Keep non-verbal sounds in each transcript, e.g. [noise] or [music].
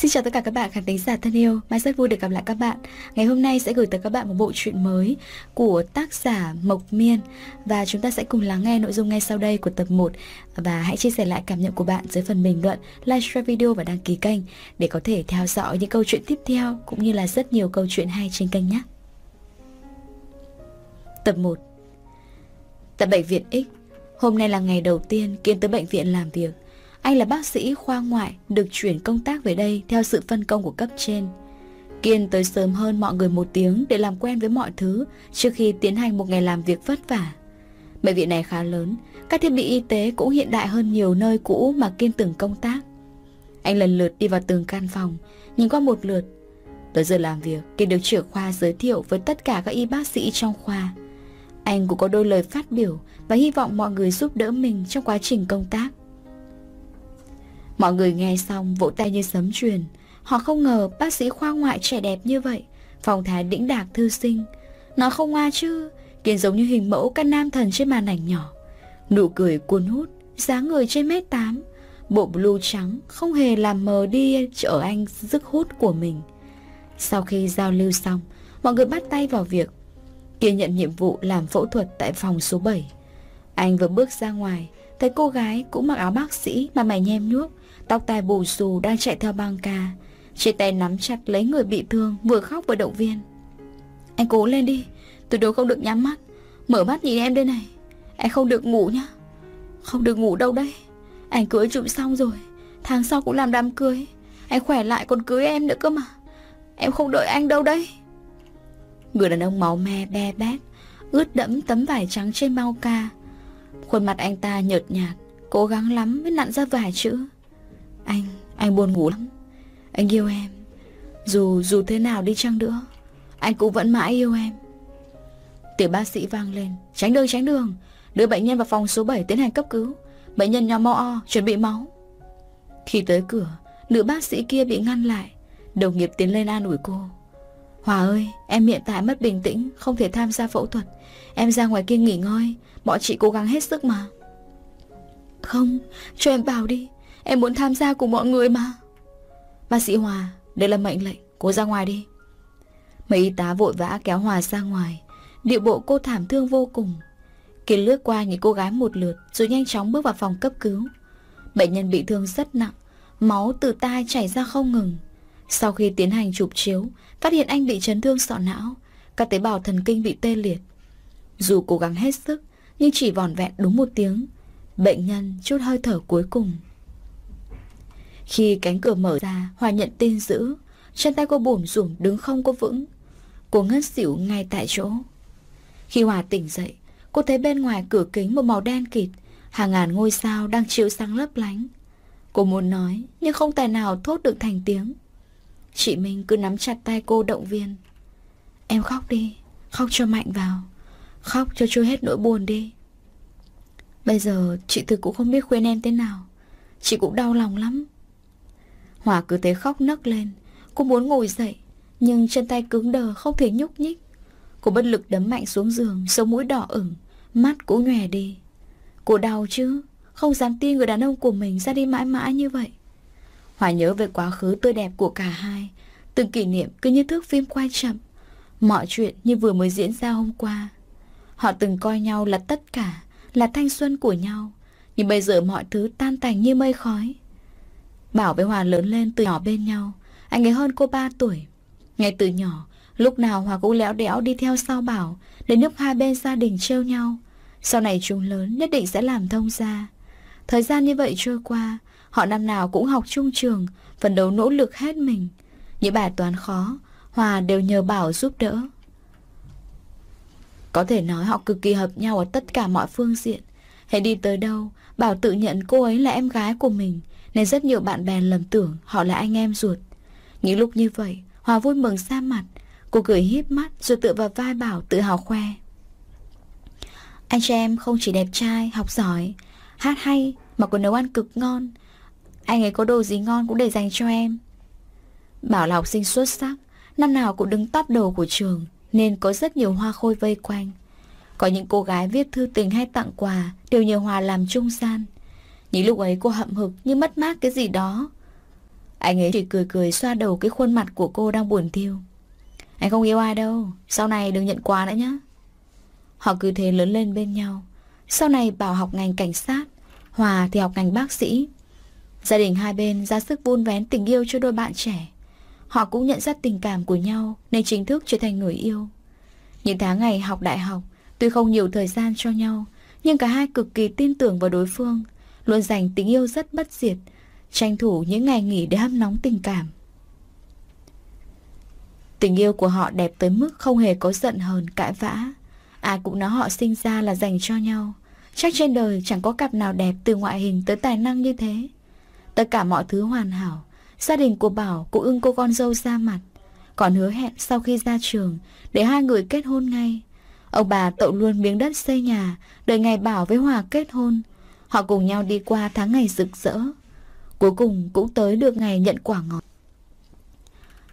Xin chào tất cả các bạn khán thính giả thân yêu, Mai rất vui được gặp lại các bạn. Ngày hôm nay sẽ gửi tới các bạn một bộ truyện mới của tác giả Mộc Miên và chúng ta sẽ cùng lắng nghe nội dung ngay sau đây của tập 1 và hãy chia sẻ lại cảm nhận của bạn dưới phần bình luận, like share video và đăng ký kênh để có thể theo dõi những câu chuyện tiếp theo cũng như là rất nhiều câu chuyện hay trên kênh nhé. Tập 1 Tại bệnh viện X, hôm nay là ngày đầu tiên Kiên tới bệnh viện làm việc. Anh là bác sĩ khoa ngoại được chuyển công tác về đây theo sự phân công của cấp trên. Kiên tới sớm hơn mọi người một tiếng để làm quen với mọi thứ trước khi tiến hành một ngày làm việc vất vả. Bệnh viện này khá lớn, các thiết bị y tế cũng hiện đại hơn nhiều nơi cũ mà Kiên từng công tác. Anh lần lượt đi vào từng căn phòng, nhìn qua một lượt. Tới giờ làm việc, Kiên được trưởng khoa giới thiệu với tất cả các y bác sĩ trong khoa. Anh cũng có đôi lời phát biểu và hy vọng mọi người giúp đỡ mình trong quá trình công tác. Mọi người nghe xong vỗ tay như sấm truyền Họ không ngờ bác sĩ khoa ngoại trẻ đẹp như vậy Phong thái đĩnh đạc thư sinh Nó không ngoa chứ Kiến giống như hình mẫu các nam thần trên màn ảnh nhỏ Nụ cười cuốn hút dáng người trên mét tám Bộ blue trắng không hề làm mờ đi ở anh sức hút của mình Sau khi giao lưu xong Mọi người bắt tay vào việc Kiên nhận nhiệm vụ làm phẫu thuật tại phòng số 7 Anh vừa bước ra ngoài Thấy cô gái cũng mặc áo bác sĩ mà mày nhem nhuốc Tóc tai bù xù đang chạy theo băng ca Trên tay nắm chặt lấy người bị thương Vừa khóc vừa động viên Anh cố lên đi Tuyệt đối không được nhắm mắt Mở mắt nhìn em đây này Em không được ngủ nhá Không được ngủ đâu đấy Anh cưới chụp xong rồi Tháng sau cũng làm đám cưới Anh khỏe lại còn cưới em nữa cơ mà Em không đợi anh đâu đấy Người đàn ông máu me be bét Ướt đẫm tấm vải trắng trên bao ca Khuôn mặt anh ta nhợt nhạt Cố gắng lắm mới nặn ra vài chữ anh, anh buồn ngủ lắm Anh yêu em Dù, dù thế nào đi chăng nữa Anh cũng vẫn mãi yêu em Tiếng bác sĩ vang lên Tránh đường, tránh đường Đưa bệnh nhân vào phòng số 7 tiến hành cấp cứu Bệnh nhân nhóm mò o, chuẩn bị máu Khi tới cửa, nữ bác sĩ kia bị ngăn lại Đồng nghiệp tiến lên an ủi cô Hòa ơi, em hiện tại mất bình tĩnh Không thể tham gia phẫu thuật Em ra ngoài kia nghỉ ngơi Bọn chị cố gắng hết sức mà Không, cho em vào đi Em muốn tham gia cùng mọi người mà Bác sĩ Hòa Đây là mệnh lệnh Cô ra ngoài đi Mấy y tá vội vã kéo Hòa ra ngoài Điệu bộ cô thảm thương vô cùng Kiên lướt qua những cô gái một lượt Rồi nhanh chóng bước vào phòng cấp cứu Bệnh nhân bị thương rất nặng Máu từ tai chảy ra không ngừng Sau khi tiến hành chụp chiếu Phát hiện anh bị chấn thương sọ não Các tế bào thần kinh bị tê liệt Dù cố gắng hết sức Nhưng chỉ vòn vẹn đúng một tiếng Bệnh nhân chút hơi thở cuối cùng khi cánh cửa mở ra, Hòa nhận tin dữ. Chân tay cô bủm rủm đứng không có vững. Cô ngất xỉu ngay tại chỗ. Khi Hòa tỉnh dậy, cô thấy bên ngoài cửa kính một màu đen kịt. Hàng ngàn ngôi sao đang chiếu sáng lấp lánh. Cô muốn nói, nhưng không tài nào thốt được thành tiếng. Chị Minh cứ nắm chặt tay cô động viên. Em khóc đi, khóc cho mạnh vào. Khóc cho trôi hết nỗi buồn đi. Bây giờ chị thực cũng không biết khuyên em thế nào. Chị cũng đau lòng lắm Hòa cứ thế khóc nấc lên Cô muốn ngồi dậy Nhưng chân tay cứng đờ không thể nhúc nhích Cô bất lực đấm mạnh xuống giường Sống mũi đỏ ửng Mắt cũng nhòe đi Cô đau chứ Không dám tin người đàn ông của mình ra đi mãi mãi như vậy Hòa nhớ về quá khứ tươi đẹp của cả hai Từng kỷ niệm cứ như thước phim quay chậm Mọi chuyện như vừa mới diễn ra hôm qua Họ từng coi nhau là tất cả Là thanh xuân của nhau Nhưng bây giờ mọi thứ tan tành như mây khói Bảo với Hòa lớn lên từ nhỏ bên nhau Anh ấy hơn cô 3 tuổi Ngay từ nhỏ Lúc nào Hòa cũng léo đẽo đi theo sau Bảo Để lúc hai bên gia đình trêu nhau Sau này chúng lớn nhất định sẽ làm thông gia Thời gian như vậy trôi qua Họ năm nào cũng học chung trường Phần đấu nỗ lực hết mình Những bài toán khó Hòa đều nhờ Bảo giúp đỡ Có thể nói họ cực kỳ hợp nhau ở tất cả mọi phương diện Hãy đi tới đâu Bảo tự nhận cô ấy là em gái của mình nên rất nhiều bạn bè lầm tưởng họ là anh em ruột. Những lúc như vậy, Hòa vui mừng xa mặt, cô cười híp mắt rồi tựa vào vai Bảo tự hào khoe. Anh trai em không chỉ đẹp trai, học giỏi, hát hay mà còn nấu ăn cực ngon. Anh ấy có đồ gì ngon cũng để dành cho em. Bảo là học sinh xuất sắc, năm nào cũng đứng top đầu của trường nên có rất nhiều hoa khôi vây quanh. Có những cô gái viết thư tình hay tặng quà đều nhờ Hòa làm trung gian. Những lúc ấy cô hậm hực như mất mát cái gì đó Anh ấy chỉ cười cười xoa đầu cái khuôn mặt của cô đang buồn thiêu Anh không yêu ai đâu Sau này đừng nhận quà nữa nhé Họ cứ thế lớn lên bên nhau Sau này Bảo học ngành cảnh sát Hòa thì học ngành bác sĩ Gia đình hai bên ra sức vun vén tình yêu cho đôi bạn trẻ Họ cũng nhận ra tình cảm của nhau Nên chính thức trở thành người yêu Những tháng ngày học đại học Tuy không nhiều thời gian cho nhau Nhưng cả hai cực kỳ tin tưởng vào đối phương luôn dành tình yêu rất bất diệt, tranh thủ những ngày nghỉ để hâm nóng tình cảm. Tình yêu của họ đẹp tới mức không hề có giận hờn, cãi vã. Ai cũng nói họ sinh ra là dành cho nhau. Chắc trên đời chẳng có cặp nào đẹp từ ngoại hình tới tài năng như thế. Tất cả mọi thứ hoàn hảo. Gia đình của Bảo cũng ưng cô con dâu ra mặt. Còn hứa hẹn sau khi ra trường để hai người kết hôn ngay. Ông bà tậu luôn miếng đất xây nhà, đợi ngày Bảo với Hòa kết hôn. Họ cùng nhau đi qua tháng ngày rực rỡ Cuối cùng cũng tới được ngày nhận quả ngọt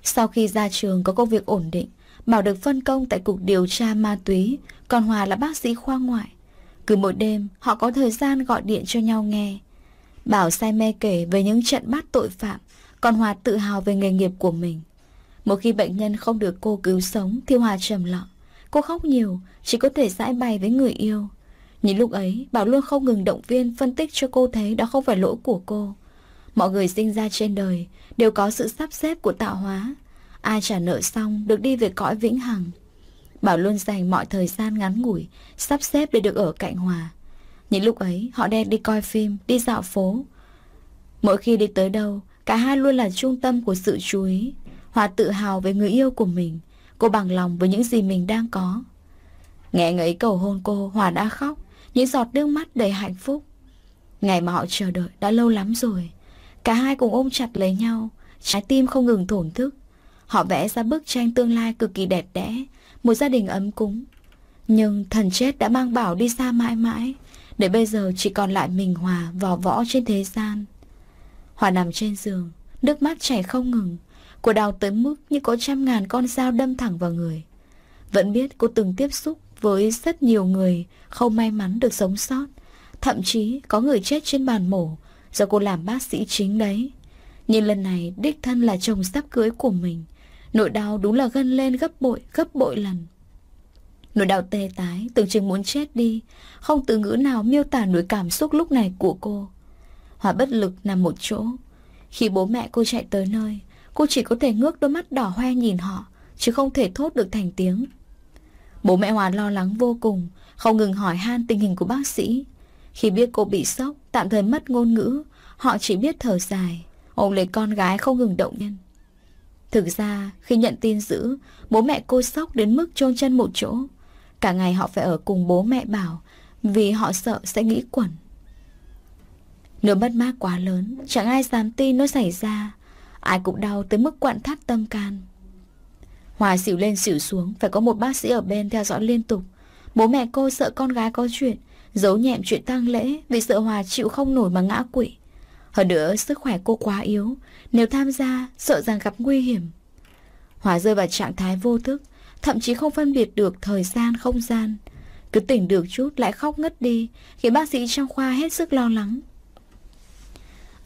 Sau khi ra trường có công việc ổn định Bảo được phân công tại cục điều tra ma túy Còn Hòa là bác sĩ khoa ngoại Cứ mỗi đêm họ có thời gian gọi điện cho nhau nghe Bảo say mê kể về những trận bắt tội phạm Còn Hòa tự hào về nghề nghiệp của mình Một khi bệnh nhân không được cô cứu sống Thì Hòa trầm lặng Cô khóc nhiều Chỉ có thể giải bày với người yêu những lúc ấy, Bảo luôn không ngừng động viên phân tích cho cô thấy đó không phải lỗi của cô. Mọi người sinh ra trên đời đều có sự sắp xếp của tạo hóa. Ai trả nợ xong được đi về cõi vĩnh hằng. Bảo luôn dành mọi thời gian ngắn ngủi, sắp xếp để được ở cạnh Hòa. Những lúc ấy, họ đang đi coi phim, đi dạo phố. Mỗi khi đi tới đâu, cả hai luôn là trung tâm của sự chú ý. Hòa tự hào về người yêu của mình. Cô bằng lòng với những gì mình đang có. Nghe anh ấy cầu hôn cô, Hòa đã khóc những giọt nước mắt đầy hạnh phúc. Ngày mà họ chờ đợi đã lâu lắm rồi. Cả hai cùng ôm chặt lấy nhau, trái tim không ngừng thổn thức. Họ vẽ ra bức tranh tương lai cực kỳ đẹp đẽ, một gia đình ấm cúng. Nhưng thần chết đã mang Bảo đi xa mãi mãi, để bây giờ chỉ còn lại mình Hòa vò võ trên thế gian. Hòa nằm trên giường, nước mắt chảy không ngừng, của đau tới mức như có trăm ngàn con dao đâm thẳng vào người. Vẫn biết cô từng tiếp xúc với rất nhiều người không may mắn được sống sót. Thậm chí có người chết trên bàn mổ do cô làm bác sĩ chính đấy. Nhưng lần này đích thân là chồng sắp cưới của mình. Nỗi đau đúng là gân lên gấp bội, gấp bội lần. Nỗi đau tê tái, tưởng chừng muốn chết đi. Không từ ngữ nào miêu tả nỗi cảm xúc lúc này của cô. Hòa bất lực nằm một chỗ. Khi bố mẹ cô chạy tới nơi, cô chỉ có thể ngước đôi mắt đỏ hoe nhìn họ, chứ không thể thốt được thành tiếng. Bố mẹ Hoàn lo lắng vô cùng Không ngừng hỏi han tình hình của bác sĩ Khi biết cô bị sốc Tạm thời mất ngôn ngữ Họ chỉ biết thở dài Ôm lấy con gái không ngừng động nhân Thực ra khi nhận tin dữ Bố mẹ cô sốc đến mức chôn chân một chỗ Cả ngày họ phải ở cùng bố mẹ bảo Vì họ sợ sẽ nghĩ quẩn nửa mất mát quá lớn Chẳng ai dám tin nó xảy ra Ai cũng đau tới mức quặn thắt tâm can Hòa xỉu lên xỉu xuống, phải có một bác sĩ ở bên theo dõi liên tục. Bố mẹ cô sợ con gái có chuyện, giấu nhẹm chuyện tang lễ vì sợ Hòa chịu không nổi mà ngã quỵ. Hơn nữa sức khỏe cô quá yếu, nếu tham gia sợ rằng gặp nguy hiểm. Hòa rơi vào trạng thái vô thức, thậm chí không phân biệt được thời gian không gian. Cứ tỉnh được chút lại khóc ngất đi, khiến bác sĩ trong khoa hết sức lo lắng.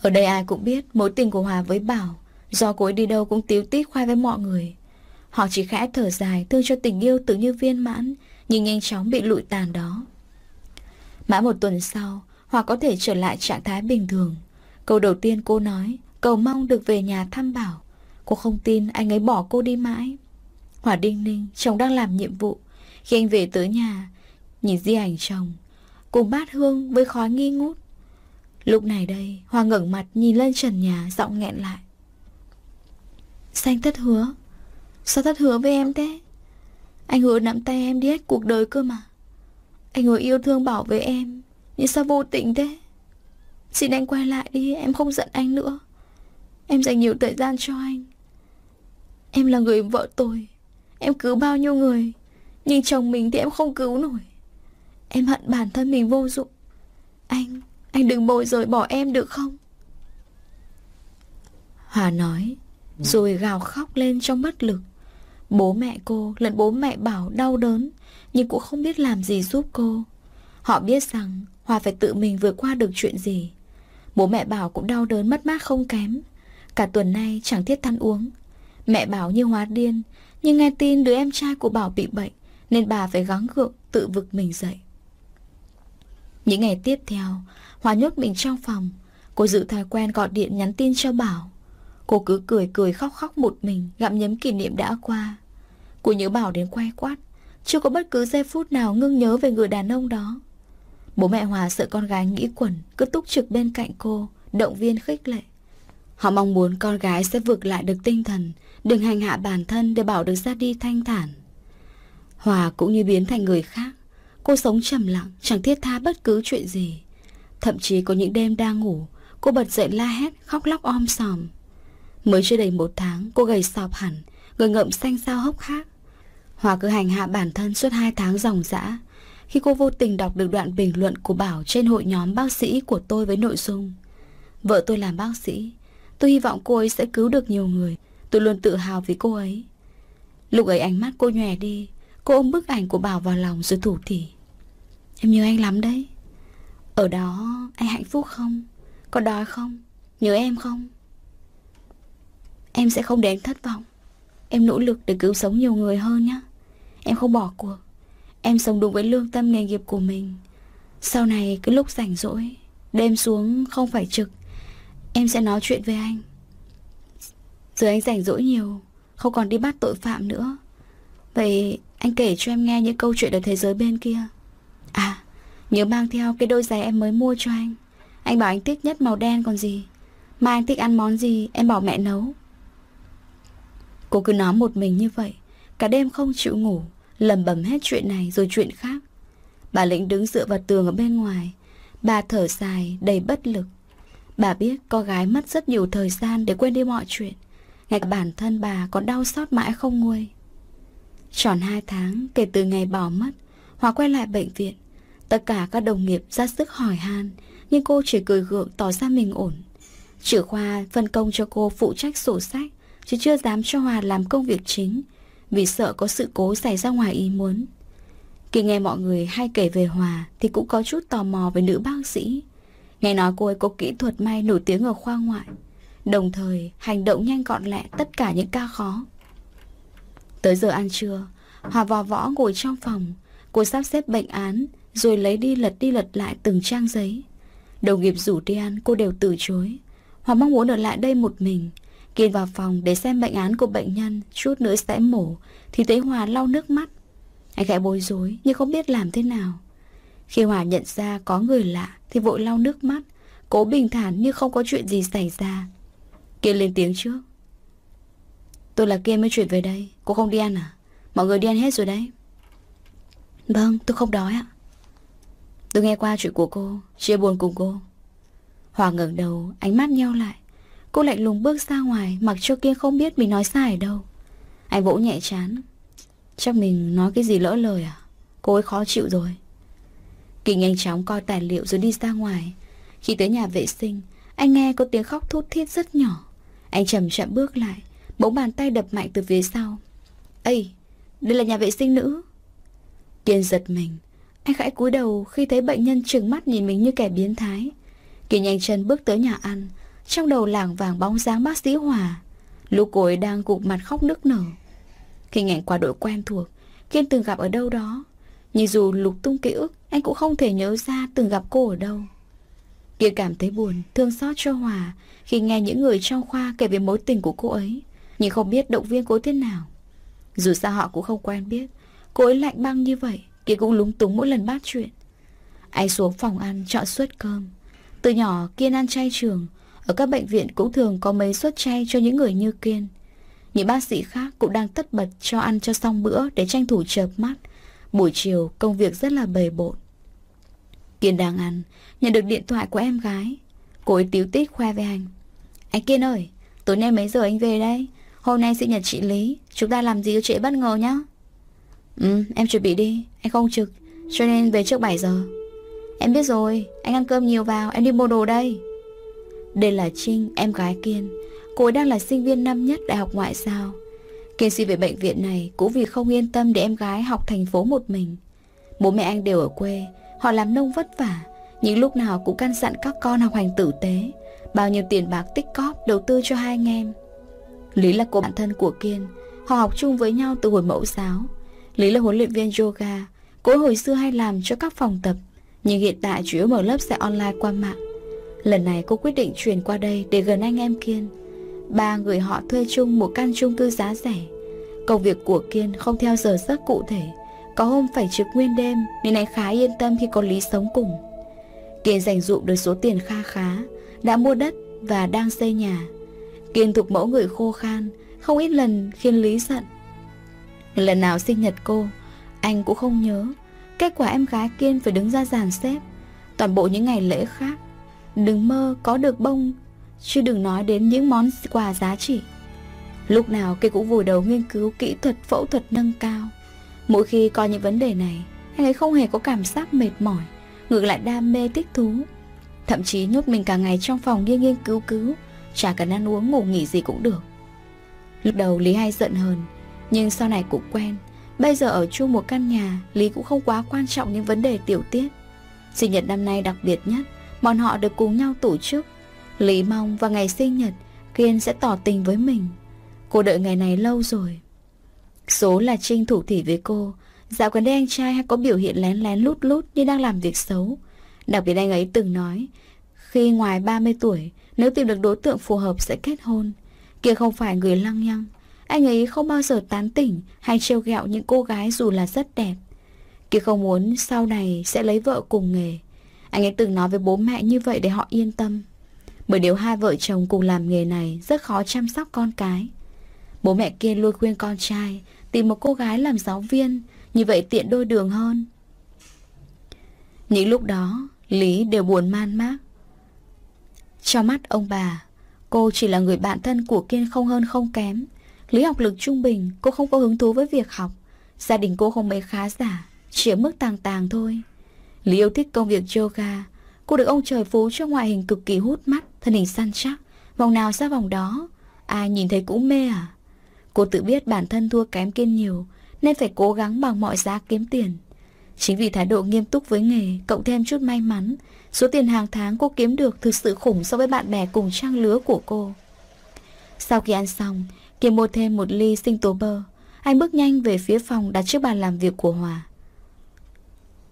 Ở đây ai cũng biết mối tình của Hòa với Bảo, do cô đi đâu cũng tiếu tít khoai với mọi người. Họ chỉ khẽ thở dài thương cho tình yêu tự như viên mãn Nhưng nhanh chóng bị lụi tàn đó Mãi một tuần sau Hòa có thể trở lại trạng thái bình thường Câu đầu tiên cô nói Cầu mong được về nhà thăm bảo Cô không tin anh ấy bỏ cô đi mãi Hòa đinh ninh Chồng đang làm nhiệm vụ Khi anh về tới nhà Nhìn di ảnh chồng Cùng bát hương với khói nghi ngút Lúc này đây Hòa ngẩng mặt nhìn lên trần nhà Giọng nghẹn lại Xanh thất hứa Sao thất hứa với em thế Anh hứa nắm tay em đi hết cuộc đời cơ mà Anh hứa yêu thương bảo vệ em Nhưng sao vô tình thế Xin anh quay lại đi Em không giận anh nữa Em dành nhiều thời gian cho anh Em là người vợ tôi Em cứu bao nhiêu người Nhưng chồng mình thì em không cứu nổi Em hận bản thân mình vô dụng Anh, anh đừng bồi rồi bỏ em được không Hòa nói dạ. Rồi gào khóc lên trong bất lực Bố mẹ cô lẫn bố mẹ Bảo đau đớn Nhưng cũng không biết làm gì giúp cô Họ biết rằng Hòa phải tự mình vượt qua được chuyện gì Bố mẹ Bảo cũng đau đớn mất mát không kém Cả tuần nay chẳng thiết ăn uống Mẹ Bảo như hóa điên Nhưng nghe tin đứa em trai của Bảo bị bệnh Nên bà phải gắng gượng tự vực mình dậy Những ngày tiếp theo Hòa nhốt mình trong phòng Cô giữ thói quen gọi điện nhắn tin cho Bảo Cô cứ cười cười khóc khóc một mình Gặm nhấm kỷ niệm đã qua của nhớ bảo đến quay quát Chưa có bất cứ giây phút nào ngưng nhớ về người đàn ông đó Bố mẹ Hòa sợ con gái nghĩ quẩn Cứ túc trực bên cạnh cô Động viên khích lệ Họ mong muốn con gái sẽ vượt lại được tinh thần Đừng hành hạ bản thân để bảo được ra đi thanh thản Hòa cũng như biến thành người khác Cô sống trầm lặng Chẳng thiết tha bất cứ chuyện gì Thậm chí có những đêm đang ngủ Cô bật dậy la hét khóc lóc om sòm Mới chưa đầy một tháng cô gầy sọp hẳn Người ngậm xanh sao hốc khác Hòa cứ hành hạ bản thân suốt 2 tháng dòng dã Khi cô vô tình đọc được đoạn bình luận của Bảo trên hội nhóm bác sĩ của tôi với nội dung Vợ tôi làm bác sĩ Tôi hy vọng cô ấy sẽ cứu được nhiều người Tôi luôn tự hào vì cô ấy Lúc ấy ánh mắt cô nhòe đi Cô ôm bức ảnh của Bảo vào lòng rồi thủ thỉ Em nhớ anh lắm đấy Ở đó anh hạnh phúc không? Có đói không? Nhớ em không? Em sẽ không để anh thất vọng Em nỗ lực để cứu sống nhiều người hơn nhé Em không bỏ cuộc Em sống đúng với lương tâm nghề nghiệp của mình Sau này cứ lúc rảnh rỗi Đêm xuống không phải trực Em sẽ nói chuyện với anh Giờ anh rảnh rỗi nhiều Không còn đi bắt tội phạm nữa Vậy anh kể cho em nghe những câu chuyện ở thế giới bên kia À Nhớ mang theo cái đôi giày em mới mua cho anh Anh bảo anh thích nhất màu đen còn gì Mà anh thích ăn món gì Em bảo mẹ nấu Cô cứ nói một mình như vậy Cả đêm không chịu ngủ lầm bầm hết chuyện này rồi chuyện khác Bà lĩnh đứng dựa vào tường ở bên ngoài Bà thở dài đầy bất lực Bà biết con gái mất rất nhiều thời gian để quên đi mọi chuyện Ngay cả bản thân bà còn đau xót mãi không nguôi Tròn hai tháng kể từ ngày bỏ mất Hòa quay lại bệnh viện Tất cả các đồng nghiệp ra sức hỏi han Nhưng cô chỉ cười gượng tỏ ra mình ổn Trưởng khoa phân công cho cô phụ trách sổ sách Chứ chưa dám cho Hòa làm công việc chính vì sợ có sự cố xảy ra ngoài ý muốn. Khi nghe mọi người hay kể về Hòa thì cũng có chút tò mò về nữ bác sĩ. Nghe nói cô ấy có kỹ thuật may nổi tiếng ở khoa ngoại, đồng thời hành động nhanh gọn lẹ tất cả những ca khó. Tới giờ ăn trưa, Hòa vò võ ngồi trong phòng, cô sắp xếp bệnh án rồi lấy đi lật đi lật lại từng trang giấy. Đồng nghiệp rủ đi ăn cô đều từ chối. Hòa mong muốn ở lại đây một mình, Kiên vào phòng để xem bệnh án của bệnh nhân Chút nữa sẽ mổ Thì thấy Hòa lau nước mắt Anh khẽ bối rối nhưng không biết làm thế nào Khi Hòa nhận ra có người lạ Thì vội lau nước mắt Cố bình thản như không có chuyện gì xảy ra Kiên lên tiếng trước Tôi là Kiên mới chuyển về đây Cô không đi ăn à Mọi người đi ăn hết rồi đấy Vâng tôi không đói ạ Tôi nghe qua chuyện của cô Chia buồn cùng cô Hòa ngẩng đầu ánh mắt nhau lại Cô lạnh lùng bước ra ngoài Mặc cho kia không biết mình nói sai ở đâu Anh vỗ nhẹ chán Chắc mình nói cái gì lỡ lời à Cô ấy khó chịu rồi Kỳ nhanh chóng coi tài liệu rồi đi ra ngoài Khi tới nhà vệ sinh Anh nghe có tiếng khóc thút thít rất nhỏ Anh chậm chậm bước lại Bỗng bàn tay đập mạnh từ phía sau Ây, đây là nhà vệ sinh nữ Kiên giật mình Anh khẽ cúi đầu khi thấy bệnh nhân trừng mắt nhìn mình như kẻ biến thái Kỳ nhanh chân bước tới nhà ăn trong đầu làng vàng bóng dáng bác sĩ Hòa Lúc cô ấy đang cụp mặt khóc nức nở Hình ảnh qua đội quen thuộc Kiên từng gặp ở đâu đó Nhưng dù lục tung ký ức Anh cũng không thể nhớ ra từng gặp cô ở đâu Kiên cảm thấy buồn Thương xót cho Hòa Khi nghe những người trong khoa kể về mối tình của cô ấy Nhưng không biết động viên cô thế nào Dù sao họ cũng không quen biết Cô ấy lạnh băng như vậy Kiên cũng lúng túng mỗi lần bắt chuyện Anh xuống phòng ăn chọn suất cơm Từ nhỏ Kiên ăn chay trường ở các bệnh viện cũng thường có mấy suất chay cho những người như Kiên Những bác sĩ khác cũng đang tất bật cho ăn cho xong bữa để tranh thủ chợp mắt Buổi chiều công việc rất là bề bộn Kiên đang ăn Nhận được điện thoại của em gái Cô ấy tiếu tít khoe với anh Anh Kiên ơi Tối nay mấy giờ anh về đây Hôm nay sinh nhật chị Lý Chúng ta làm gì cho chị bất ngờ nhá Ừ em chuẩn bị đi Anh không trực Cho nên về trước 7 giờ Em biết rồi Anh ăn cơm nhiều vào Em đi mua đồ đây đây là Trinh, em gái Kiên Cô ấy đang là sinh viên năm nhất Đại học Ngoại giao Kiên xin về bệnh viện này Cũng vì không yên tâm để em gái học thành phố một mình Bố mẹ anh đều ở quê Họ làm nông vất vả những lúc nào cũng căn dặn các con học hành tử tế Bao nhiêu tiền bạc tích cóp Đầu tư cho hai anh em Lý là cô bạn thân của Kiên Họ học chung với nhau từ hồi mẫu giáo Lý là huấn luyện viên yoga Cô hồi xưa hay làm cho các phòng tập Nhưng hiện tại chủ yếu mở lớp dạy online qua mạng Lần này cô quyết định chuyển qua đây để gần anh em Kiên Ba người họ thuê chung một căn chung cư giá rẻ Công việc của Kiên không theo giờ giấc cụ thể Có hôm phải trực nguyên đêm Nên anh khá yên tâm khi có Lý sống cùng Kiên dành dụm được số tiền kha khá Đã mua đất và đang xây nhà Kiên thuộc mẫu người khô khan Không ít lần khiến Lý giận Lần nào sinh nhật cô Anh cũng không nhớ Kết quả em gái Kiên phải đứng ra giàn xếp Toàn bộ những ngày lễ khác Đừng mơ có được bông Chứ đừng nói đến những món quà giá trị Lúc nào Kê cũng vùi đầu nghiên cứu kỹ thuật phẫu thuật nâng cao Mỗi khi coi những vấn đề này Anh ấy không hề có cảm giác mệt mỏi Ngược lại đam mê thích thú Thậm chí nhốt mình cả ngày trong phòng nghiên nghiên cứu cứu Chả cần ăn uống ngủ nghỉ gì cũng được Lúc đầu Lý hay giận hờn Nhưng sau này cũng quen Bây giờ ở chung một căn nhà Lý cũng không quá quan trọng những vấn đề tiểu tiết Sinh nhật năm nay đặc biệt nhất bọn họ được cùng nhau tổ chức. Lý mong vào ngày sinh nhật, Kiên sẽ tỏ tình với mình. Cô đợi ngày này lâu rồi. Số là Trinh thủ thỉ với cô. Dạo gần đây anh trai hay có biểu hiện lén lén lút lút như đang làm việc xấu. Đặc biệt anh ấy từng nói, khi ngoài 30 tuổi, nếu tìm được đối tượng phù hợp sẽ kết hôn. Kia không phải người lăng nhăng. Anh ấy không bao giờ tán tỉnh hay trêu ghẹo những cô gái dù là rất đẹp. Kia không muốn sau này sẽ lấy vợ cùng nghề. Anh ấy từng nói với bố mẹ như vậy để họ yên tâm Bởi nếu hai vợ chồng cùng làm nghề này Rất khó chăm sóc con cái Bố mẹ kia luôn khuyên con trai Tìm một cô gái làm giáo viên Như vậy tiện đôi đường hơn Những lúc đó Lý đều buồn man mác Trong mắt ông bà Cô chỉ là người bạn thân của Kiên không hơn không kém Lý học lực trung bình Cô không có hứng thú với việc học Gia đình cô không mấy khá giả Chỉ ở mức tàng tàng thôi Lý yêu thích công việc yoga Cô được ông trời phú cho ngoại hình cực kỳ hút mắt Thân hình săn chắc Vòng nào ra vòng đó Ai nhìn thấy cũng mê à Cô tự biết bản thân thua kém kiên nhiều Nên phải cố gắng bằng mọi giá kiếm tiền Chính vì thái độ nghiêm túc với nghề Cộng thêm chút may mắn Số tiền hàng tháng cô kiếm được thực sự khủng So với bạn bè cùng trang lứa của cô Sau khi ăn xong kiếm mua thêm một ly sinh tố bơ Anh bước nhanh về phía phòng đặt trước bàn làm việc của Hòa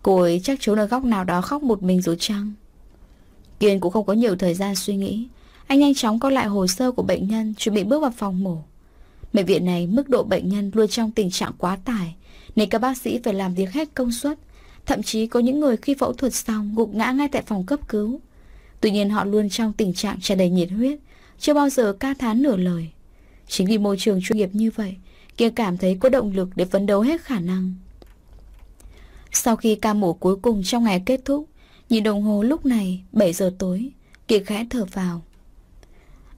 Cô ấy chắc trốn ở góc nào đó khóc một mình rồi chăng Kiên cũng không có nhiều thời gian suy nghĩ Anh nhanh chóng coi lại hồ sơ của bệnh nhân Chuẩn bị bước vào phòng mổ Bệnh viện này mức độ bệnh nhân luôn trong tình trạng quá tải Nên các bác sĩ phải làm việc hết công suất Thậm chí có những người khi phẫu thuật xong Gục ngã ngay tại phòng cấp cứu Tuy nhiên họ luôn trong tình trạng tràn đầy nhiệt huyết Chưa bao giờ ca thán nửa lời Chính vì môi trường chuyên nghiệp như vậy Kia cảm thấy có động lực để phấn đấu hết khả năng sau khi ca mổ cuối cùng trong ngày kết thúc Nhìn đồng hồ lúc này 7 giờ tối Kiệt khẽ thở vào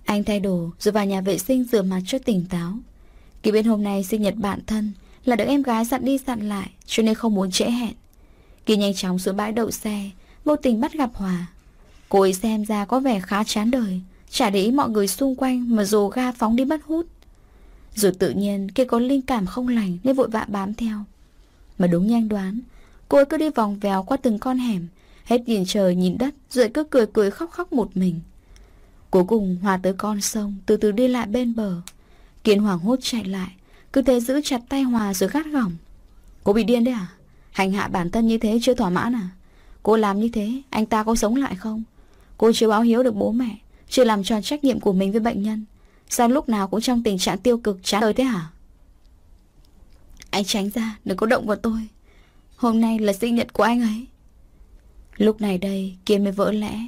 Anh thay đồ rồi vào nhà vệ sinh rửa mặt cho tỉnh táo Kỳ bên hôm nay sinh nhật bạn thân Là được em gái dặn đi dặn lại Cho nên không muốn trễ hẹn Kỳ nhanh chóng xuống bãi đậu xe Vô tình bắt gặp Hòa Cô ấy xem ra có vẻ khá chán đời Chả để ý mọi người xung quanh Mà dù ga phóng đi bắt hút Rồi tự nhiên kỳ có linh cảm không lành Nên vội vã bám theo Mà đúng nhanh đoán Cô ấy cứ đi vòng vèo qua từng con hẻm Hết nhìn trời nhìn đất Rồi cứ cười cười khóc khóc một mình Cuối cùng Hòa tới con sông Từ từ đi lại bên bờ Kiên hoảng hốt chạy lại Cứ thế giữ chặt tay Hòa rồi gắt gỏng Cô bị điên đấy à Hành hạ bản thân như thế chưa thỏa mãn à Cô làm như thế anh ta có sống lại không Cô chưa báo hiếu được bố mẹ Chưa làm tròn trách nhiệm của mình với bệnh nhân Sao lúc nào cũng trong tình trạng tiêu cực chán đời thế hả Anh tránh ra đừng có động vào tôi Hôm nay là sinh nhật của anh ấy Lúc này đây Kiên mới vỡ lẽ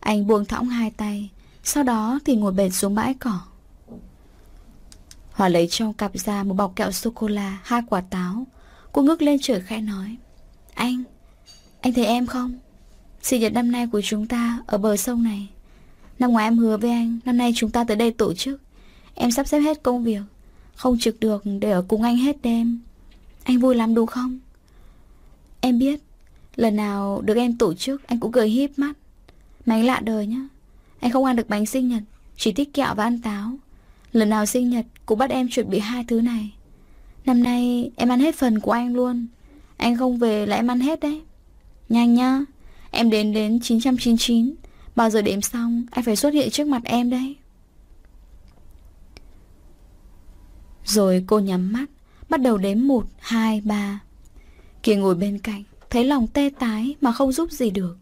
Anh buông thõng hai tay Sau đó thì ngồi bệt xuống bãi cỏ Hòa lấy trong cặp ra một bọc kẹo sô-cô-la Hai quả táo Cô ngước lên trời khẽ nói Anh, anh thấy em không? Sinh nhật năm nay của chúng ta ở bờ sông này Năm ngoái em hứa với anh Năm nay chúng ta tới đây tổ chức Em sắp xếp hết công việc Không trực được để ở cùng anh hết đêm Anh vui lắm đúng không? Em biết Lần nào được em tổ chức Anh cũng cười híp mắt Mà anh lạ đời nhá Anh không ăn được bánh sinh nhật Chỉ thích kẹo và ăn táo Lần nào sinh nhật Cũng bắt em chuẩn bị hai thứ này Năm nay em ăn hết phần của anh luôn Anh không về là em ăn hết đấy Nhanh nhá Em đến đến 999 Bao giờ đếm xong Anh phải xuất hiện trước mặt em đấy Rồi cô nhắm mắt Bắt đầu đếm 1, 2, 3 Kia ngồi bên cạnh Thấy lòng tê tái mà không giúp gì được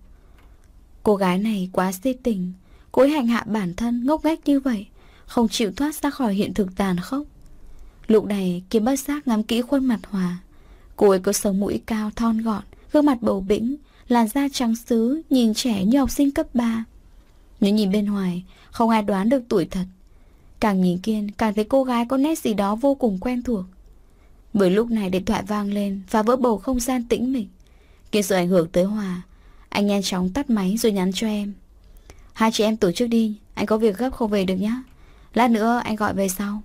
Cô gái này quá si tình Cô ấy hành hạ bản thân ngốc nghếch như vậy Không chịu thoát ra khỏi hiện thực tàn khốc Lúc này Kim bất giác ngắm kỹ khuôn mặt Hòa Cô ấy có sống mũi cao thon gọn Gương mặt bầu bĩnh Làn da trắng xứ Nhìn trẻ như học sinh cấp 3 Nếu nhìn bên ngoài Không ai đoán được tuổi thật Càng nhìn Kiên càng thấy cô gái có nét gì đó vô cùng quen thuộc Vừa lúc này điện thoại vang lên Và vỡ bầu không gian tĩnh mịch Kia sự ảnh hưởng tới Hòa Anh nhanh chóng tắt máy rồi nhắn cho em Hai chị em tổ chức đi Anh có việc gấp không về được nhá Lát nữa anh gọi về sau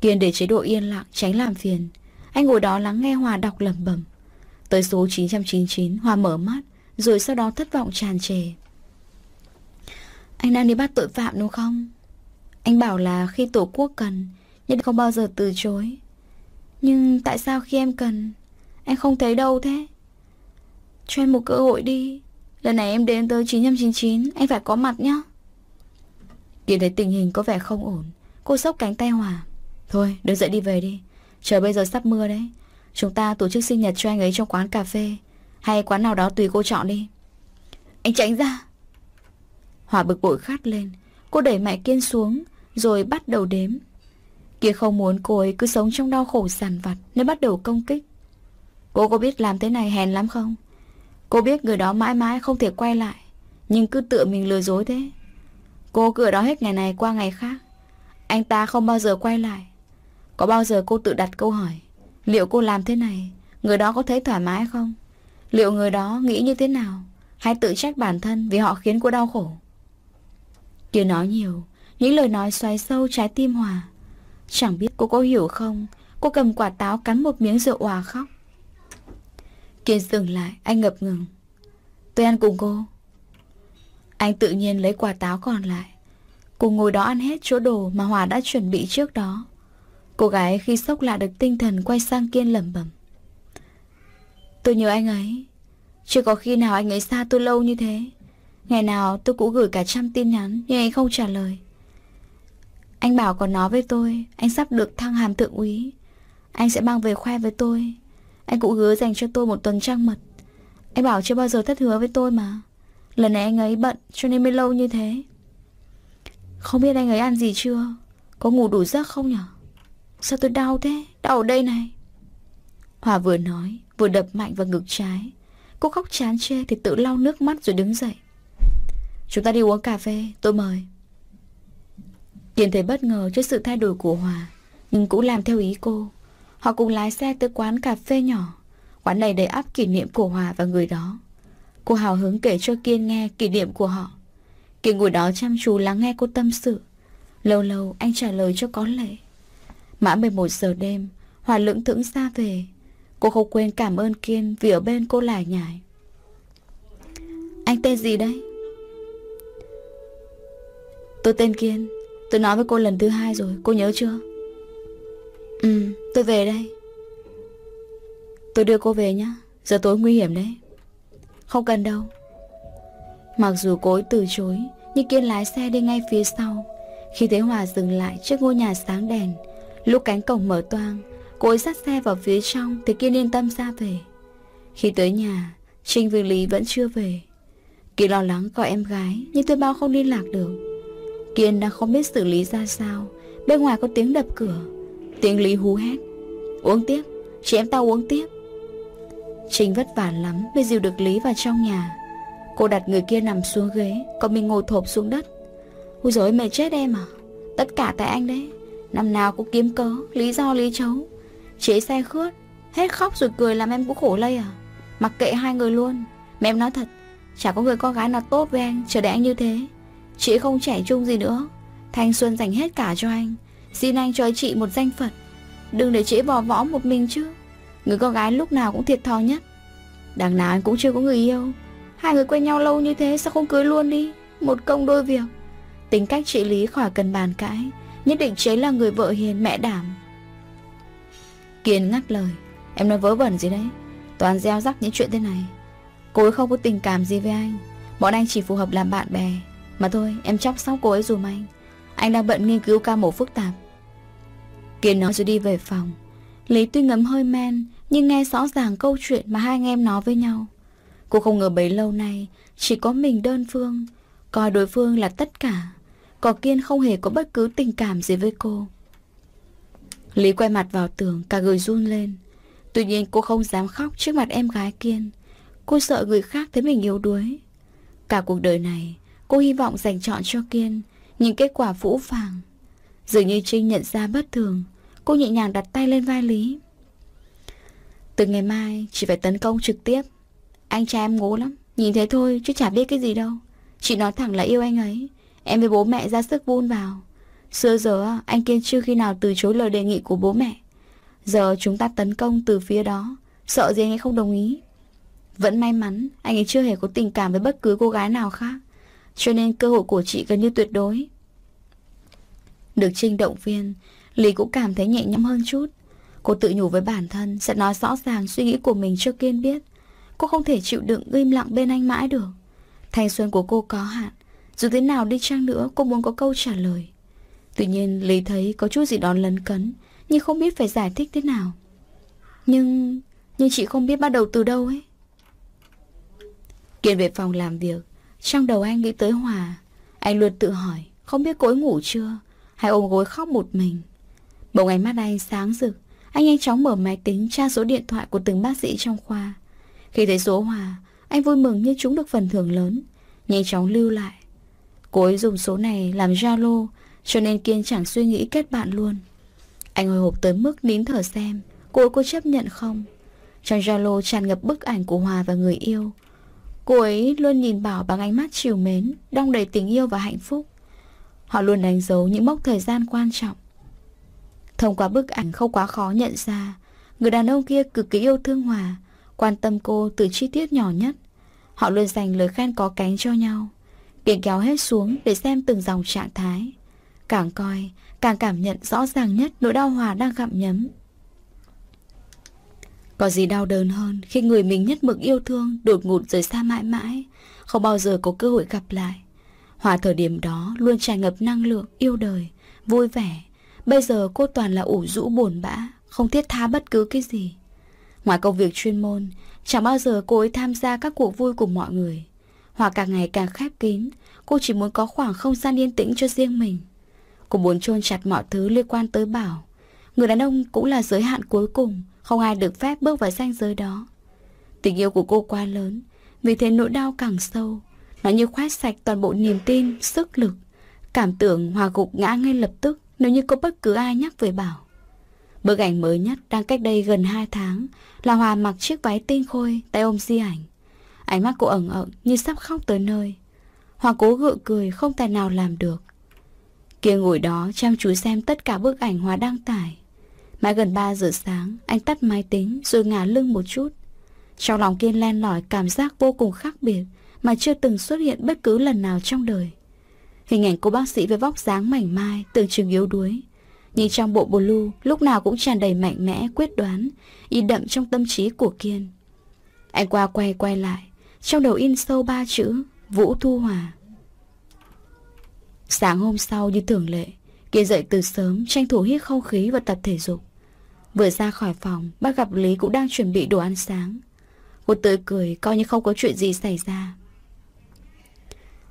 Kiên để chế độ yên lặng tránh làm phiền Anh ngồi đó lắng nghe Hòa đọc lẩm bẩm Tới số 999 Hòa mở mắt Rồi sau đó thất vọng tràn trề Anh đang đi bắt tội phạm đúng không? Anh bảo là khi tổ quốc cần Nhưng không bao giờ từ chối nhưng tại sao khi em cần Anh không thấy đâu thế Cho em một cơ hội đi Lần này em đến tới 999 Anh phải có mặt nhá Nhìn thấy tình hình có vẻ không ổn Cô sốc cánh tay Hòa Thôi đứng dậy đi về đi Trời bây giờ sắp mưa đấy Chúng ta tổ chức sinh nhật cho anh ấy trong quán cà phê Hay quán nào đó tùy cô chọn đi Anh tránh ra Hòa bực bội khát lên Cô đẩy mẹ Kiên xuống Rồi bắt đầu đếm Kia không muốn cô ấy cứ sống trong đau khổ sàn vặt Nên bắt đầu công kích Cô có biết làm thế này hèn lắm không Cô biết người đó mãi mãi không thể quay lại Nhưng cứ tự mình lừa dối thế Cô cứ ở đó hết ngày này qua ngày khác Anh ta không bao giờ quay lại Có bao giờ cô tự đặt câu hỏi Liệu cô làm thế này Người đó có thấy thoải mái không Liệu người đó nghĩ như thế nào Hay tự trách bản thân vì họ khiến cô đau khổ Kia nói nhiều Những lời nói xoáy sâu trái tim Hòa Chẳng biết cô có hiểu không Cô cầm quả táo cắn một miếng rượu hòa khóc Kiên dừng lại Anh ngập ngừng Tôi ăn cùng cô Anh tự nhiên lấy quả táo còn lại Cô ngồi đó ăn hết chỗ đồ Mà Hòa đã chuẩn bị trước đó Cô gái khi sốc lại được tinh thần Quay sang Kiên lẩm bẩm Tôi nhớ anh ấy Chưa có khi nào anh ấy xa tôi lâu như thế Ngày nào tôi cũng gửi cả trăm tin nhắn Nhưng anh không trả lời anh bảo còn nói với tôi Anh sắp được thăng hàm thượng úy Anh sẽ mang về khoe với tôi Anh cũng hứa dành cho tôi một tuần trăng mật Anh bảo chưa bao giờ thất hứa với tôi mà Lần này anh ấy bận cho nên mới lâu như thế Không biết anh ấy ăn gì chưa Có ngủ đủ giấc không nhở Sao tôi đau thế Đau ở đây này Hòa vừa nói vừa đập mạnh vào ngực trái Cô khóc chán chê thì tự lau nước mắt rồi đứng dậy Chúng ta đi uống cà phê Tôi mời Kiên thấy bất ngờ trước sự thay đổi của Hòa Nhưng cũng làm theo ý cô Họ cùng lái xe tới quán cà phê nhỏ Quán này đầy ắp kỷ niệm của Hòa và người đó Cô hào hứng kể cho Kiên nghe kỷ niệm của họ Kiên ngồi đó chăm chú lắng nghe cô tâm sự Lâu lâu anh trả lời cho có lệ Mã 11 giờ đêm Hòa lưỡng thững xa về Cô không quên cảm ơn Kiên vì ở bên cô lải nhải Anh tên gì đấy? Tôi tên Kiên Tôi nói với cô lần thứ hai rồi Cô nhớ chưa Ừ tôi về đây Tôi đưa cô về nhá Giờ tối nguy hiểm đấy Không cần đâu Mặc dù cô ấy từ chối Nhưng Kiên lái xe đi ngay phía sau Khi thấy Hòa dừng lại trước ngôi nhà sáng đèn Lúc cánh cổng mở toang Cô ấy dắt xe vào phía trong Thì Kiên yên tâm ra về Khi tới nhà Trinh vương Lý vẫn chưa về kỳ lo lắng gọi em gái Nhưng tôi bao không liên lạc được Kiên đang không biết xử lý ra sao Bên ngoài có tiếng đập cửa Tiếng Lý hú hét Uống tiếp, chị em tao uống tiếp trình vất vả lắm mới dìu được Lý vào trong nhà Cô đặt người kia nằm xuống ghế Còn mình ngồi thộp xuống đất Ôi dồi mệt chết em à Tất cả tại anh đấy Năm nào cũng kiếm cớ, lý do lý chấu Chế xe khướt, hết khóc rồi cười làm em cũng khổ lây à Mặc kệ hai người luôn Mẹ em nói thật Chả có người con gái nào tốt với anh Chờ để anh như thế Chị không trẻ trung gì nữa Thanh xuân dành hết cả cho anh Xin anh cho chị một danh phận Đừng để chị bỏ võ một mình chứ Người con gái lúc nào cũng thiệt thòi nhất Đằng nào anh cũng chưa có người yêu Hai người quen nhau lâu như thế sao không cưới luôn đi Một công đôi việc Tính cách chị Lý khỏi cần bàn cãi Nhất định chế là người vợ hiền mẹ đảm Kiên ngắt lời Em nói vớ vẩn gì đấy Toàn gieo rắc những chuyện thế này Cô ấy không có tình cảm gì với anh Bọn anh chỉ phù hợp làm bạn bè mà thôi em chóc sóc cô ấy dùm anh Anh đang bận nghiên cứu ca mổ phức tạp Kiên nói rồi đi về phòng Lý tuy ngấm hơi men Nhưng nghe rõ ràng câu chuyện mà hai anh em nói với nhau Cô không ngờ bấy lâu nay Chỉ có mình đơn phương Coi đối phương là tất cả còn Kiên không hề có bất cứ tình cảm gì với cô Lý quay mặt vào tường Cả người run lên Tuy nhiên cô không dám khóc trước mặt em gái Kiên Cô sợ người khác thấy mình yếu đuối Cả cuộc đời này Cô hy vọng dành chọn cho Kiên Những kết quả vũ phàng Dường như Trinh nhận ra bất thường Cô nhẹ nhàng đặt tay lên vai Lý Từ ngày mai Chị phải tấn công trực tiếp Anh trai em ngố lắm Nhìn thế thôi chứ chả biết cái gì đâu Chị nói thẳng là yêu anh ấy Em với bố mẹ ra sức vun vào Xưa giờ anh Kiên chưa khi nào từ chối lời đề nghị của bố mẹ Giờ chúng ta tấn công từ phía đó Sợ gì anh ấy không đồng ý Vẫn may mắn Anh ấy chưa hề có tình cảm với bất cứ cô gái nào khác cho nên cơ hội của chị gần như tuyệt đối Được Trinh động viên Lý cũng cảm thấy nhẹ nhõm hơn chút Cô tự nhủ với bản thân Sẽ nói rõ ràng suy nghĩ của mình cho Kiên biết Cô không thể chịu đựng im lặng bên anh mãi được Thanh xuân của cô có hạn Dù thế nào đi chăng nữa Cô muốn có câu trả lời Tuy nhiên Lý thấy có chút gì đó lấn cấn Nhưng không biết phải giải thích thế nào Nhưng... Nhưng chị không biết bắt đầu từ đâu ấy Kiên về phòng làm việc trong đầu anh nghĩ tới Hòa Anh luôn tự hỏi Không biết cô ấy ngủ chưa Hay ôm gối khóc một mình Bỗng ánh mắt anh sáng rực Anh nhanh chóng mở máy tính tra số điện thoại của từng bác sĩ trong khoa Khi thấy số Hòa Anh vui mừng như chúng được phần thưởng lớn Nhanh chóng lưu lại Cô ấy dùng số này làm Zalo Cho nên Kiên chẳng suy nghĩ kết bạn luôn Anh hồi hộp tới mức nín thở xem Cô ấy có chấp nhận không Trong Zalo tràn ngập bức ảnh của Hòa và người yêu Cô ấy luôn nhìn Bảo bằng ánh mắt chiều mến, đong đầy tình yêu và hạnh phúc. Họ luôn đánh dấu những mốc thời gian quan trọng. Thông qua bức ảnh không quá khó nhận ra, người đàn ông kia cực kỳ yêu thương Hòa, quan tâm cô từ chi tiết nhỏ nhất. Họ luôn dành lời khen có cánh cho nhau, tiếng kéo hết xuống để xem từng dòng trạng thái. Càng coi, càng cảm nhận rõ ràng nhất nỗi đau Hòa đang gặm nhấm. Có gì đau đớn hơn khi người mình nhất mực yêu thương đột ngột rời xa mãi mãi, không bao giờ có cơ hội gặp lại. Hòa thời điểm đó luôn tràn ngập năng lượng, yêu đời, vui vẻ. Bây giờ cô toàn là ủ rũ buồn bã, không thiết tha bất cứ cái gì. Ngoài công việc chuyên môn, chẳng bao giờ cô ấy tham gia các cuộc vui của mọi người. Hòa càng ngày càng khép kín, cô chỉ muốn có khoảng không gian yên tĩnh cho riêng mình. Cô muốn chôn chặt mọi thứ liên quan tới Bảo. Người đàn ông cũng là giới hạn cuối cùng, không ai được phép bước vào ranh giới đó Tình yêu của cô quá lớn Vì thế nỗi đau càng sâu Nó như khoét sạch toàn bộ niềm tin, sức lực Cảm tưởng hòa gục ngã ngay lập tức Nếu như có bất cứ ai nhắc về Bảo Bức ảnh mới nhất đang cách đây gần 2 tháng Là Hòa mặc chiếc váy tinh khôi Tay ôm di ảnh Ánh mắt cô ẩn ẩn như sắp khóc tới nơi Hòa cố gượng cười không tài nào làm được Kia ngồi đó chăm chú xem tất cả bức ảnh Hòa đăng tải Mãi gần 3 giờ sáng, anh tắt máy tính rồi ngả lưng một chút. Trong lòng Kiên len lỏi cảm giác vô cùng khác biệt mà chưa từng xuất hiện bất cứ lần nào trong đời. Hình ảnh cô bác sĩ với vóc dáng mảnh mai, tưởng chừng yếu đuối. Nhưng trong bộ blue lúc nào cũng tràn đầy mạnh mẽ, quyết đoán, in đậm trong tâm trí của Kiên. Anh qua quay quay lại, trong đầu in sâu ba chữ Vũ Thu Hòa. Sáng hôm sau như thường lệ, Kiên dậy từ sớm tranh thủ hít không khí và tập thể dục. Vừa ra khỏi phòng, bác gặp Lý cũng đang chuẩn bị đồ ăn sáng. Cô tươi cười coi như không có chuyện gì xảy ra.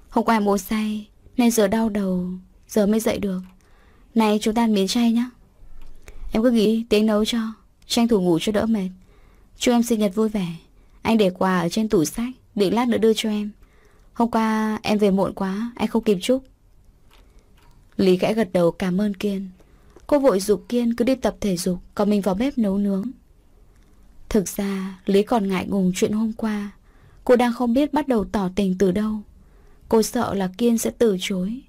Hôm qua em uống say, nay giờ đau đầu, giờ mới dậy được. Này chúng ta ăn miếng chay nhá. Em cứ nghĩ tiếng nấu cho, tranh thủ ngủ cho đỡ mệt. Chúc em sinh nhật vui vẻ. Anh để quà ở trên tủ sách, định lát nữa đưa cho em. Hôm qua em về muộn quá, anh không kịp chúc. Lý khẽ gật đầu cảm ơn Kiên. Cô vội dục Kiên cứ đi tập thể dục Còn mình vào bếp nấu nướng Thực ra Lý còn ngại ngùng chuyện hôm qua Cô đang không biết bắt đầu tỏ tình từ đâu Cô sợ là Kiên sẽ từ chối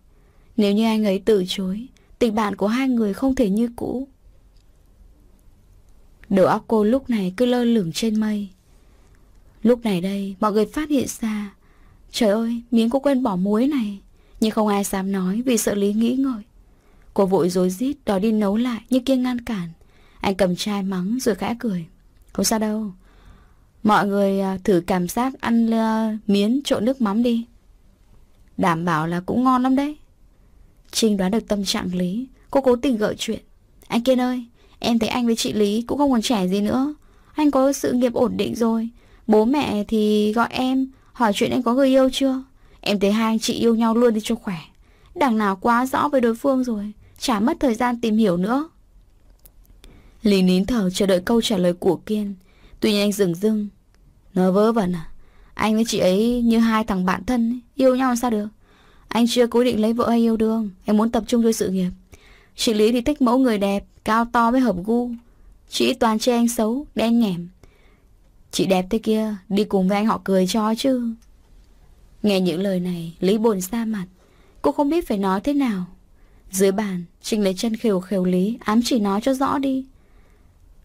Nếu như anh ấy từ chối Tình bạn của hai người không thể như cũ Đầu óc cô lúc này cứ lơ lửng trên mây Lúc này đây Mọi người phát hiện ra Trời ơi miếng cô quên bỏ muối này Nhưng không ai dám nói vì sợ Lý nghĩ ngợi Cô vội rối rít đòi đi nấu lại Nhưng kia ngăn cản Anh cầm chai mắng rồi khẽ cười Không sao đâu Mọi người à, thử cảm giác ăn à, miến trộn nước mắm đi Đảm bảo là cũng ngon lắm đấy Trinh đoán được tâm trạng Lý Cô cố tình gợi chuyện Anh Kiên ơi Em thấy anh với chị Lý cũng không còn trẻ gì nữa Anh có sự nghiệp ổn định rồi Bố mẹ thì gọi em Hỏi chuyện anh có người yêu chưa Em thấy hai anh chị yêu nhau luôn đi cho khỏe Đằng nào quá rõ với đối phương rồi chả mất thời gian tìm hiểu nữa. Lý nín thở chờ đợi câu trả lời của Kiên. Tuy nhiên anh dừng dưng. Nó vớ vẩn à? Anh với chị ấy như hai thằng bạn thân, ấy. yêu nhau sao được? Anh chưa cố định lấy vợ hay yêu đương, em muốn tập trung cho sự nghiệp. Chị Lý thì thích mẫu người đẹp, cao to với hợp gu. Chị toàn chê anh xấu, đen nhẻm. Chị đẹp thế kia, đi cùng với anh họ cười cho chứ. Nghe những lời này, Lý buồn xa mặt. Cô không biết phải nói thế nào. Dưới bàn, Trinh lấy chân khều khều lý, ám chỉ nói cho rõ đi.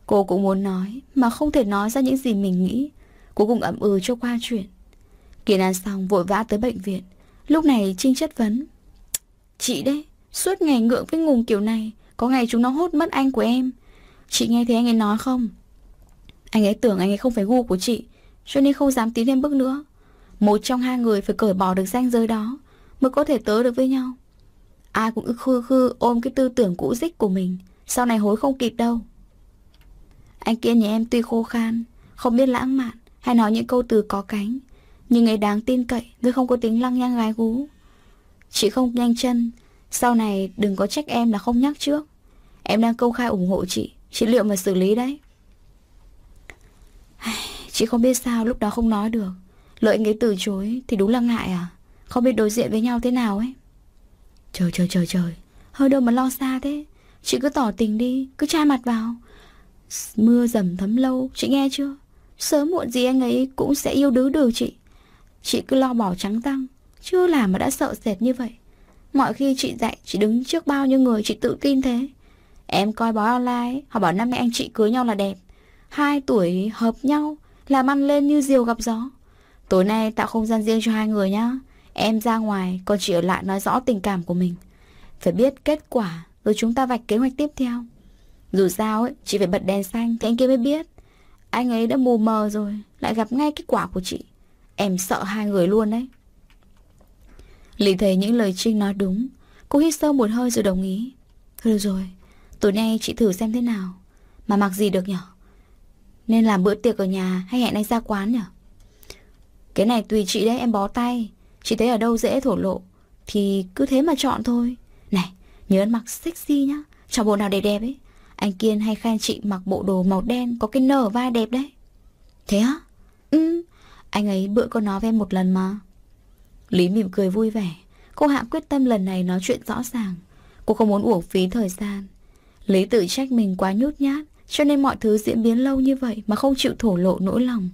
Cô cũng muốn nói, mà không thể nói ra những gì mình nghĩ. Cuối cùng ẩm ừ cho qua chuyện. Kiên an xong vội vã tới bệnh viện. Lúc này Trinh chất vấn. Chị đấy, suốt ngày ngượng với ngùng kiểu này, có ngày chúng nó hốt mất anh của em. Chị nghe thấy anh ấy nói không? Anh ấy tưởng anh ấy không phải gu của chị, cho nên không dám tiến thêm bước nữa. Một trong hai người phải cởi bỏ được ranh giới đó mới có thể tới được với nhau. Ai cũng ức khư khư ôm cái tư tưởng cũ dích của mình Sau này hối không kịp đâu Anh kia nhà em tuy khô khan Không biết lãng mạn Hay nói những câu từ có cánh Nhưng ấy đáng tin cậy Với không có tính lăng nhăng gái gú Chị không nhanh chân Sau này đừng có trách em là không nhắc trước Em đang công khai ủng hộ chị Chị liệu mà xử lý đấy [sighs] Chị không biết sao lúc đó không nói được lợi anh ấy từ chối thì đúng là ngại à Không biết đối diện với nhau thế nào ấy Trời trời trời trời Hơi đâu mà lo xa thế Chị cứ tỏ tình đi Cứ trai mặt vào Mưa dầm thấm lâu Chị nghe chưa Sớm muộn gì anh ấy cũng sẽ yêu đứa được chị Chị cứ lo bỏ trắng tăng Chưa làm mà đã sợ sệt như vậy Mọi khi chị dạy Chị đứng trước bao nhiêu người Chị tự tin thế Em coi bói online Họ bảo năm nay anh chị cưới nhau là đẹp Hai tuổi hợp nhau Làm ăn lên như diều gặp gió Tối nay tạo không gian riêng cho hai người nhá Em ra ngoài, còn chị ở lại nói rõ tình cảm của mình. Phải biết kết quả, rồi chúng ta vạch kế hoạch tiếp theo. Dù sao ấy, chị phải bật đèn xanh thì anh kia mới biết. Anh ấy đã mù mờ rồi, lại gặp ngay kết quả của chị. Em sợ hai người luôn đấy. Lý thấy những lời Trinh nói đúng. Cô hít sâu một hơi rồi đồng ý. Thôi được rồi, tối nay chị thử xem thế nào. Mà mặc gì được nhở? Nên làm bữa tiệc ở nhà hay hẹn anh ra quán nhở? Cái này tùy chị đấy, em bó tay. Chị thấy ở đâu dễ thổ lộ Thì cứ thế mà chọn thôi Này nhớ ăn mặc sexy nhá Chọn bộ nào đẹp đẹp ấy Anh Kiên hay khen chị mặc bộ đồ màu đen Có cái nở vai đẹp đấy Thế á Ừ Anh ấy bữa có nói với em một lần mà Lý mỉm cười vui vẻ Cô Hạ quyết tâm lần này nói chuyện rõ ràng Cô không muốn uổng phí thời gian Lý tự trách mình quá nhút nhát Cho nên mọi thứ diễn biến lâu như vậy Mà không chịu thổ lộ nỗi lòng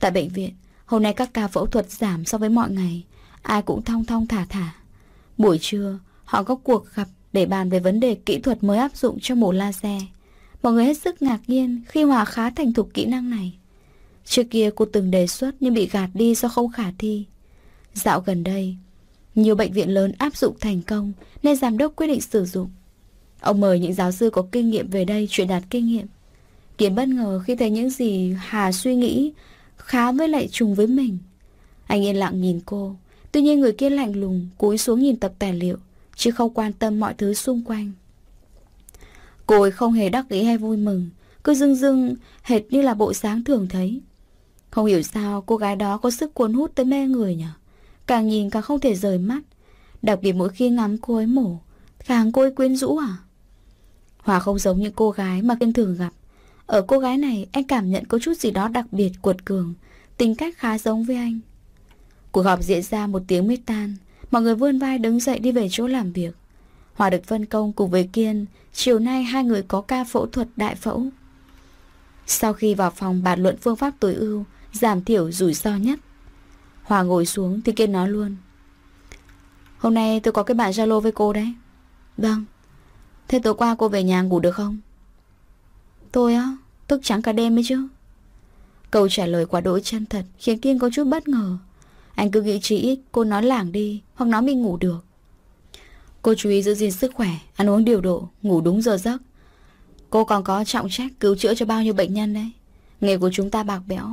Tại bệnh viện Hôm nay các ca phẫu thuật giảm so với mọi ngày Ai cũng thong thong thả thả Buổi trưa Họ có cuộc gặp để bàn về vấn đề kỹ thuật mới áp dụng cho mổ laser Mọi người hết sức ngạc nhiên khi Hòa khá thành thục kỹ năng này Trước kia cô từng đề xuất nhưng bị gạt đi do không khả thi Dạo gần đây Nhiều bệnh viện lớn áp dụng thành công Nên giám đốc quyết định sử dụng Ông mời những giáo sư có kinh nghiệm về đây truyền đạt kinh nghiệm Kiến bất ngờ khi thấy những gì Hà suy nghĩ khá với lại trùng với mình. Anh yên lặng nhìn cô, tuy nhiên người kia lạnh lùng cúi xuống nhìn tập tài liệu, chứ không quan tâm mọi thứ xung quanh. Cô ấy không hề đắc ý hay vui mừng, cứ dưng dưng hệt như là bộ sáng thường thấy. Không hiểu sao cô gái đó có sức cuốn hút tới mê người nhở. Càng nhìn càng không thể rời mắt, đặc biệt mỗi khi ngắm cô ấy mổ, càng cô ấy quyến rũ à? Hòa không giống những cô gái mà Kiên thường gặp. Ở cô gái này anh cảm nhận có chút gì đó đặc biệt cuột cường Tính cách khá giống với anh Cuộc họp diễn ra một tiếng mới tan Mọi người vươn vai đứng dậy đi về chỗ làm việc Hòa được phân công cùng với Kiên Chiều nay hai người có ca phẫu thuật đại phẫu Sau khi vào phòng bàn luận phương pháp tối ưu Giảm thiểu rủi ro nhất Hòa ngồi xuống thì Kiên nói luôn Hôm nay tôi có cái bạn Zalo với cô đấy Vâng Thế tối qua cô về nhà ngủ được không? Tôi á, thức trắng cả đêm ấy chứ Câu trả lời quá đỗi chân thật Khiến Kiên có chút bất ngờ Anh cứ nghĩ chỉ ít cô nói lảng đi Hoặc nói mình ngủ được Cô chú ý giữ gìn sức khỏe Ăn uống điều độ, ngủ đúng giờ giấc Cô còn có trọng trách cứu chữa cho bao nhiêu bệnh nhân đấy Nghề của chúng ta bạc bẽo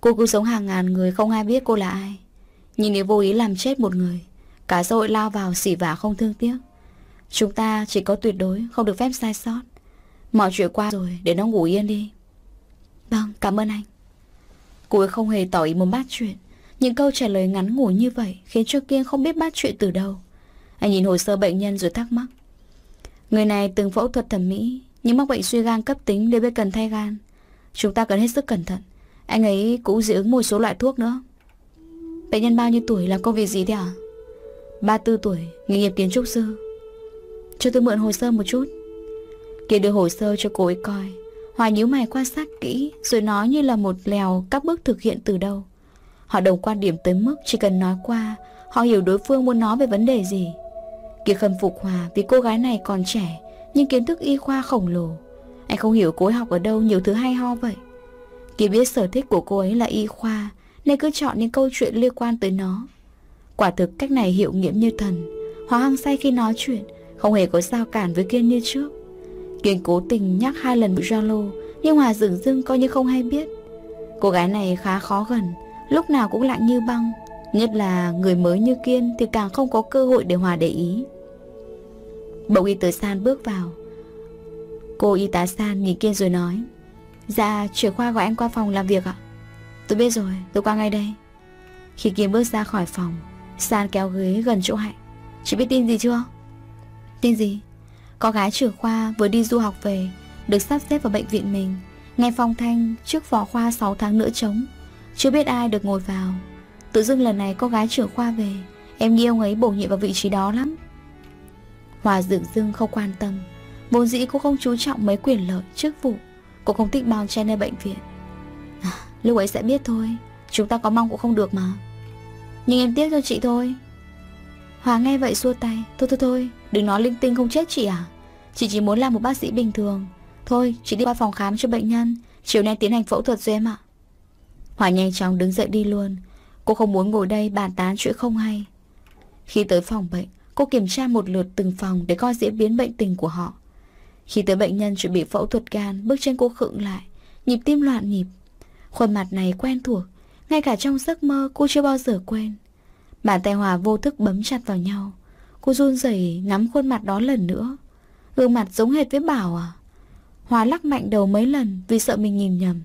Cô cứ sống hàng ngàn người không ai biết cô là ai Nhìn nếu vô ý làm chết một người Cả xã hội lao vào xỉ vả không thương tiếc Chúng ta chỉ có tuyệt đối Không được phép sai sót Mọi chuyện qua rồi để nó ngủ yên đi Vâng cảm ơn anh Cô ấy không hề tỏ ý muốn bắt chuyện Những câu trả lời ngắn ngủi như vậy Khiến cho Kiên không biết bắt chuyện từ đâu Anh nhìn hồ sơ bệnh nhân rồi thắc mắc Người này từng phẫu thuật thẩm mỹ Nhưng mắc bệnh suy gan cấp tính nên biết cần thay gan Chúng ta cần hết sức cẩn thận Anh ấy cũng dị ứng một số loại thuốc nữa Bệnh nhân bao nhiêu tuổi làm công việc gì thế ạ? À? 34 tuổi, nghề nghiệp kiến trúc sư Cho tôi mượn hồ sơ một chút Kia đưa hồ sơ cho cô ấy coi Hòa nhíu mày quan sát kỹ Rồi nói như là một lèo các bước thực hiện từ đâu Họ đồng quan điểm tới mức chỉ cần nói qua Họ hiểu đối phương muốn nói về vấn đề gì Kia khâm phục Hòa vì cô gái này còn trẻ Nhưng kiến thức y khoa khổng lồ Anh không hiểu cô ấy học ở đâu nhiều thứ hay ho vậy Kia biết sở thích của cô ấy là y khoa Nên cứ chọn những câu chuyện liên quan tới nó Quả thực cách này hiệu nghiệm như thần Hòa hăng say khi nói chuyện Không hề có giao cản với Kiên như trước Kiên cố tình nhắc hai lần Zalo Nhưng Hòa dừng dưng coi như không hay biết Cô gái này khá khó gần Lúc nào cũng lạnh như băng Nhất là người mới như Kiên Thì càng không có cơ hội để Hòa để ý Bỗng y tới San bước vào Cô y tá San nhìn Kiên rồi nói Dạ trưởng khoa gọi anh qua phòng làm việc ạ Tôi biết rồi tôi qua ngay đây Khi Kiên bước ra khỏi phòng San kéo ghế gần chỗ Hạnh Chị biết tin gì chưa Tin gì có gái trưởng khoa vừa đi du học về Được sắp xếp vào bệnh viện mình Nghe phong thanh trước vỏ khoa 6 tháng nữa trống Chưa biết ai được ngồi vào Tự dưng lần này có gái trưởng khoa về Em nghĩ ông ấy bổ nhiệm vào vị trí đó lắm Hòa dưỡng dưng không quan tâm Vốn dĩ cô không chú trọng mấy quyền lợi, chức vụ Cũng không thích bao che nơi bệnh viện à, Lúc ấy sẽ biết thôi Chúng ta có mong cũng không được mà Nhưng em tiếc cho chị thôi Hòa nghe vậy xua tay Thôi thôi thôi đừng nói linh tinh không chết chị à Chị chỉ muốn làm một bác sĩ bình thường Thôi chị đi qua phòng khám cho bệnh nhân Chiều nay tiến hành phẫu thuật cho em ạ Hòa nhanh chóng đứng dậy đi luôn Cô không muốn ngồi đây bàn tán chuyện không hay Khi tới phòng bệnh Cô kiểm tra một lượt từng phòng Để coi diễn biến bệnh tình của họ Khi tới bệnh nhân chuẩn bị phẫu thuật gan Bước chân cô khựng lại Nhịp tim loạn nhịp Khuôn mặt này quen thuộc Ngay cả trong giấc mơ cô chưa bao giờ quên Bàn tay Hòa vô thức bấm chặt vào nhau Cô run rẩy nắm khuôn mặt đó lần nữa Gương mặt giống hệt với Bảo à Hòa lắc mạnh đầu mấy lần Vì sợ mình nhìn nhầm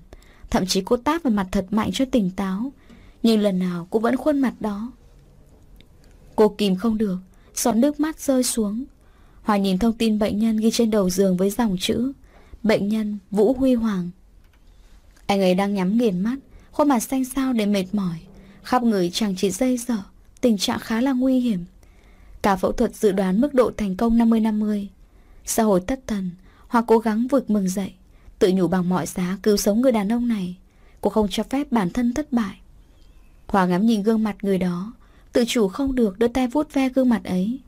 Thậm chí cô táp vào mặt thật mạnh cho tỉnh táo Nhưng lần nào cô vẫn khuôn mặt đó Cô kìm không được Giọt nước mắt rơi xuống Hòa nhìn thông tin bệnh nhân ghi trên đầu giường với dòng chữ Bệnh nhân Vũ Huy Hoàng Anh ấy đang nhắm nghiền mắt Khuôn mặt xanh xao để mệt mỏi Khắp người chẳng chỉ dây dở tình trạng khá là nguy hiểm. Cả phẫu thuật dự đoán mức độ thành công 50-50. Sau hồi thất thần, Hoa cố gắng vượt mừng dậy, tự nhủ bằng mọi giá cứu sống người đàn ông này. Cô không cho phép bản thân thất bại. Hoa ngắm nhìn gương mặt người đó, tự chủ không được đưa tay vuốt ve gương mặt ấy.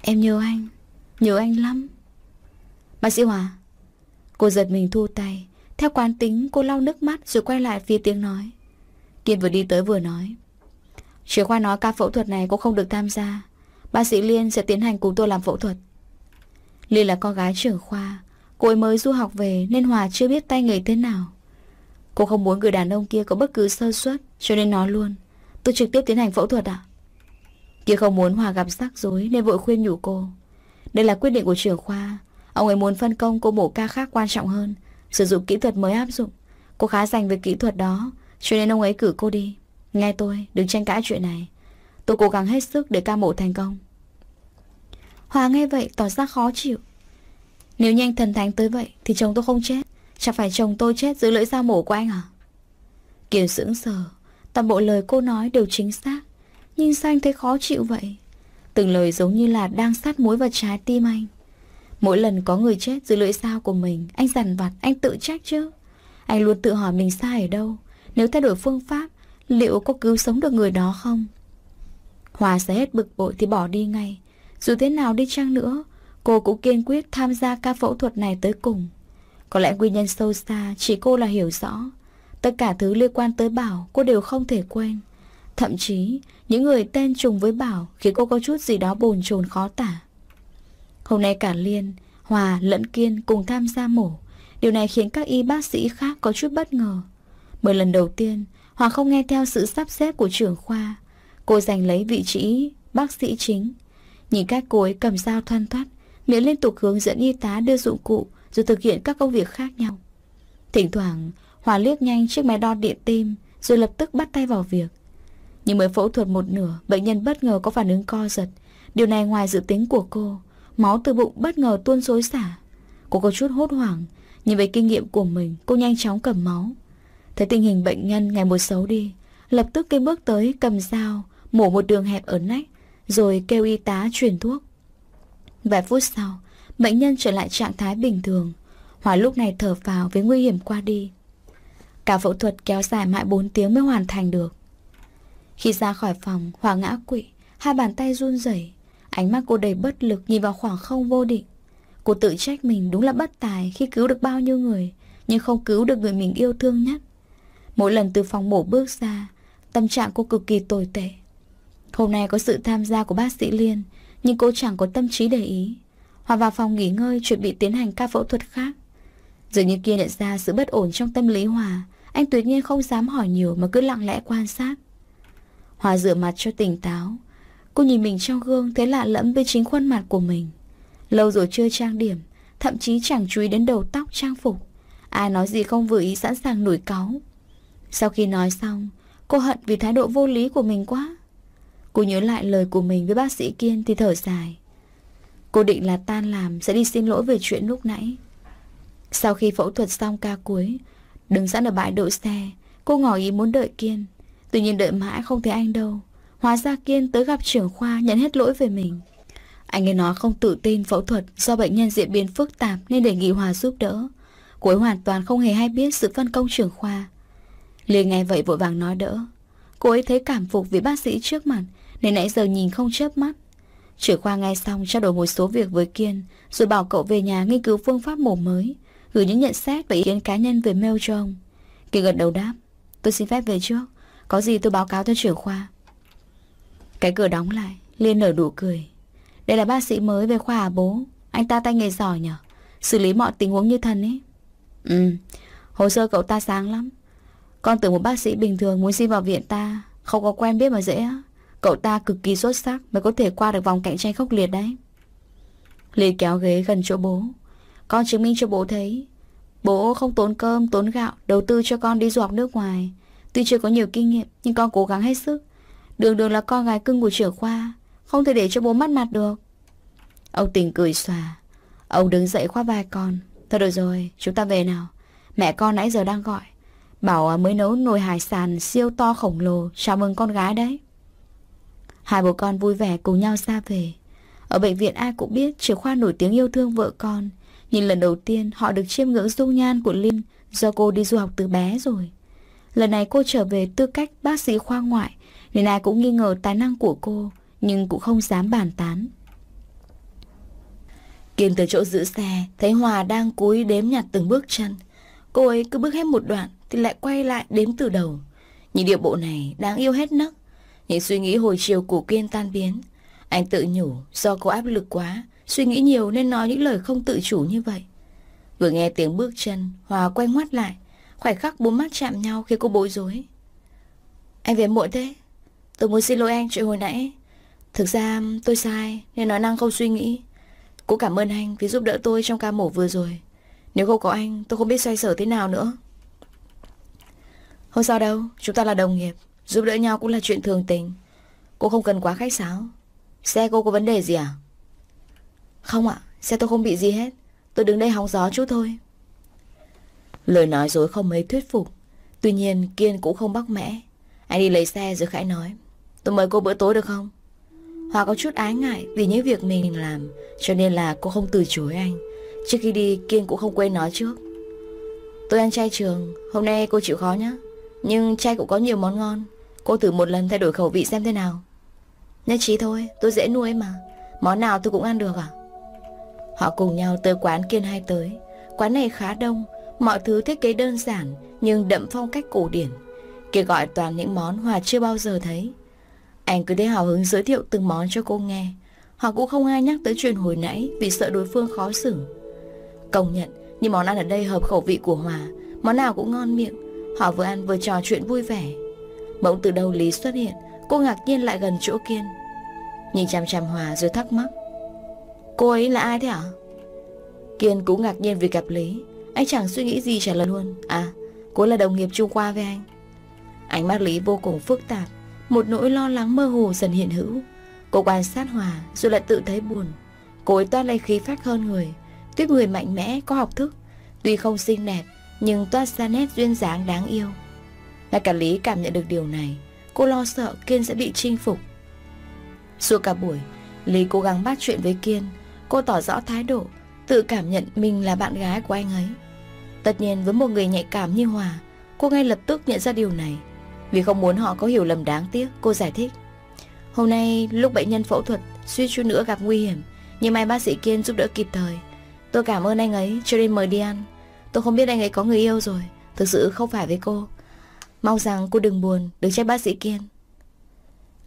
Em nhớ anh, nhớ anh lắm. Bác sĩ Hòa, cô giật mình thu tay. Theo quán tính, cô lau nước mắt rồi quay lại phía tiếng nói. Kiên vừa đi tới vừa nói. Chìa khoa nói ca phẫu thuật này cũng không được tham gia Bác sĩ Liên sẽ tiến hành cùng tôi làm phẫu thuật Liên là con gái trưởng khoa Cô ấy mới du học về Nên Hòa chưa biết tay nghề thế nào Cô không muốn người đàn ông kia có bất cứ sơ suất Cho nên nói luôn Tôi trực tiếp tiến hành phẫu thuật ạ Kia không muốn Hòa gặp rắc rối Nên vội khuyên nhủ cô Đây là quyết định của trưởng khoa Ông ấy muốn phân công cô mổ ca khác quan trọng hơn Sử dụng kỹ thuật mới áp dụng Cô khá dành về kỹ thuật đó Cho nên ông ấy cử cô đi Nghe tôi, đừng tranh cãi chuyện này. Tôi cố gắng hết sức để ca mổ thành công. Hòa nghe vậy tỏ ra khó chịu. Nếu nhanh thần thánh tới vậy thì chồng tôi không chết. Chẳng phải chồng tôi chết dưới lưỡi dao mổ của anh à? Kiều sững sờ, toàn bộ lời cô nói đều chính xác. Nhưng sao anh thấy khó chịu vậy? Từng lời giống như là đang sát muối vào trái tim anh. Mỗi lần có người chết dưới lưỡi dao của mình, anh dằn vặt, anh tự trách chứ. Anh luôn tự hỏi mình sai ở đâu. Nếu thay đổi phương pháp Liệu có cứu sống được người đó không? Hòa sẽ hết bực bội thì bỏ đi ngay Dù thế nào đi chăng nữa Cô cũng kiên quyết tham gia ca phẫu thuật này tới cùng Có lẽ nguyên nhân sâu xa Chỉ cô là hiểu rõ Tất cả thứ liên quan tới Bảo Cô đều không thể quên Thậm chí những người tên trùng với Bảo Khiến cô có chút gì đó bồn chồn khó tả Hôm nay cả Liên Hòa lẫn Kiên cùng tham gia mổ Điều này khiến các y bác sĩ khác có chút bất ngờ bởi lần đầu tiên Hoàng không nghe theo sự sắp xếp của trưởng khoa. Cô giành lấy vị trí bác sĩ chính. Nhìn các cô ấy cầm dao thoăn thoát, miệng liên tục hướng dẫn y tá đưa dụng cụ rồi thực hiện các công việc khác nhau. Thỉnh thoảng, Hòa liếc nhanh chiếc máy đo điện tim rồi lập tức bắt tay vào việc. Nhưng mới phẫu thuật một nửa, bệnh nhân bất ngờ có phản ứng co giật. Điều này ngoài dự tính của cô, máu từ bụng bất ngờ tuôn xối xả. Cô có chút hốt hoảng, nhưng với kinh nghiệm của mình, cô nhanh chóng cầm máu. Thấy tình hình bệnh nhân ngày một xấu đi Lập tức cây bước tới cầm dao Mổ một đường hẹp ở nách Rồi kêu y tá truyền thuốc Vài phút sau Bệnh nhân trở lại trạng thái bình thường Hòa lúc này thở vào với nguy hiểm qua đi Cả phẫu thuật kéo dài mãi 4 tiếng mới hoàn thành được Khi ra khỏi phòng Hòa ngã quỵ Hai bàn tay run rẩy Ánh mắt cô đầy bất lực nhìn vào khoảng không vô định Cô tự trách mình đúng là bất tài Khi cứu được bao nhiêu người Nhưng không cứu được người mình yêu thương nhất Mỗi lần từ phòng mổ bước ra Tâm trạng cô cực kỳ tồi tệ Hôm nay có sự tham gia của bác sĩ Liên Nhưng cô chẳng có tâm trí để ý Hòa vào phòng nghỉ ngơi chuẩn bị tiến hành ca phẫu thuật khác Dường như kia nhận ra sự bất ổn trong tâm lý Hòa Anh tuyệt nhiên không dám hỏi nhiều mà cứ lặng lẽ quan sát Hòa rửa mặt cho tỉnh táo Cô nhìn mình trong gương thấy lạ lẫm với chính khuôn mặt của mình Lâu rồi chưa trang điểm Thậm chí chẳng chú ý đến đầu tóc trang phục Ai nói gì không vừa ý sẵn sàng nổi cáu sau khi nói xong Cô hận vì thái độ vô lý của mình quá Cô nhớ lại lời của mình với bác sĩ Kiên thì thở dài Cô định là tan làm sẽ đi xin lỗi về chuyện lúc nãy Sau khi phẫu thuật xong ca cuối Đứng sẵn ở bãi đậu xe Cô ngỏ ý muốn đợi Kiên Tuy nhiên đợi mãi không thấy anh đâu Hóa ra Kiên tới gặp trưởng khoa nhận hết lỗi về mình Anh ấy nói không tự tin phẫu thuật Do bệnh nhân diễn biến phức tạp nên đề nghị Hòa giúp đỡ Cô ấy hoàn toàn không hề hay biết sự phân công trưởng khoa Lê nghe vậy vội vàng nói đỡ Cô ấy thấy cảm phục vì bác sĩ trước mặt Nên nãy giờ nhìn không chớp mắt Trưởng khoa ngay xong trao đổi một số việc với Kiên Rồi bảo cậu về nhà nghiên cứu phương pháp mổ mới Gửi những nhận xét và ý kiến cá nhân về mail cho ông Kiên gật đầu đáp Tôi xin phép về trước Có gì tôi báo cáo cho trưởng khoa Cái cửa đóng lại Liên nở đủ cười Đây là bác sĩ mới về khoa à bố Anh ta tay nghề giỏi nhở Xử lý mọi tình huống như thần ấy Ừ Hồ sơ cậu ta sáng lắm con tưởng một bác sĩ bình thường muốn xin vào viện ta Không có quen biết mà dễ á Cậu ta cực kỳ xuất sắc Mới có thể qua được vòng cạnh tranh khốc liệt đấy Lý kéo ghế gần chỗ bố Con chứng minh cho bố thấy Bố không tốn cơm, tốn gạo Đầu tư cho con đi du học nước ngoài Tuy chưa có nhiều kinh nghiệm Nhưng con cố gắng hết sức Đường đường là con gái cưng của trưởng khoa Không thể để cho bố mất mặt được Ông tình cười xòa Ông đứng dậy khoác vai con Thôi được rồi, chúng ta về nào Mẹ con nãy giờ đang gọi Bảo à, mới nấu nồi hải sản siêu to khổng lồ Chào mừng con gái đấy Hai bố con vui vẻ cùng nhau ra về Ở bệnh viện ai cũng biết Trưởng khoa nổi tiếng yêu thương vợ con nhìn lần đầu tiên họ được chiêm ngưỡng dung nhan của Linh Do cô đi du học từ bé rồi Lần này cô trở về tư cách bác sĩ khoa ngoại Nên ai cũng nghi ngờ tài năng của cô Nhưng cũng không dám bàn tán Kiên từ chỗ giữ xe Thấy Hòa đang cúi đếm nhặt từng bước chân Cô ấy cứ bước hết một đoạn thì lại quay lại đếm từ đầu. Những điệu bộ này đáng yêu hết nấc. Những suy nghĩ hồi chiều của Kiên tan biến. Anh tự nhủ do cô áp lực quá, suy nghĩ nhiều nên nói những lời không tự chủ như vậy. Vừa nghe tiếng bước chân, Hòa quay ngoắt lại. Khoảnh khắc bốn mắt chạm nhau khi cô bối rối. Anh về muộn thế? Tôi muốn xin lỗi anh chuyện hồi nãy. Thực ra um, tôi sai nên nói năng không suy nghĩ. Cũng cảm ơn anh vì giúp đỡ tôi trong ca mổ vừa rồi. Nếu không có anh, tôi không biết xoay sở thế nào nữa. Không sao đâu, chúng ta là đồng nghiệp Giúp đỡ nhau cũng là chuyện thường tình Cô không cần quá khách sáo Xe cô có vấn đề gì à? Không ạ, xe tôi không bị gì hết Tôi đứng đây hóng gió chút thôi Lời nói dối không mấy thuyết phục Tuy nhiên Kiên cũng không bắt mẽ Anh đi lấy xe rồi khải nói Tôi mời cô bữa tối được không? Hòa có chút ái ngại vì những việc mình làm Cho nên là cô không từ chối anh Trước khi đi Kiên cũng không quên nói trước Tôi ăn chay trường Hôm nay cô chịu khó nhé nhưng chay cũng có nhiều món ngon Cô thử một lần thay đổi khẩu vị xem thế nào Nhất trí thôi tôi dễ nuôi mà Món nào tôi cũng ăn được à Họ cùng nhau tới quán Kiên Hai tới Quán này khá đông Mọi thứ thiết kế đơn giản Nhưng đậm phong cách cổ điển Kia gọi toàn những món Hòa chưa bao giờ thấy Anh cứ thế hào hứng giới thiệu từng món cho cô nghe Họ cũng không ai nhắc tới chuyện hồi nãy Vì sợ đối phương khó xử Công nhận những món ăn ở đây hợp khẩu vị của Hòa Món nào cũng ngon miệng Họ vừa ăn vừa trò chuyện vui vẻ Bỗng từ đâu Lý xuất hiện Cô ngạc nhiên lại gần chỗ Kiên Nhìn chằm chằm Hòa rồi thắc mắc Cô ấy là ai thế hả? Kiên cũng ngạc nhiên vì gặp Lý Anh chẳng suy nghĩ gì trả lời luôn À, cô là đồng nghiệp Trung qua với anh Ánh mắt Lý vô cùng phức tạp Một nỗi lo lắng mơ hồ dần hiện hữu Cô quan sát Hòa rồi lại tự thấy buồn Cô ấy toát lên khí phách hơn người Tuyết người mạnh mẽ, có học thức Tuy không xinh đẹp nhưng toát ra nét duyên dáng đáng yêu. Ngay cả Lý cảm nhận được điều này, cô lo sợ Kiên sẽ bị chinh phục. Suốt cả buổi, Lý cố gắng bắt chuyện với Kiên, cô tỏ rõ thái độ, tự cảm nhận mình là bạn gái của anh ấy. Tất nhiên với một người nhạy cảm như Hòa, cô ngay lập tức nhận ra điều này. Vì không muốn họ có hiểu lầm đáng tiếc, cô giải thích. Hôm nay lúc bệnh nhân phẫu thuật, suy chút nữa gặp nguy hiểm, nhưng may bác sĩ Kiên giúp đỡ kịp thời. Tôi cảm ơn anh ấy cho nên mời đi ăn Tôi không biết anh ấy có người yêu rồi Thực sự không phải với cô mau rằng cô đừng buồn Đừng trách bác sĩ Kiên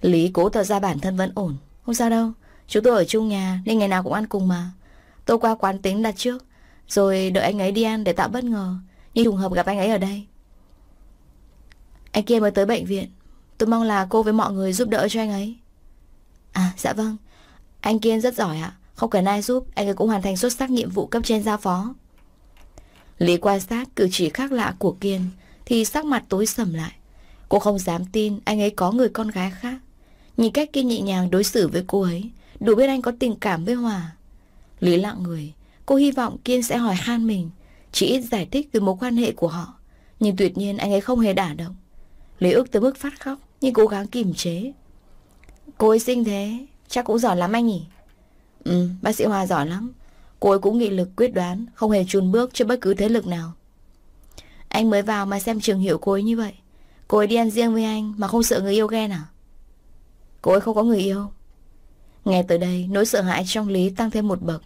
Lý cố tỏ ra bản thân vẫn ổn Không sao đâu Chúng tôi ở chung nhà Nên ngày nào cũng ăn cùng mà Tôi qua quán tính đặt trước Rồi đợi anh ấy đi ăn để tạo bất ngờ Nhưng trùng hợp gặp anh ấy ở đây Anh kia mới tới bệnh viện Tôi mong là cô với mọi người giúp đỡ cho anh ấy À dạ vâng Anh Kiên rất giỏi ạ Không cần ai giúp Anh ấy cũng hoàn thành xuất sắc nhiệm vụ cấp trên giao phó Lý quan sát cử chỉ khác lạ của Kiên thì sắc mặt tối sầm lại. Cô không dám tin anh ấy có người con gái khác. Nhìn cách Kiên nhẹ nhàng đối xử với cô ấy, đủ biết anh có tình cảm với Hòa. Lý lặng người, cô hy vọng Kiên sẽ hỏi han mình, chỉ ít giải thích về mối quan hệ của họ. Nhưng tuyệt nhiên anh ấy không hề đả động. Lý ước tới mức phát khóc, nhưng cố gắng kìm chế. Cô ấy xinh thế, chắc cũng giỏi lắm anh nhỉ? Ừ, bác sĩ Hòa giỏi lắm. Cô ấy cũng nghị lực quyết đoán Không hề chùn bước cho bất cứ thế lực nào Anh mới vào mà xem trường hiểu cô ấy như vậy Cô ấy đi ăn riêng với anh Mà không sợ người yêu ghen à Cô ấy không có người yêu Nghe tới đây nỗi sợ hãi trong Lý tăng thêm một bậc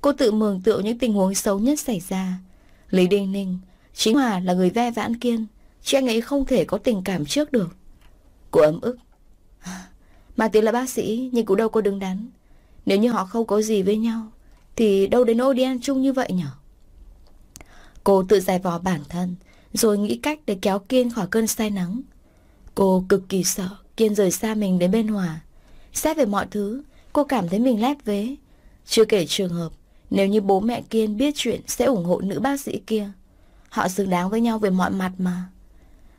Cô tự mường tượng những tình huống xấu nhất xảy ra Lý Đinh Ninh Chính Hòa là người ve vãn kiên Chứ anh ấy không thể có tình cảm trước được Cô ấm ức Mà tiếng là bác sĩ nhưng cũng đâu có đứng đắn Nếu như họ không có gì với nhau thì đâu đến nỗi đi ăn chung như vậy nhở Cô tự giải vò bản thân Rồi nghĩ cách để kéo Kiên khỏi cơn say nắng Cô cực kỳ sợ Kiên rời xa mình đến bên Hòa Xét về mọi thứ Cô cảm thấy mình lép vế Chưa kể trường hợp Nếu như bố mẹ Kiên biết chuyện Sẽ ủng hộ nữ bác sĩ kia Họ xứng đáng với nhau về mọi mặt mà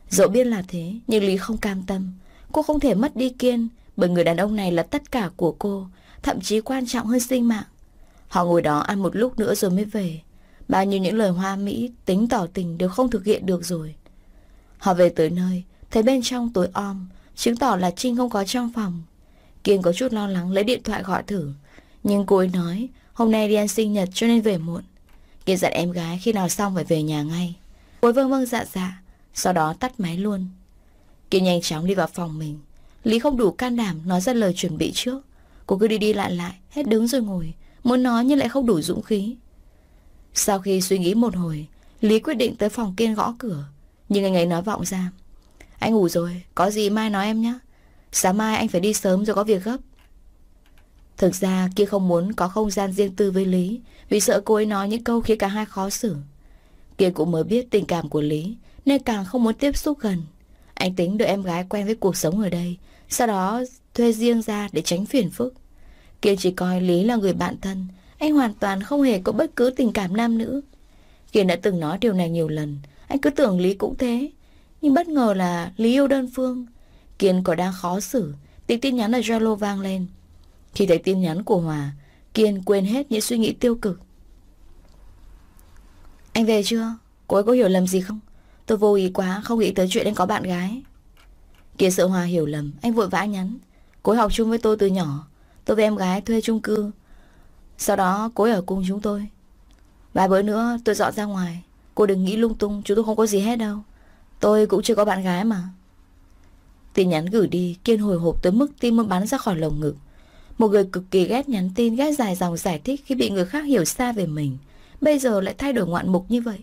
Dẫu biết là thế Nhưng Lý không cam tâm Cô không thể mất đi Kiên Bởi người đàn ông này là tất cả của cô Thậm chí quan trọng hơn sinh mạng Họ ngồi đó ăn một lúc nữa rồi mới về. Bao nhiêu những lời hoa mỹ, tính tỏ tình đều không thực hiện được rồi. Họ về tới nơi, thấy bên trong tối om, chứng tỏ là Trinh không có trong phòng. Kiên có chút lo lắng lấy điện thoại gọi thử. Nhưng cô ấy nói, hôm nay đi ăn sinh nhật cho nên về muộn. Kiên dặn em gái khi nào xong phải về nhà ngay. Cô ấy vâng vâng dạ dạ, sau đó tắt máy luôn. Kiên nhanh chóng đi vào phòng mình. Lý không đủ can đảm nói ra lời chuẩn bị trước. Cô cứ đi đi lại lại, hết đứng rồi ngồi. Muốn nói nhưng lại không đủ dũng khí Sau khi suy nghĩ một hồi Lý quyết định tới phòng Kiên gõ cửa Nhưng anh ấy nói vọng ra Anh ngủ rồi, có gì mai nói em nhé Sáng mai anh phải đi sớm rồi có việc gấp Thực ra kia không muốn có không gian riêng tư với Lý Vì sợ cô ấy nói những câu khiến cả hai khó xử Kia cũng mới biết tình cảm của Lý Nên càng không muốn tiếp xúc gần Anh tính đợi em gái quen với cuộc sống ở đây Sau đó thuê riêng ra để tránh phiền phức Kiên chỉ coi Lý là người bạn thân Anh hoàn toàn không hề có bất cứ tình cảm nam nữ Kiên đã từng nói điều này nhiều lần Anh cứ tưởng Lý cũng thế Nhưng bất ngờ là Lý yêu đơn phương Kiên còn đang khó xử Tiếng tin nhắn ở Zalo vang lên Khi thấy tin nhắn của Hòa Kiên quên hết những suy nghĩ tiêu cực Anh về chưa? Cô ấy có hiểu lầm gì không? Tôi vô ý quá không nghĩ tới chuyện anh có bạn gái Kiên sợ Hòa hiểu lầm Anh vội vã nhắn Cô ấy học chung với tôi từ nhỏ Tôi với em gái thuê chung cư Sau đó cô ấy ở cùng chúng tôi Vài bữa nữa tôi dọn ra ngoài Cô đừng nghĩ lung tung Chúng tôi không có gì hết đâu Tôi cũng chưa có bạn gái mà Tin nhắn gửi đi Kiên hồi hộp tới mức tim muốn bắn ra khỏi lồng ngực Một người cực kỳ ghét nhắn tin Ghét dài dòng giải thích khi bị người khác hiểu xa về mình Bây giờ lại thay đổi ngoạn mục như vậy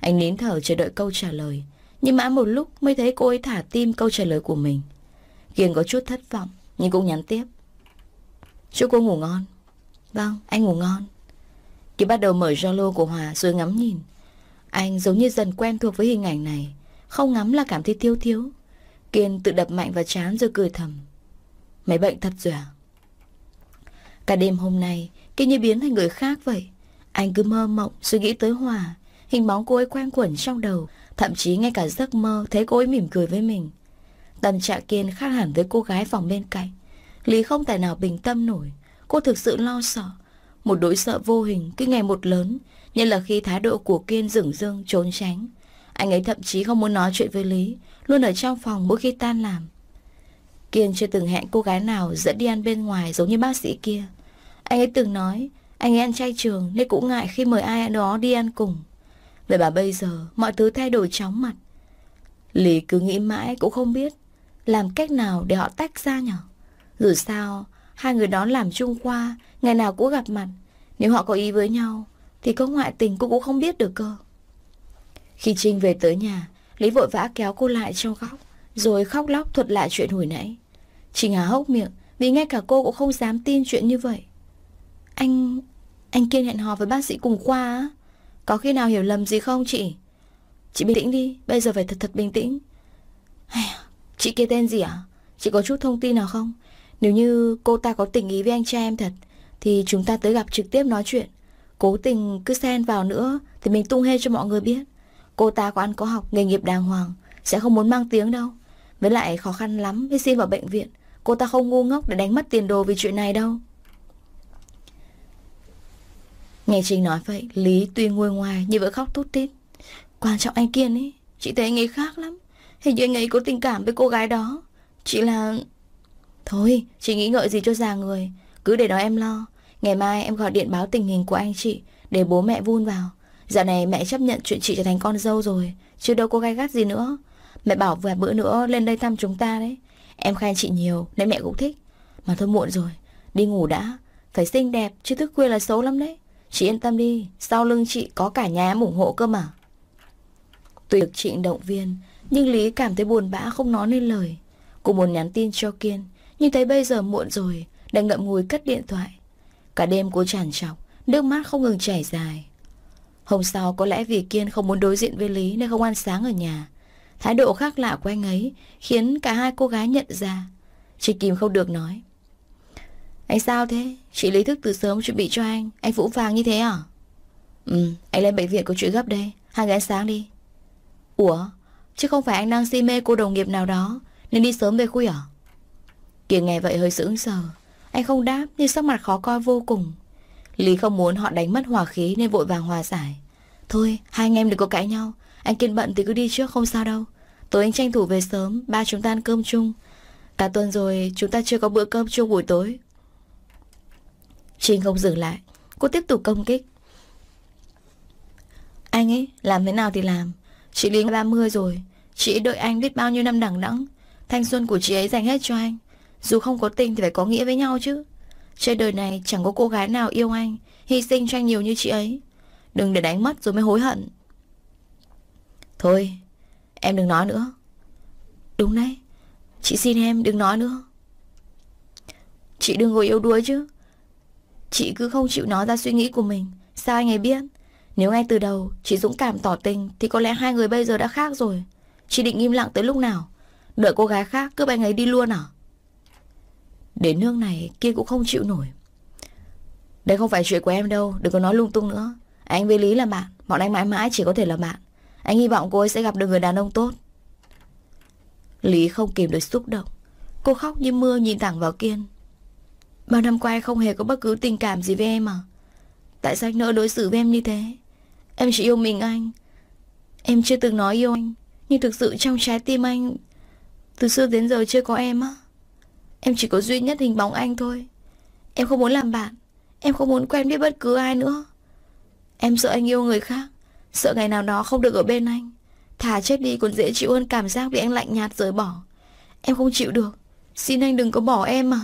Anh nín thở chờ đợi câu trả lời Nhưng mãi một lúc mới thấy cô ấy thả tim câu trả lời của mình Kiên có chút thất vọng Nhưng cũng nhắn tiếp Chúc cô ngủ ngon Vâng anh ngủ ngon Kỳ bắt đầu mở Zalo của Hòa rồi ngắm nhìn Anh giống như dần quen thuộc với hình ảnh này Không ngắm là cảm thấy thiếu thiếu Kiên tự đập mạnh vào chán rồi cười thầm Mấy bệnh thật rồi à Cả đêm hôm nay Kiên như biến thành người khác vậy Anh cứ mơ mộng suy nghĩ tới Hòa Hình bóng cô ấy quen quẩn trong đầu Thậm chí ngay cả giấc mơ thấy cô ấy mỉm cười với mình Tâm trạng Kiên khác hẳn với cô gái phòng bên cạnh Lý không thể nào bình tâm nổi Cô thực sự lo sợ Một đối sợ vô hình cứ ngày một lớn Nhất là khi thái độ của Kiên dửng dưng trốn tránh Anh ấy thậm chí không muốn nói chuyện với Lý Luôn ở trong phòng mỗi khi tan làm Kiên chưa từng hẹn cô gái nào dẫn đi ăn bên ngoài giống như bác sĩ kia Anh ấy từng nói Anh ấy ăn chay trường nên cũng ngại khi mời ai đó đi ăn cùng Vậy mà bây giờ mọi thứ thay đổi chóng mặt Lý cứ nghĩ mãi cũng không biết Làm cách nào để họ tách ra nhở dù sao, hai người đó làm chung qua, ngày nào cũng gặp mặt. Nếu họ có ý với nhau, thì có ngoại tình cô cũng không biết được cơ. Khi Trinh về tới nhà, Lý vội vã kéo cô lại trong góc, rồi khóc lóc thuật lại chuyện hồi nãy. Trinh há hốc miệng, vì ngay cả cô cũng không dám tin chuyện như vậy. Anh... anh Kiên hẹn hò với bác sĩ cùng khoa á. Có khi nào hiểu lầm gì không chị? Chị bình tĩnh đi, bây giờ phải thật thật bình tĩnh. Chị kia tên gì ạ? Chị có chút thông tin nào không? Nếu như cô ta có tình ý với anh trai em thật Thì chúng ta tới gặp trực tiếp nói chuyện Cố tình cứ xen vào nữa Thì mình tung hê cho mọi người biết Cô ta có ăn có học, nghề nghiệp đàng hoàng Sẽ không muốn mang tiếng đâu Với lại khó khăn lắm mới xin vào bệnh viện Cô ta không ngu ngốc để đánh mất tiền đồ vì chuyện này đâu Nghe Trinh nói vậy Lý tuy nguôi ngoài nhưng vẫn khóc thút tít Quan trọng anh Kiên ấy Chị thấy anh ấy khác lắm Hình như anh ấy có tình cảm với cô gái đó Chỉ là Thôi, chị nghĩ ngợi gì cho già người Cứ để đó em lo Ngày mai em gọi điện báo tình hình của anh chị Để bố mẹ vun vào Dạo này mẹ chấp nhận chuyện chị trở thành con dâu rồi Chứ đâu có gai gắt gì nữa Mẹ bảo vài bữa nữa lên đây thăm chúng ta đấy Em khen chị nhiều nên mẹ cũng thích Mà thôi muộn rồi Đi ngủ đã Phải xinh đẹp chứ thức khuya là xấu lắm đấy Chị yên tâm đi Sau lưng chị có cả nhà ủng hộ cơ mà Tuy được chị động viên Nhưng Lý cảm thấy buồn bã không nói nên lời Cô muốn nhắn tin cho Kiên nhưng thấy bây giờ muộn rồi Đã ngậm ngùi cất điện thoại Cả đêm cô tràn trọc Nước mắt không ngừng chảy dài Hôm sau có lẽ vì Kiên không muốn đối diện với Lý Nên không ăn sáng ở nhà Thái độ khác lạ của anh ấy Khiến cả hai cô gái nhận ra Chị Kim không được nói Anh sao thế? Chị Lý thức từ sớm chuẩn bị cho anh Anh vũ vàng như thế à? Ừ, anh lên bệnh viện có chuyện gấp đây Hai người ăn sáng đi Ủa, chứ không phải anh đang si mê cô đồng nghiệp nào đó Nên đi sớm về khuya à? Kiều nghe vậy hơi sững sờ Anh không đáp nhưng sắc mặt khó coi vô cùng Lý không muốn họ đánh mất hòa khí Nên vội vàng hòa giải Thôi hai anh em đừng có cãi nhau Anh kiên bận thì cứ đi trước không sao đâu Tối anh tranh thủ về sớm Ba chúng ta ăn cơm chung Cả tuần rồi chúng ta chưa có bữa cơm chung buổi tối Trinh không dừng lại Cô tiếp tục công kích Anh ấy làm thế nào thì làm Chị Lý 30 rồi Chị đợi anh biết bao nhiêu năm đẳng đẵng Thanh xuân của chị ấy dành hết cho anh dù không có tình thì phải có nghĩa với nhau chứ Trên đời này chẳng có cô gái nào yêu anh Hy sinh cho anh nhiều như chị ấy Đừng để đánh mất rồi mới hối hận Thôi Em đừng nói nữa Đúng đấy Chị xin em đừng nói nữa Chị đừng ngồi yêu đuối chứ Chị cứ không chịu nói ra suy nghĩ của mình Sao anh ấy biết Nếu ngay từ đầu chị dũng cảm tỏ tình Thì có lẽ hai người bây giờ đã khác rồi Chị định im lặng tới lúc nào Đợi cô gái khác cướp anh ấy đi luôn à Đến nước này kia cũng không chịu nổi Đây không phải chuyện của em đâu Đừng có nói lung tung nữa Anh với Lý là bạn Bọn anh mãi mãi chỉ có thể là bạn Anh hy vọng cô ấy sẽ gặp được người đàn ông tốt Lý không kìm được xúc động Cô khóc như mưa nhìn thẳng vào Kiên Bao năm qua không hề có bất cứ tình cảm gì với em à Tại sao anh nỡ đối xử với em như thế Em chỉ yêu mình anh Em chưa từng nói yêu anh Nhưng thực sự trong trái tim anh Từ xưa đến giờ chưa có em á Em chỉ có duy nhất hình bóng anh thôi Em không muốn làm bạn Em không muốn quen biết bất cứ ai nữa Em sợ anh yêu người khác Sợ ngày nào đó không được ở bên anh Thả chết đi còn dễ chịu hơn cảm giác bị anh lạnh nhạt rời bỏ Em không chịu được Xin anh đừng có bỏ em mà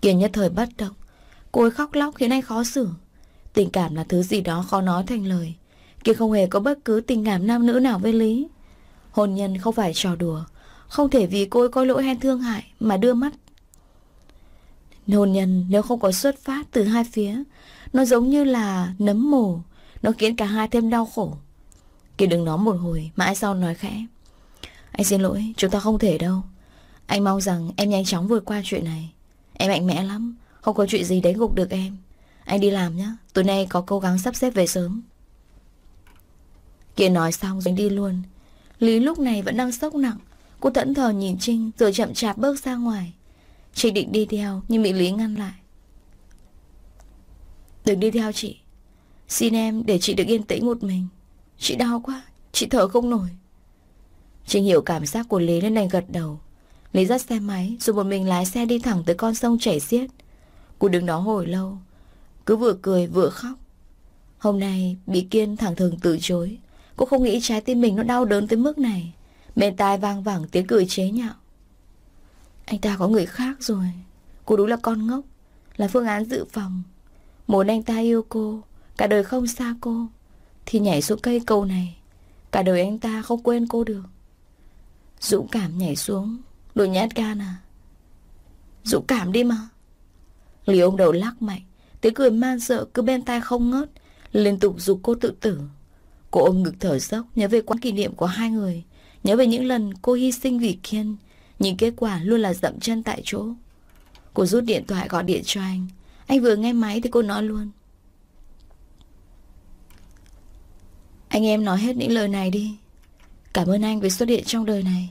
Kiên nhất thời bất động Cô ấy khóc lóc khiến anh khó xử Tình cảm là thứ gì đó khó nói thành lời Kiên không hề có bất cứ tình cảm nam nữ nào với Lý Hôn nhân không phải trò đùa không thể vì cô ấy có lỗi hay thương hại Mà đưa mắt Hôn nhân nếu không có xuất phát từ hai phía Nó giống như là nấm mồ Nó khiến cả hai thêm đau khổ Kiệt đứng đó một hồi Mà ai sau nói khẽ Anh xin lỗi chúng ta không thể đâu Anh mong rằng em nhanh chóng vượt qua chuyện này Em mạnh mẽ lắm Không có chuyện gì đánh gục được em Anh đi làm nhé Tối nay có cố gắng sắp xếp về sớm Kiệt nói xong rồi đi luôn Lý lúc này vẫn đang sốc nặng Cô thẫn thờ nhìn Trinh rồi chậm chạp bước ra ngoài chị định đi theo nhưng bị Lý ngăn lại Đừng đi theo chị Xin em để chị được yên tĩnh một mình Chị đau quá Chị thở không nổi Trinh hiểu cảm giác của Lý nên đành gật đầu Lý dắt xe máy rồi một mình lái xe đi thẳng tới con sông chảy xiết Cô đứng đó hồi lâu Cứ vừa cười vừa khóc Hôm nay bị Kiên thẳng thường từ chối Cô không nghĩ trái tim mình nó đau đớn tới mức này Bên tai vang vẳng tiếng cười chế nhạo Anh ta có người khác rồi Cô đúng là con ngốc Là phương án dự phòng Muốn anh ta yêu cô Cả đời không xa cô Thì nhảy xuống cây cầu này Cả đời anh ta không quên cô được Dũng cảm nhảy xuống Đồ nhát gan à Dũng cảm đi mà Lý ông đầu lắc mạnh Tiếng cười man sợ cứ bên tai không ngớt Liên tục dục cô tự tử Cô ôm ngực thở dốc Nhớ về quán kỷ niệm của hai người Nhớ về những lần cô hy sinh vì Kiên nhưng kết quả luôn là dậm chân tại chỗ Cô rút điện thoại gọi điện cho anh Anh vừa nghe máy thì cô nói luôn Anh em nói hết những lời này đi Cảm ơn anh vì xuất hiện trong đời này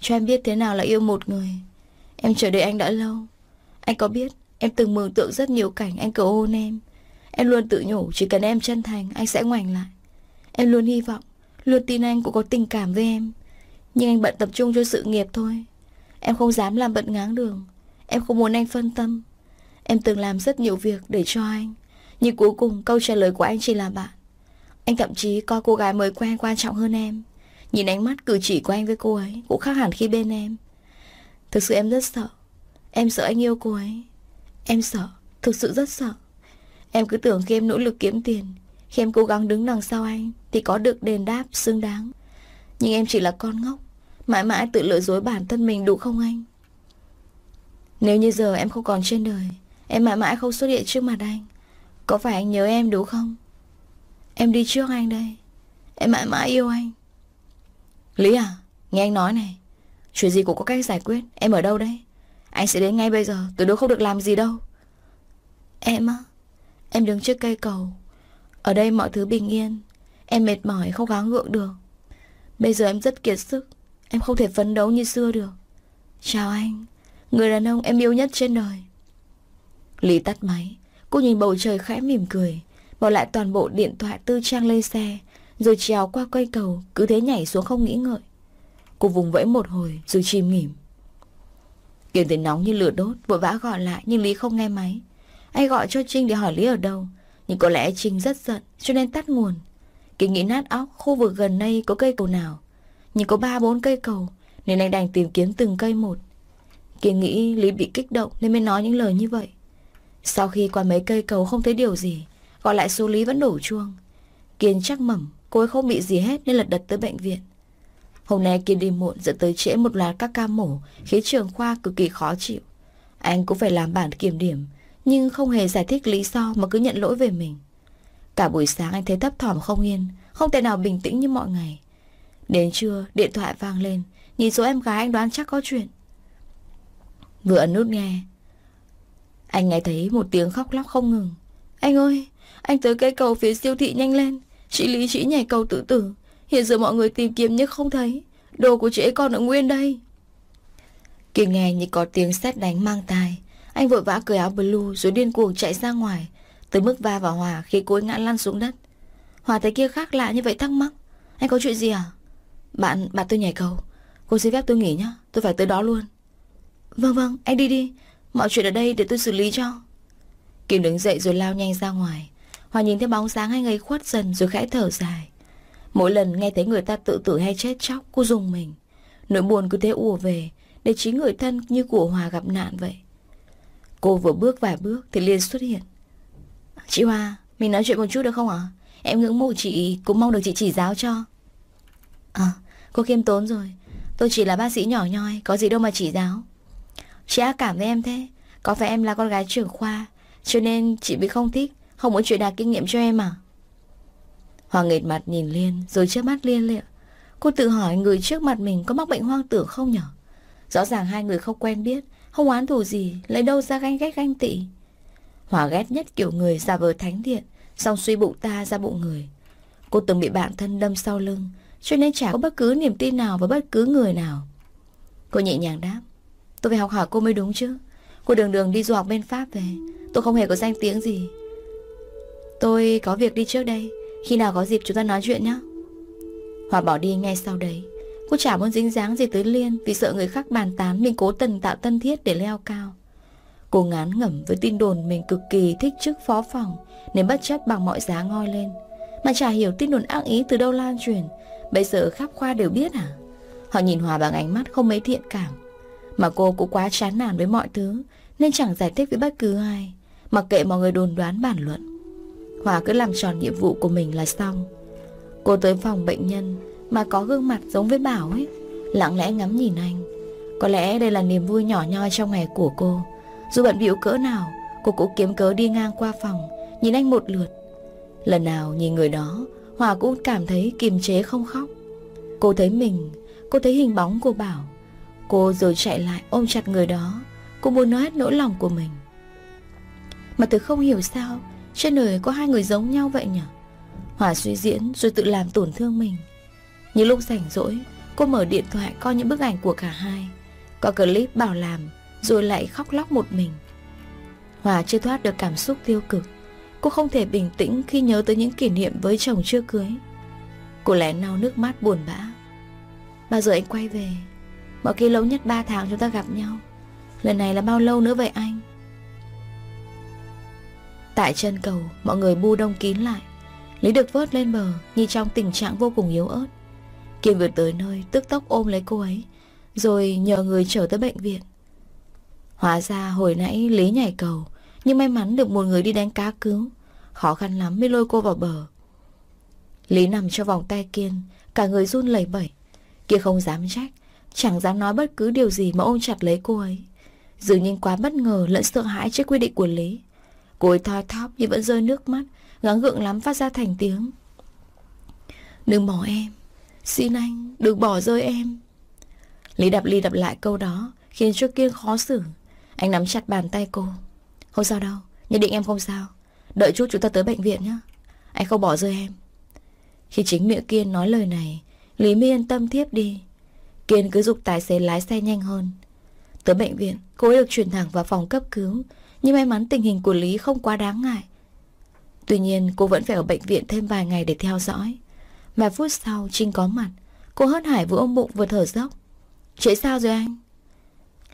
Cho em biết thế nào là yêu một người Em chờ đợi anh đã lâu Anh có biết Em từng mường tượng rất nhiều cảnh anh cầu hôn em Em luôn tự nhủ Chỉ cần em chân thành anh sẽ ngoảnh lại Em luôn hy vọng Luôn tin anh cũng có tình cảm với em nhưng anh bận tập trung cho sự nghiệp thôi Em không dám làm bận ngáng đường Em không muốn anh phân tâm Em từng làm rất nhiều việc để cho anh Nhưng cuối cùng câu trả lời của anh chỉ là bạn Anh thậm chí coi cô gái mới quen quan trọng hơn em Nhìn ánh mắt cử chỉ của anh với cô ấy Cũng khác hẳn khi bên em Thực sự em rất sợ Em sợ anh yêu cô ấy Em sợ, thực sự rất sợ Em cứ tưởng khi em nỗ lực kiếm tiền Khi em cố gắng đứng đằng sau anh Thì có được đền đáp xứng đáng Nhưng em chỉ là con ngốc Mãi mãi tự lừa dối bản thân mình đủ không anh Nếu như giờ em không còn trên đời Em mãi mãi không xuất hiện trước mặt anh Có phải anh nhớ em đủ không Em đi trước anh đây Em mãi mãi yêu anh Lý à Nghe anh nói này Chuyện gì cũng có cách giải quyết Em ở đâu đây Anh sẽ đến ngay bây giờ Tuyệt đâu không được làm gì đâu Em á Em đứng trước cây cầu Ở đây mọi thứ bình yên Em mệt mỏi không gắng gượng được Bây giờ em rất kiệt sức Em không thể phấn đấu như xưa được Chào anh Người đàn ông em yêu nhất trên đời Lý tắt máy Cô nhìn bầu trời khẽ mỉm cười Bỏ lại toàn bộ điện thoại tư trang lên xe Rồi trèo qua cây cầu Cứ thế nhảy xuống không nghĩ ngợi Cô vùng vẫy một hồi rồi chìm nghỉm Kiên thấy nóng như lửa đốt Vội vã gọi lại nhưng Lý không nghe máy Anh gọi cho Trinh để hỏi Lý ở đâu Nhưng có lẽ Trinh rất giận cho nên tắt nguồn Kiên nghĩ nát óc khu vực gần đây có cây cầu nào nhưng có ba bốn cây cầu Nên anh đành tìm kiếm từng cây một Kiên nghĩ Lý bị kích động Nên mới nói những lời như vậy Sau khi qua mấy cây cầu không thấy điều gì Gọi lại số Lý vẫn đổ chuông Kiên chắc mẩm Cô ấy không bị gì hết nên lật đật tới bệnh viện Hôm nay Kiên đi muộn dẫn tới trễ một loạt các ca mổ Khiến trường khoa cực kỳ khó chịu Anh cũng phải làm bản kiểm điểm Nhưng không hề giải thích lý do mà cứ nhận lỗi về mình Cả buổi sáng anh thấy thấp thỏm không yên Không thể nào bình tĩnh như mọi ngày Đến trưa, điện thoại vang lên, nhìn số em gái anh đoán chắc có chuyện. Vừa ấn nút nghe, anh nghe thấy một tiếng khóc lóc không ngừng. Anh ơi, anh tới cây cầu phía siêu thị nhanh lên. Chị Lý chị nhảy cầu tự tử. Hiện giờ mọi người tìm kiếm nhưng không thấy. Đồ của chị ấy còn ở nguyên đây. Kỳ nghe như có tiếng sét đánh mang tai. Anh vội vã cởi áo blue rồi điên cuồng chạy ra ngoài. Tới mức va vào Hòa khi cô ấy ngã lăn xuống đất. Hòa thấy kia khác lạ như vậy thắc mắc. Anh có chuyện gì à? Bạn, bạn tôi nhảy cầu Cô xin phép tôi nghỉ nhá Tôi phải tới đó luôn Vâng vâng, anh đi đi Mọi chuyện ở đây để tôi xử lý cho Kim đứng dậy rồi lao nhanh ra ngoài Hòa nhìn thấy bóng sáng anh ấy khuất dần rồi khẽ thở dài Mỗi lần nghe thấy người ta tự tử hay chết chóc Cô dùng mình Nỗi buồn cứ thế ùa về Để chính người thân như của Hòa gặp nạn vậy Cô vừa bước vài bước thì liền xuất hiện Chị Hòa, mình nói chuyện một chút được không ạ? Em ngưỡng mộ chị cũng mong được chị chỉ giáo cho À Cô khiêm tốn rồi Tôi chỉ là bác sĩ nhỏ nhoi Có gì đâu mà chỉ giáo Chị ác cảm với em thế Có phải em là con gái trưởng khoa Cho nên chị bị không thích Không muốn truyền đạt kinh nghiệm cho em à Hoàng nghệt mặt nhìn Liên Rồi trước mắt Liên liệu Cô tự hỏi người trước mặt mình có mắc bệnh hoang tưởng không nhở Rõ ràng hai người không quen biết Không oán thù gì Lấy đâu ra ganh ghét ganh tị Hòa ghét nhất kiểu người giả vờ thánh thiện Xong suy bụng ta ra bụng người Cô từng bị bạn thân đâm sau lưng cho nên chả có bất cứ niềm tin nào với bất cứ người nào. Cô nhẹ nhàng đáp, tôi phải học hỏi cô mới đúng chứ. Cô đường đường đi du học bên Pháp về, tôi không hề có danh tiếng gì. Tôi có việc đi trước đây, khi nào có dịp chúng ta nói chuyện nhé. Hòa bỏ đi ngay sau đấy. Cô chả muốn dính dáng gì tới Liên vì sợ người khác bàn tán mình cố tình tạo tân thiết để leo cao. Cô ngán ngẩm với tin đồn mình cực kỳ thích chức phó phòng nên bất chấp bằng mọi giá ngoi lên. Mà chả hiểu tin đồn ác ý từ đâu lan truyền Bây giờ khắp khoa đều biết à Họ nhìn Hòa bằng ánh mắt không mấy thiện cảm Mà cô cũng quá chán nản với mọi thứ Nên chẳng giải thích với bất cứ ai Mặc kệ mọi người đồn đoán bàn luận Hòa cứ làm tròn nhiệm vụ của mình là xong Cô tới phòng bệnh nhân Mà có gương mặt giống với Bảo ấy Lặng lẽ ngắm nhìn anh Có lẽ đây là niềm vui nhỏ nhoi trong ngày của cô Dù bận bịu cỡ nào Cô cũng kiếm cớ đi ngang qua phòng Nhìn anh một lượt Lần nào nhìn người đó Hòa cũng cảm thấy kiềm chế không khóc Cô thấy mình Cô thấy hình bóng của Bảo Cô rồi chạy lại ôm chặt người đó Cô muốn nói hết nỗi lòng của mình Mà tôi không hiểu sao Trên đời có hai người giống nhau vậy nhỉ Hòa suy diễn rồi tự làm tổn thương mình Những lúc rảnh rỗi Cô mở điện thoại coi những bức ảnh của cả hai Có clip bảo làm Rồi lại khóc lóc một mình Hòa chưa thoát được cảm xúc tiêu cực Cô không thể bình tĩnh khi nhớ tới những kỷ niệm với chồng chưa cưới Cô lén lau nước mắt buồn bã Bao giờ anh quay về Mọi khi lâu nhất ba tháng chúng ta gặp nhau Lần này là bao lâu nữa vậy anh Tại chân cầu Mọi người bu đông kín lại Lý được vớt lên bờ Như trong tình trạng vô cùng yếu ớt kiên vượt tới nơi tức tốc ôm lấy cô ấy Rồi nhờ người trở tới bệnh viện Hóa ra hồi nãy Lý nhảy cầu nhưng may mắn được một người đi đánh cá cứu Khó khăn lắm mới lôi cô vào bờ Lý nằm trong vòng tay Kiên Cả người run lẩy bẩy Kia không dám trách Chẳng dám nói bất cứ điều gì mà ôm chặt lấy cô ấy Dường như quá bất ngờ lẫn sợ hãi trước quy định của Lý Cô ấy thoi thóp nhưng vẫn rơi nước mắt Gắng gượng lắm phát ra thành tiếng Đừng bỏ em Xin anh đừng bỏ rơi em Lý đập ly đập lại câu đó Khiến cho Kiên khó xử Anh nắm chặt bàn tay cô không sao đâu Nhất định em không sao Đợi chút chúng ta tới bệnh viện nhé Anh không bỏ rơi em Khi chính miệng Kiên nói lời này Lý My yên tâm thiếp đi Kiên cứ dục tài xế lái xe nhanh hơn Tới bệnh viện Cô ấy được chuyển thẳng vào phòng cấp cứu Nhưng may mắn tình hình của Lý không quá đáng ngại Tuy nhiên cô vẫn phải ở bệnh viện thêm vài ngày để theo dõi mà phút sau Trinh có mặt Cô hớt hải vừa ôm bụng vừa thở dốc Chị sao rồi anh?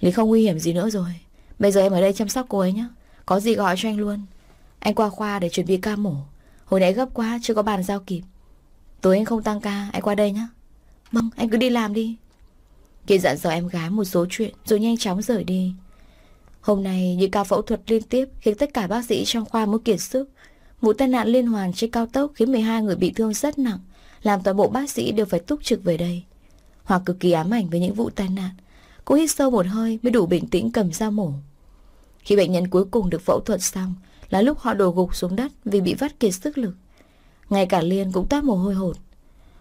Lý không nguy hiểm gì nữa rồi Bây giờ em ở đây chăm sóc cô ấy nhé có gì gọi cho anh luôn Anh qua khoa để chuẩn bị ca mổ Hồi nãy gấp quá chưa có bàn giao kịp Tối anh không tăng ca anh qua đây nhé Mong anh cứ đi làm đi Kiên dặn dò em gái một số chuyện Rồi nhanh chóng rời đi Hôm nay những ca phẫu thuật liên tiếp Khiến tất cả bác sĩ trong khoa mới kiệt sức Vụ tai nạn liên hoàn trên cao tốc Khiến 12 người bị thương rất nặng Làm toàn bộ bác sĩ đều phải túc trực về đây Hoặc cực kỳ ám ảnh với những vụ tai nạn Cô hít sâu một hơi mới đủ bình tĩnh cầm dao mổ khi bệnh nhân cuối cùng được phẫu thuật xong là lúc họ đổ gục xuống đất vì bị vắt kiệt sức lực. Ngay cả Liên cũng toát mồ hôi hột.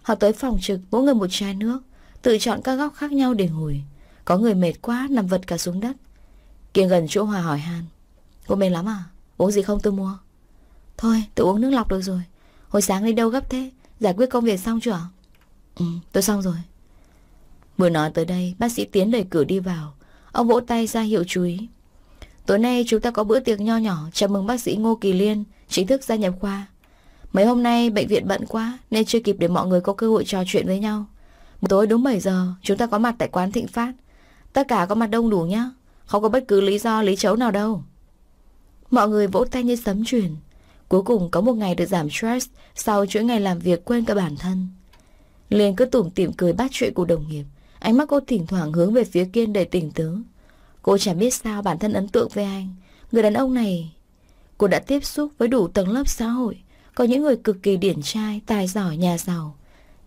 Họ tới phòng trực mỗi người một chai nước, tự chọn các góc khác nhau để ngồi. Có người mệt quá nằm vật cả xuống đất. Kiên gần chỗ Hòa hỏi Han. Cô mệt lắm à? Uống gì không tôi mua? Thôi, tôi uống nước lọc được rồi. Hồi sáng đi đâu gấp thế? Giải quyết công việc xong chưa ạ? Ừ, tôi xong rồi. Vừa nói tới đây, bác sĩ Tiến đẩy cửa đi vào. Ông vỗ tay ra hiệu chú ý. Tối nay chúng ta có bữa tiệc nho nhỏ chào mừng bác sĩ Ngô Kỳ Liên chính thức gia nhập khoa. Mấy hôm nay bệnh viện bận quá nên chưa kịp để mọi người có cơ hội trò chuyện với nhau. Buổi tối đúng 7 giờ chúng ta có mặt tại quán Thịnh Phát. Tất cả có mặt đông đủ nhá, không có bất cứ lý do lý chấu nào đâu. Mọi người vỗ tay như sấm chuyển. Cuối cùng có một ngày được giảm stress sau chuỗi ngày làm việc quên cả bản thân. Liên cứ tủm tỉm cười bắt chuyện của đồng nghiệp. Ánh mắt cô thỉnh thoảng hướng về phía Kiên đầy tỉnh tứ. Cô chẳng biết sao bản thân ấn tượng với anh Người đàn ông này Cô đã tiếp xúc với đủ tầng lớp xã hội Có những người cực kỳ điển trai, tài giỏi, nhà giàu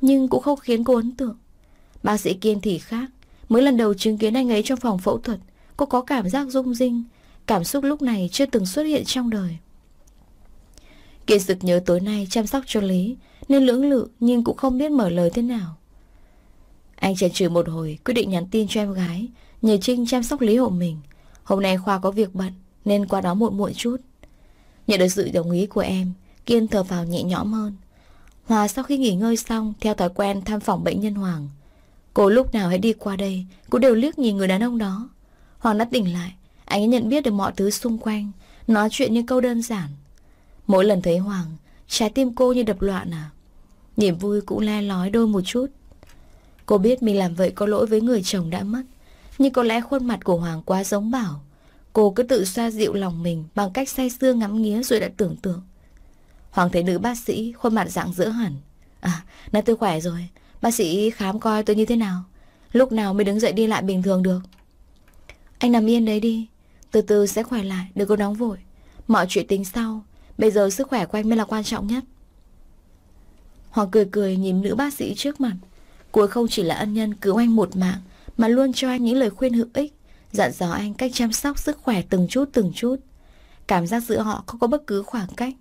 Nhưng cũng không khiến cô ấn tượng Bác sĩ Kiên thì khác Mới lần đầu chứng kiến anh ấy trong phòng phẫu thuật Cô có cảm giác rung rinh Cảm xúc lúc này chưa từng xuất hiện trong đời Kiên sực nhớ tối nay chăm sóc cho Lý Nên lưỡng lự nhưng cũng không biết mở lời thế nào Anh chần chừ một hồi quyết định nhắn tin cho em gái Nhờ Trinh chăm sóc Lý hộ mình Hôm nay Khoa có việc bận Nên qua đó muộn muộn chút Nhận được sự đồng ý của em Kiên thở vào nhẹ nhõm hơn Hòa sau khi nghỉ ngơi xong Theo thói quen thăm phòng bệnh nhân Hoàng Cô lúc nào hãy đi qua đây Cũng đều liếc nhìn người đàn ông đó Hoàng đã tỉnh lại Anh ấy nhận biết được mọi thứ xung quanh Nói chuyện như câu đơn giản Mỗi lần thấy Hoàng Trái tim cô như đập loạn à Niềm vui cũng le lói đôi một chút Cô biết mình làm vậy có lỗi với người chồng đã mất nhưng có lẽ khuôn mặt của Hoàng quá giống Bảo Cô cứ tự xoa dịu lòng mình Bằng cách say sưa ngắm nghía rồi đã tưởng tượng Hoàng thấy nữ bác sĩ Khuôn mặt dạng dỡ hẳn À nói tôi khỏe rồi Bác sĩ khám coi tôi như thế nào Lúc nào mới đứng dậy đi lại bình thường được Anh nằm yên đấy đi Từ từ sẽ khỏe lại đừng có nóng vội Mọi chuyện tính sau Bây giờ sức khỏe của anh mới là quan trọng nhất Hoàng cười cười nhìn nữ bác sĩ trước mặt Cô không chỉ là ân nhân cứu anh một mạng mà luôn cho anh những lời khuyên hữu ích, dặn dò anh cách chăm sóc sức khỏe từng chút từng chút. Cảm giác giữa họ không có bất cứ khoảng cách.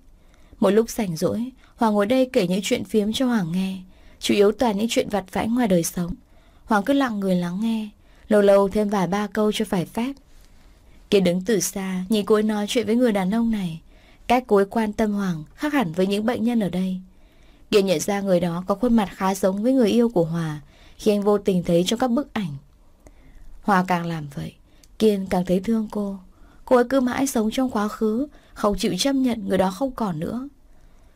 Một lúc rảnh rỗi, Hoàng ngồi đây kể những chuyện phiếm cho Hoàng nghe, chủ yếu toàn những chuyện vặt vãnh ngoài đời sống. Hoàng cứ lặng người lắng nghe, lâu lâu thêm vài ba câu cho phải phép. kia đứng từ xa, nhìn cô ấy nói chuyện với người đàn ông này. Cách cô ấy quan tâm Hoàng khác hẳn với những bệnh nhân ở đây. kia nhận ra người đó có khuôn mặt khá giống với người yêu của Hòa khi anh vô tình thấy trong các bức ảnh. Hòa càng làm vậy, Kiên càng thấy thương cô. Cô ấy cứ mãi sống trong quá khứ, không chịu chấp nhận người đó không còn nữa.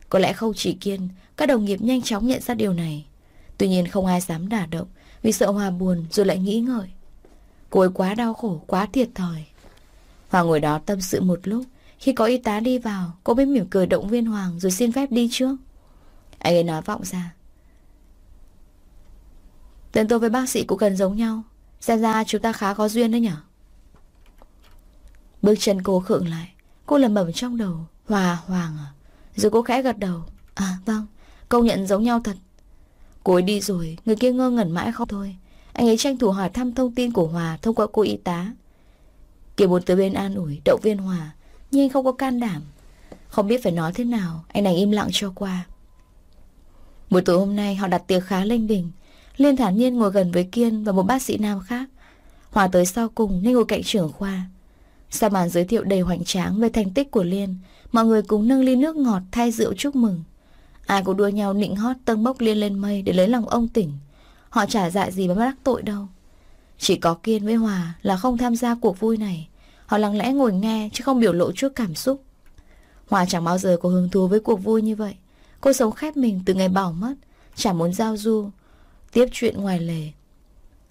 Có lẽ không chỉ Kiên, các đồng nghiệp nhanh chóng nhận ra điều này. Tuy nhiên không ai dám đả động vì sợ Hòa buồn rồi lại nghĩ ngợi. Cô ấy quá đau khổ, quá thiệt thòi. Hòa ngồi đó tâm sự một lúc. Khi có y tá đi vào, cô mới mỉm cười động viên Hoàng rồi xin phép đi trước. Anh ấy nói vọng ra. Tên tôi với bác sĩ cũng cần giống nhau. Xem ra chúng ta khá có duyên đấy nhở Bước chân cô khựng lại Cô lầm bẩm trong đầu Hòa hoàng à Rồi cô khẽ gật đầu À vâng Công nhận giống nhau thật Cô ấy đi rồi Người kia ngơ ngẩn mãi khóc thôi Anh ấy tranh thủ hỏi thăm thông tin của Hòa Thông qua cô y tá Kiều muốn tới bên an ủi Động viên Hòa Nhưng anh không có can đảm Không biết phải nói thế nào Anh đành im lặng cho qua Buổi tối hôm nay họ đặt tiệc khá linh đình Liên thản nhiên ngồi gần với Kiên và một bác sĩ nam khác. Hòa tới sau cùng nên ngồi cạnh trưởng khoa. Sau màn giới thiệu đầy hoành tráng về thành tích của Liên, mọi người cùng nâng ly nước ngọt thay rượu chúc mừng. Ai cũng đua nhau nịnh hót tâng bốc Liên lên mây để lấy lòng ông tỉnh. Họ trả dại gì mà mắc tội đâu. Chỉ có Kiên với Hòa là không tham gia cuộc vui này. Họ lặng lẽ ngồi nghe chứ không biểu lộ chút cảm xúc. Hòa chẳng bao giờ có hứng thú với cuộc vui như vậy. Cô sống khép mình từ ngày bảo mất, chẳng muốn giao du, Tiếp chuyện ngoài lề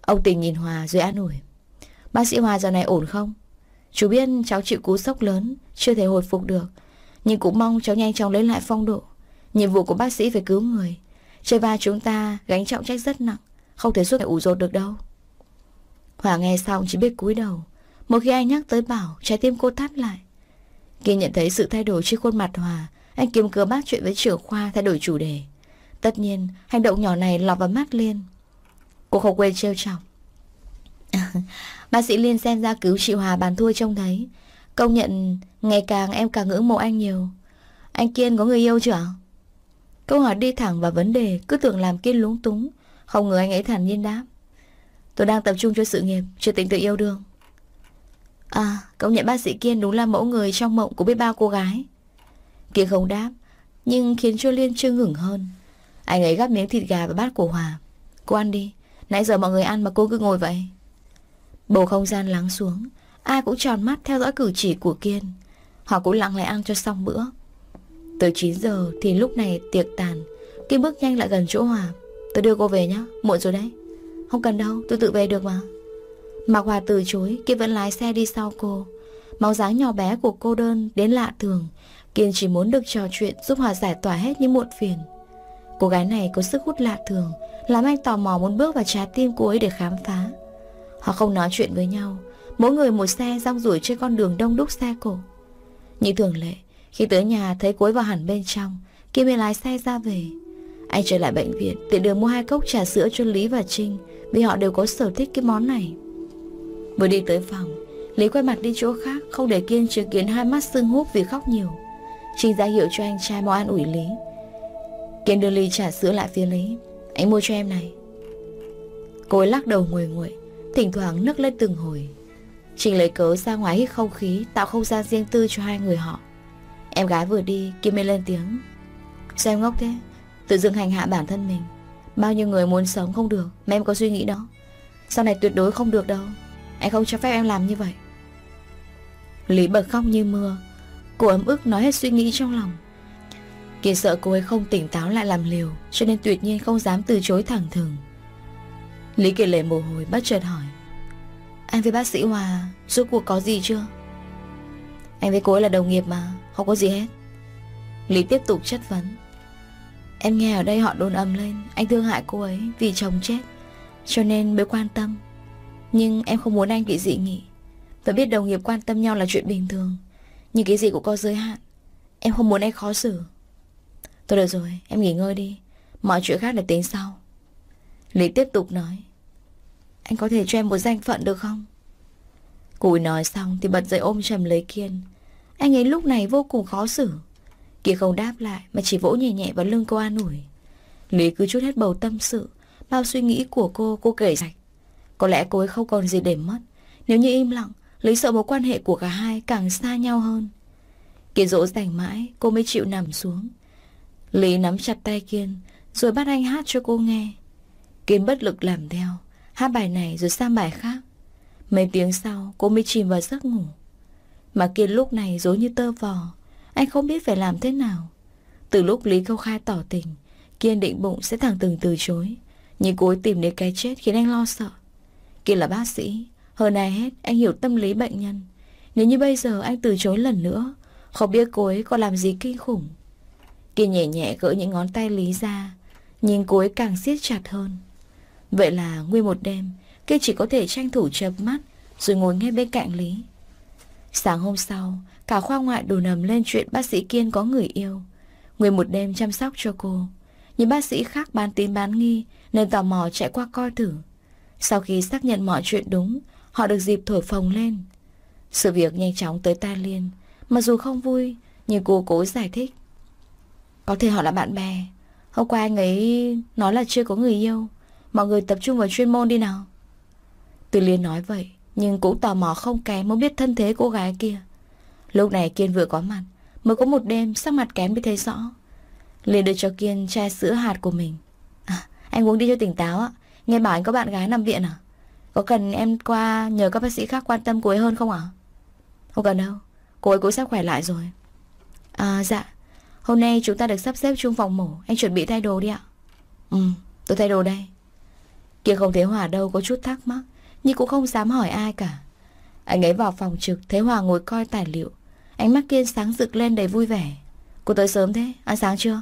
Ông tình nhìn Hòa rồi an ủi Bác sĩ Hòa giờ này ổn không? Chú biết cháu chịu cú sốc lớn Chưa thể hồi phục được Nhưng cũng mong cháu nhanh chóng lấy lại phong độ Nhiệm vụ của bác sĩ phải cứu người Trên vai chúng ta gánh trọng trách rất nặng Không thể suốt ngày ủ rột được đâu Hòa nghe xong chỉ biết cúi đầu Một khi anh nhắc tới Bảo Trái tim cô thắt lại Khi nhận thấy sự thay đổi trên khuôn mặt Hòa Anh kiếm cớ bác chuyện với trưởng khoa thay đổi chủ đề Tất nhiên hành động nhỏ này lọt vào mắt Liên Cô không quên trêu chọc [laughs] Bác sĩ Liên xem ra cứu chị Hòa bàn thua trông thấy Công nhận ngày càng em càng ngưỡng mộ anh nhiều Anh Kiên có người yêu chưa Câu hỏi đi thẳng vào vấn đề Cứ tưởng làm Kiên lúng túng Không ngờ anh ấy thản nhiên đáp Tôi đang tập trung cho sự nghiệp Chưa tính tự yêu đương À công nhận bác sĩ Kiên đúng là mẫu người trong mộng Của biết bao cô gái Kiên không đáp Nhưng khiến cho Liên chưa ngừng hơn anh ấy gắp miếng thịt gà vào bát của Hòa Cô ăn đi Nãy giờ mọi người ăn mà cô cứ ngồi vậy Bầu không gian lắng xuống Ai cũng tròn mắt theo dõi cử chỉ của Kiên Họ cũng lặng lẽ ăn cho xong bữa Tới 9 giờ thì lúc này tiệc tàn kiên bước nhanh lại gần chỗ Hòa Tôi đưa cô về nhá muộn rồi đấy Không cần đâu, tôi tự về được mà Mạc Hòa từ chối, Kiên vẫn lái xe đi sau cô Máu dáng nhỏ bé của cô đơn đến lạ thường Kiên chỉ muốn được trò chuyện giúp Hòa giải tỏa hết những muộn phiền Cô gái này có sức hút lạ thường Làm anh tò mò muốn bước vào trái tim cô ấy để khám phá Họ không nói chuyện với nhau Mỗi người một xe rong rủi trên con đường đông đúc xe cổ Như thường lệ Khi tới nhà thấy cuối ấy vào hẳn bên trong Kim mới lái xe ra về Anh trở lại bệnh viện Tiện đường mua hai cốc trà sữa cho Lý và Trinh Vì họ đều có sở thích cái món này Vừa đi tới phòng Lý quay mặt đi chỗ khác Không để Kiên chứng kiến hai mắt sưng húp vì khóc nhiều Trinh ra hiệu cho anh trai mau an ủi Lý Kiên đưa ly trà sữa lại phía Lý Anh mua cho em này Cô ấy lắc đầu nguội nguội Thỉnh thoảng nước lên từng hồi Trình lấy cớ ra ngoài hít không khí Tạo không gian riêng tư cho hai người họ Em gái vừa đi Kim mới lên tiếng Sao em ngốc thế Tự dưng hành hạ bản thân mình Bao nhiêu người muốn sống không được Mà em có suy nghĩ đó Sau này tuyệt đối không được đâu Anh không cho phép em làm như vậy Lý bật khóc như mưa Cô ấm ức nói hết suy nghĩ trong lòng Kiệt sợ cô ấy không tỉnh táo lại làm liều Cho nên tuyệt nhiên không dám từ chối thẳng thừng Lý Kiệt lệ mồ hôi bắt chợt hỏi Anh với bác sĩ Hòa suốt cuộc có gì chưa Anh với cô ấy là đồng nghiệp mà Không có gì hết Lý tiếp tục chất vấn Em nghe ở đây họ đồn ầm lên Anh thương hại cô ấy vì chồng chết Cho nên mới quan tâm Nhưng em không muốn anh bị dị nghị Và biết đồng nghiệp quan tâm nhau là chuyện bình thường Nhưng cái gì cũng có giới hạn Em không muốn anh khó xử Tôi được rồi, em nghỉ ngơi đi Mọi chuyện khác để tính sau Lý tiếp tục nói Anh có thể cho em một danh phận được không? Cùi nói xong thì bật dậy ôm trầm lấy Kiên Anh ấy lúc này vô cùng khó xử Kiên không đáp lại mà chỉ vỗ nhẹ nhẹ vào lưng cô an ủi Lý cứ chút hết bầu tâm sự Bao suy nghĩ của cô cô kể sạch Có lẽ cô ấy không còn gì để mất Nếu như im lặng Lý sợ mối quan hệ của cả hai càng xa nhau hơn Kiên dỗ dành mãi Cô mới chịu nằm xuống Lý nắm chặt tay Kiên Rồi bắt anh hát cho cô nghe Kiên bất lực làm theo Hát bài này rồi sang bài khác Mấy tiếng sau cô mới chìm vào giấc ngủ Mà Kiên lúc này dối như tơ vò Anh không biết phải làm thế nào Từ lúc Lý câu khai tỏ tình Kiên định bụng sẽ thẳng từng từ chối Nhưng cô ấy tìm đến cái chết khiến anh lo sợ Kiên là bác sĩ Hơn ai hết anh hiểu tâm lý bệnh nhân Nếu như bây giờ anh từ chối lần nữa Không biết cô ấy có làm gì kinh khủng Kia nhẹ nhẹ gỡ những ngón tay Lý ra Nhưng cuối càng siết chặt hơn Vậy là nguyên một đêm Kia chỉ có thể tranh thủ chợp mắt Rồi ngồi ngay bên cạnh Lý Sáng hôm sau Cả khoa ngoại đồn nầm lên chuyện bác sĩ Kiên có người yêu Nguyên một đêm chăm sóc cho cô Những bác sĩ khác bán tín bán nghi Nên tò mò chạy qua coi thử Sau khi xác nhận mọi chuyện đúng Họ được dịp thổi phồng lên Sự việc nhanh chóng tới tai Liên Mặc dù không vui Nhưng cô cố giải thích có thể họ là bạn bè Hôm qua anh ấy nói là chưa có người yêu Mọi người tập trung vào chuyên môn đi nào Từ Liên nói vậy Nhưng cũng tò mò không kém muốn biết thân thế cô gái kia Lúc này Kiên vừa có mặt Mới có một đêm sắc mặt kém bị thấy rõ liền đưa cho Kiên chai sữa hạt của mình à, Anh uống đi cho tỉnh táo ạ Nghe bảo anh có bạn gái nằm viện à Có cần em qua nhờ các bác sĩ khác quan tâm cô ấy hơn không ạ Không cần đâu Cô ấy cũng sắp khỏe lại rồi À dạ Hôm nay chúng ta được sắp xếp chung phòng mổ Anh chuẩn bị thay đồ đi ạ Ừ tôi thay đồ đây Kia không thấy Hòa đâu có chút thắc mắc Nhưng cũng không dám hỏi ai cả Anh ấy vào phòng trực thấy Hòa ngồi coi tài liệu Ánh mắt Kiên sáng rực lên đầy vui vẻ Cô tới sớm thế, ăn sáng chưa?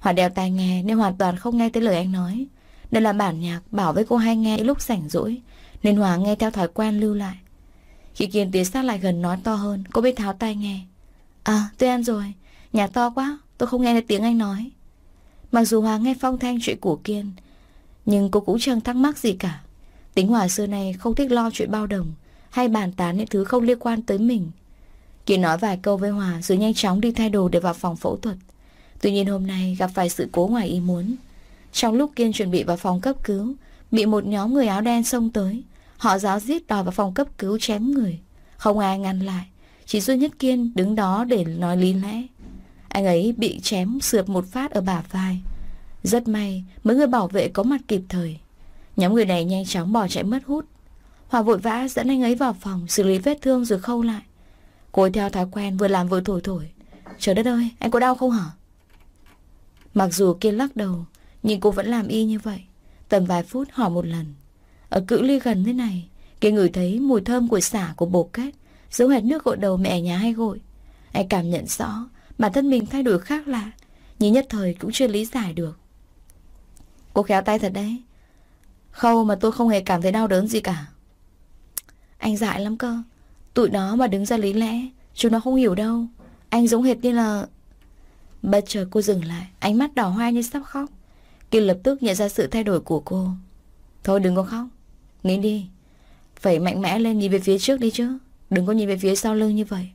Hòa đeo tai nghe nên hoàn toàn không nghe tới lời anh nói Đây là bản nhạc bảo với cô hay nghe lúc rảnh rỗi Nên Hòa nghe theo thói quen lưu lại Khi Kiên tiến sát lại gần nói to hơn Cô biết tháo tai nghe À tôi ăn rồi Nhà to quá Tôi không nghe thấy tiếng anh nói Mặc dù Hòa nghe phong thanh chuyện của Kiên Nhưng cô cũng chẳng thắc mắc gì cả Tính Hòa xưa nay không thích lo chuyện bao đồng Hay bàn tán những thứ không liên quan tới mình Kiên nói vài câu với Hòa Rồi nhanh chóng đi thay đồ để vào phòng phẫu thuật Tuy nhiên hôm nay gặp phải sự cố ngoài ý muốn Trong lúc Kiên chuẩn bị vào phòng cấp cứu Bị một nhóm người áo đen xông tới Họ giáo giết đòi vào phòng cấp cứu chém người Không ai ngăn lại Chỉ duy nhất Kiên đứng đó để nói lý lẽ anh ấy bị chém sượt một phát ở bả vai Rất may mấy người bảo vệ có mặt kịp thời Nhóm người này nhanh chóng bỏ chạy mất hút Hòa vội vã dẫn anh ấy vào phòng Xử lý vết thương rồi khâu lại Cô ấy theo thói quen vừa làm vừa thổi thổi Trời đất ơi anh có đau không hả Mặc dù kia lắc đầu Nhưng cô vẫn làm y như vậy Tầm vài phút hỏi một lần Ở cự ly gần thế này Kia ngửi thấy mùi thơm của xả của bồ kết Giống hệt nước gội đầu mẹ nhà hay gội Anh cảm nhận rõ Bản thân mình thay đổi khác lạ Nhìn nhất thời cũng chưa lý giải được Cô khéo tay thật đấy Khâu mà tôi không hề cảm thấy đau đớn gì cả Anh dại lắm cơ Tụi nó mà đứng ra lý lẽ Chúng nó không hiểu đâu Anh giống hệt như là Bất chợt cô dừng lại Ánh mắt đỏ hoa như sắp khóc Kiều lập tức nhận ra sự thay đổi của cô Thôi đừng có khóc nghĩ đi Phải mạnh mẽ lên nhìn về phía trước đi chứ Đừng có nhìn về phía sau lưng như vậy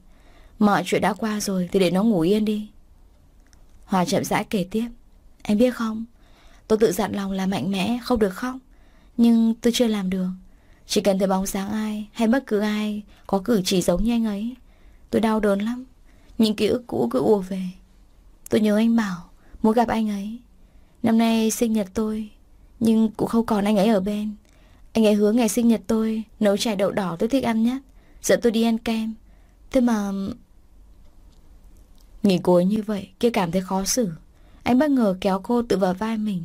Mọi chuyện đã qua rồi thì để nó ngủ yên đi Hòa chậm rãi kể tiếp Em biết không Tôi tự dặn lòng là mạnh mẽ không được khóc Nhưng tôi chưa làm được Chỉ cần thấy bóng dáng ai Hay bất cứ ai có cử chỉ giống như anh ấy Tôi đau đớn lắm Những ký ức cũ cứ ùa về Tôi nhớ anh bảo muốn gặp anh ấy Năm nay sinh nhật tôi Nhưng cũng không còn anh ấy ở bên Anh ấy hứa ngày sinh nhật tôi Nấu chè đậu đỏ tôi thích ăn nhất Dẫn tôi đi ăn kem Thế mà Nhìn cô ấy như vậy, kia cảm thấy khó xử. Anh bất ngờ kéo cô tự vào vai mình.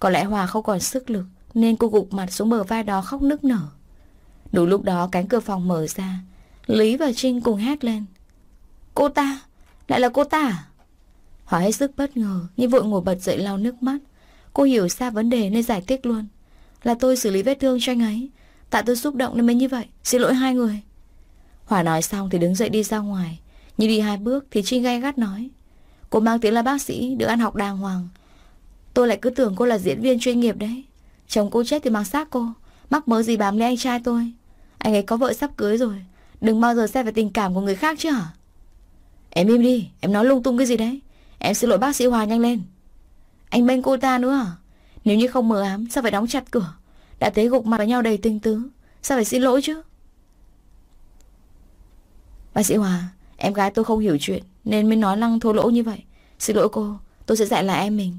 Có lẽ Hòa không còn sức lực, nên cô gục mặt xuống bờ vai đó khóc nức nở. đủ lúc đó cánh cửa phòng mở ra, Lý và Trinh cùng hét lên. Cô ta, lại là cô ta à? Hòa hết sức bất ngờ, nhưng vội ngồi bật dậy lau nước mắt. Cô hiểu ra vấn đề nên giải thích luôn. Là tôi xử lý vết thương cho anh ấy. Tại tôi xúc động nên mới như vậy. Xin lỗi hai người. Hòa nói xong thì đứng dậy đi ra ngoài như đi hai bước thì Trinh gay gắt nói Cô mang tiếng là bác sĩ Được ăn học đàng hoàng Tôi lại cứ tưởng cô là diễn viên chuyên nghiệp đấy Chồng cô chết thì mang xác cô Mắc mớ gì bám lấy anh trai tôi Anh ấy có vợ sắp cưới rồi Đừng bao giờ xem về tình cảm của người khác chứ hả Em im đi Em nói lung tung cái gì đấy Em xin lỗi bác sĩ Hòa nhanh lên Anh bên cô ta nữa hả Nếu như không mờ ám sao phải đóng chặt cửa Đã thế gục mặt vào nhau đầy tinh tứ Sao phải xin lỗi chứ Bác sĩ Hòa Em gái tôi không hiểu chuyện Nên mới nói lăng thô lỗ như vậy Xin lỗi cô Tôi sẽ dạy lại em mình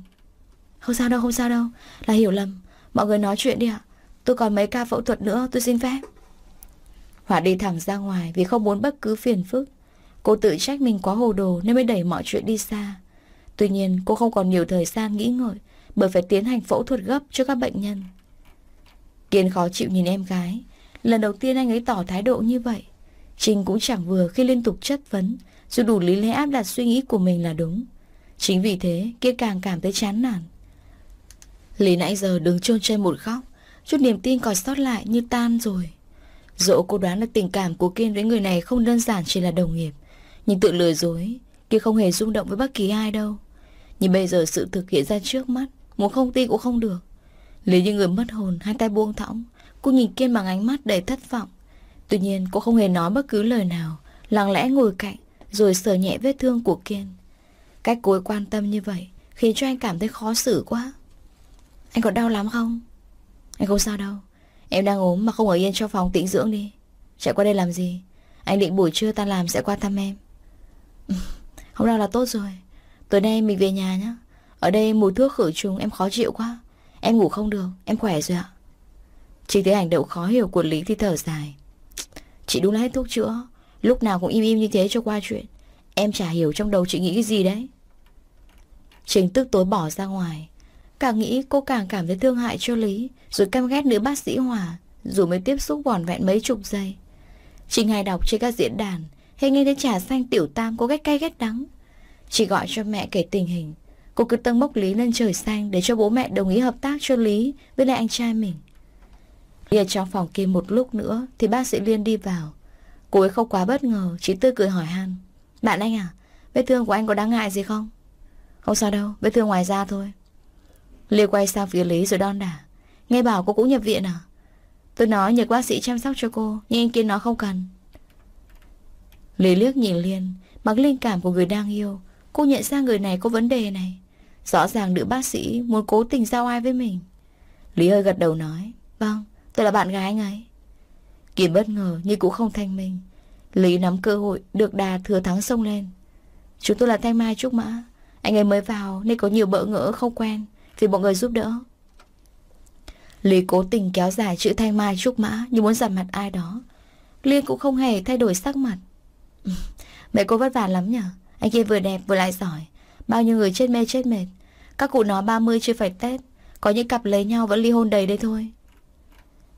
Không sao đâu không sao đâu Là hiểu lầm Mọi người nói chuyện đi ạ Tôi còn mấy ca phẫu thuật nữa Tôi xin phép Hỏa đi thẳng ra ngoài Vì không muốn bất cứ phiền phức Cô tự trách mình quá hồ đồ Nên mới đẩy mọi chuyện đi xa Tuy nhiên cô không còn nhiều thời gian nghĩ ngợi Bởi phải tiến hành phẫu thuật gấp cho các bệnh nhân Kiên khó chịu nhìn em gái Lần đầu tiên anh ấy tỏ thái độ như vậy Trinh cũng chẳng vừa khi liên tục chất vấn Dù đủ lý lẽ áp đặt suy nghĩ của mình là đúng Chính vì thế kia càng cảm thấy chán nản Lý nãy giờ đứng chôn trên một góc Chút niềm tin còn sót lại như tan rồi dỗ cô đoán là tình cảm của Kiên với người này không đơn giản chỉ là đồng nghiệp Nhưng tự lừa dối Kia không hề rung động với bất kỳ ai đâu Nhưng bây giờ sự thực hiện ra trước mắt Muốn không tin cũng không được Lý như người mất hồn Hai tay buông thõng Cô nhìn Kiên bằng ánh mắt đầy thất vọng Tuy nhiên cô không hề nói bất cứ lời nào Lặng lẽ ngồi cạnh Rồi sờ nhẹ vết thương của Kiên Cách cô ấy quan tâm như vậy Khiến cho anh cảm thấy khó xử quá Anh còn đau lắm không? Anh không sao đâu Em đang ốm mà không ở yên trong phòng tĩnh dưỡng đi Chạy qua đây làm gì? Anh định buổi trưa ta làm sẽ qua thăm em không [laughs] đau là tốt rồi Tối nay mình về nhà nhé Ở đây mùi thuốc khử trùng em khó chịu quá Em ngủ không được, em khỏe rồi ạ chỉ thấy hành động khó hiểu của Lý thì thở dài Chị đúng là hết thuốc chữa Lúc nào cũng im im như thế cho qua chuyện Em chả hiểu trong đầu chị nghĩ cái gì đấy Trình tức tối bỏ ra ngoài Càng nghĩ cô càng cảm thấy thương hại cho Lý Rồi căm ghét nữ bác sĩ Hòa Dù mới tiếp xúc vỏn vẹn mấy chục giây Trình hay đọc trên các diễn đàn Hay nghe thấy trà xanh tiểu tam cô ghét cay ghét đắng Chị gọi cho mẹ kể tình hình Cô cứ tâng bốc Lý lên trời xanh Để cho bố mẹ đồng ý hợp tác cho Lý Với lại anh trai mình Đi ở trong phòng kia một lúc nữa Thì bác sĩ Liên đi vào Cô ấy không quá bất ngờ Chỉ tươi cười hỏi han Bạn anh à Vết thương của anh có đáng ngại gì không Không sao đâu Vết thương ngoài da thôi Lia quay sang phía Lý rồi đon đả Nghe bảo cô cũng nhập viện à Tôi nói nhờ bác sĩ chăm sóc cho cô Nhưng anh kia nó không cần Lý liếc nhìn Liên mặc linh cảm của người đang yêu Cô nhận ra người này có vấn đề này Rõ ràng nữ bác sĩ muốn cố tình giao ai với mình Lý hơi gật đầu nói Vâng Tôi là bạn gái anh ấy Kim bất ngờ nhưng cũng không thanh minh Lý nắm cơ hội được đà thừa thắng xông lên Chúng tôi là Thanh Mai Trúc Mã Anh ấy mới vào nên có nhiều bỡ ngỡ không quen Vì mọi người giúp đỡ Lý cố tình kéo dài chữ Thanh Mai Trúc Mã Như muốn giảm mặt ai đó Liên cũng không hề thay đổi sắc mặt [laughs] mẹ cô vất vả lắm nhở Anh kia vừa đẹp vừa lại giỏi Bao nhiêu người chết mê chết mệt Các cụ nó 30 chưa phải Tết Có những cặp lấy nhau vẫn ly hôn đầy đây thôi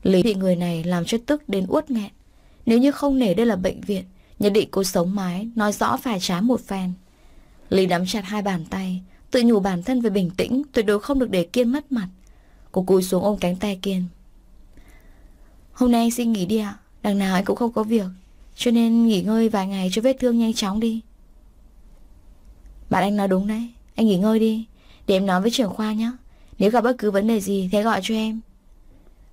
Lý bị người này làm cho tức đến uất nghẹn Nếu như không nể đây là bệnh viện Nhất định cô sống mái Nói rõ phải trá một phen Lý nắm chặt hai bàn tay Tự nhủ bản thân về bình tĩnh Tuyệt đối không được để Kiên mất mặt Cô cúi xuống ôm cánh tay Kiên Hôm nay anh xin nghỉ đi ạ Đằng nào anh cũng không có việc Cho nên nghỉ ngơi vài ngày cho vết thương nhanh chóng đi Bạn anh nói đúng đấy Anh nghỉ ngơi đi Để em nói với trưởng khoa nhé Nếu gặp bất cứ vấn đề gì thì gọi cho em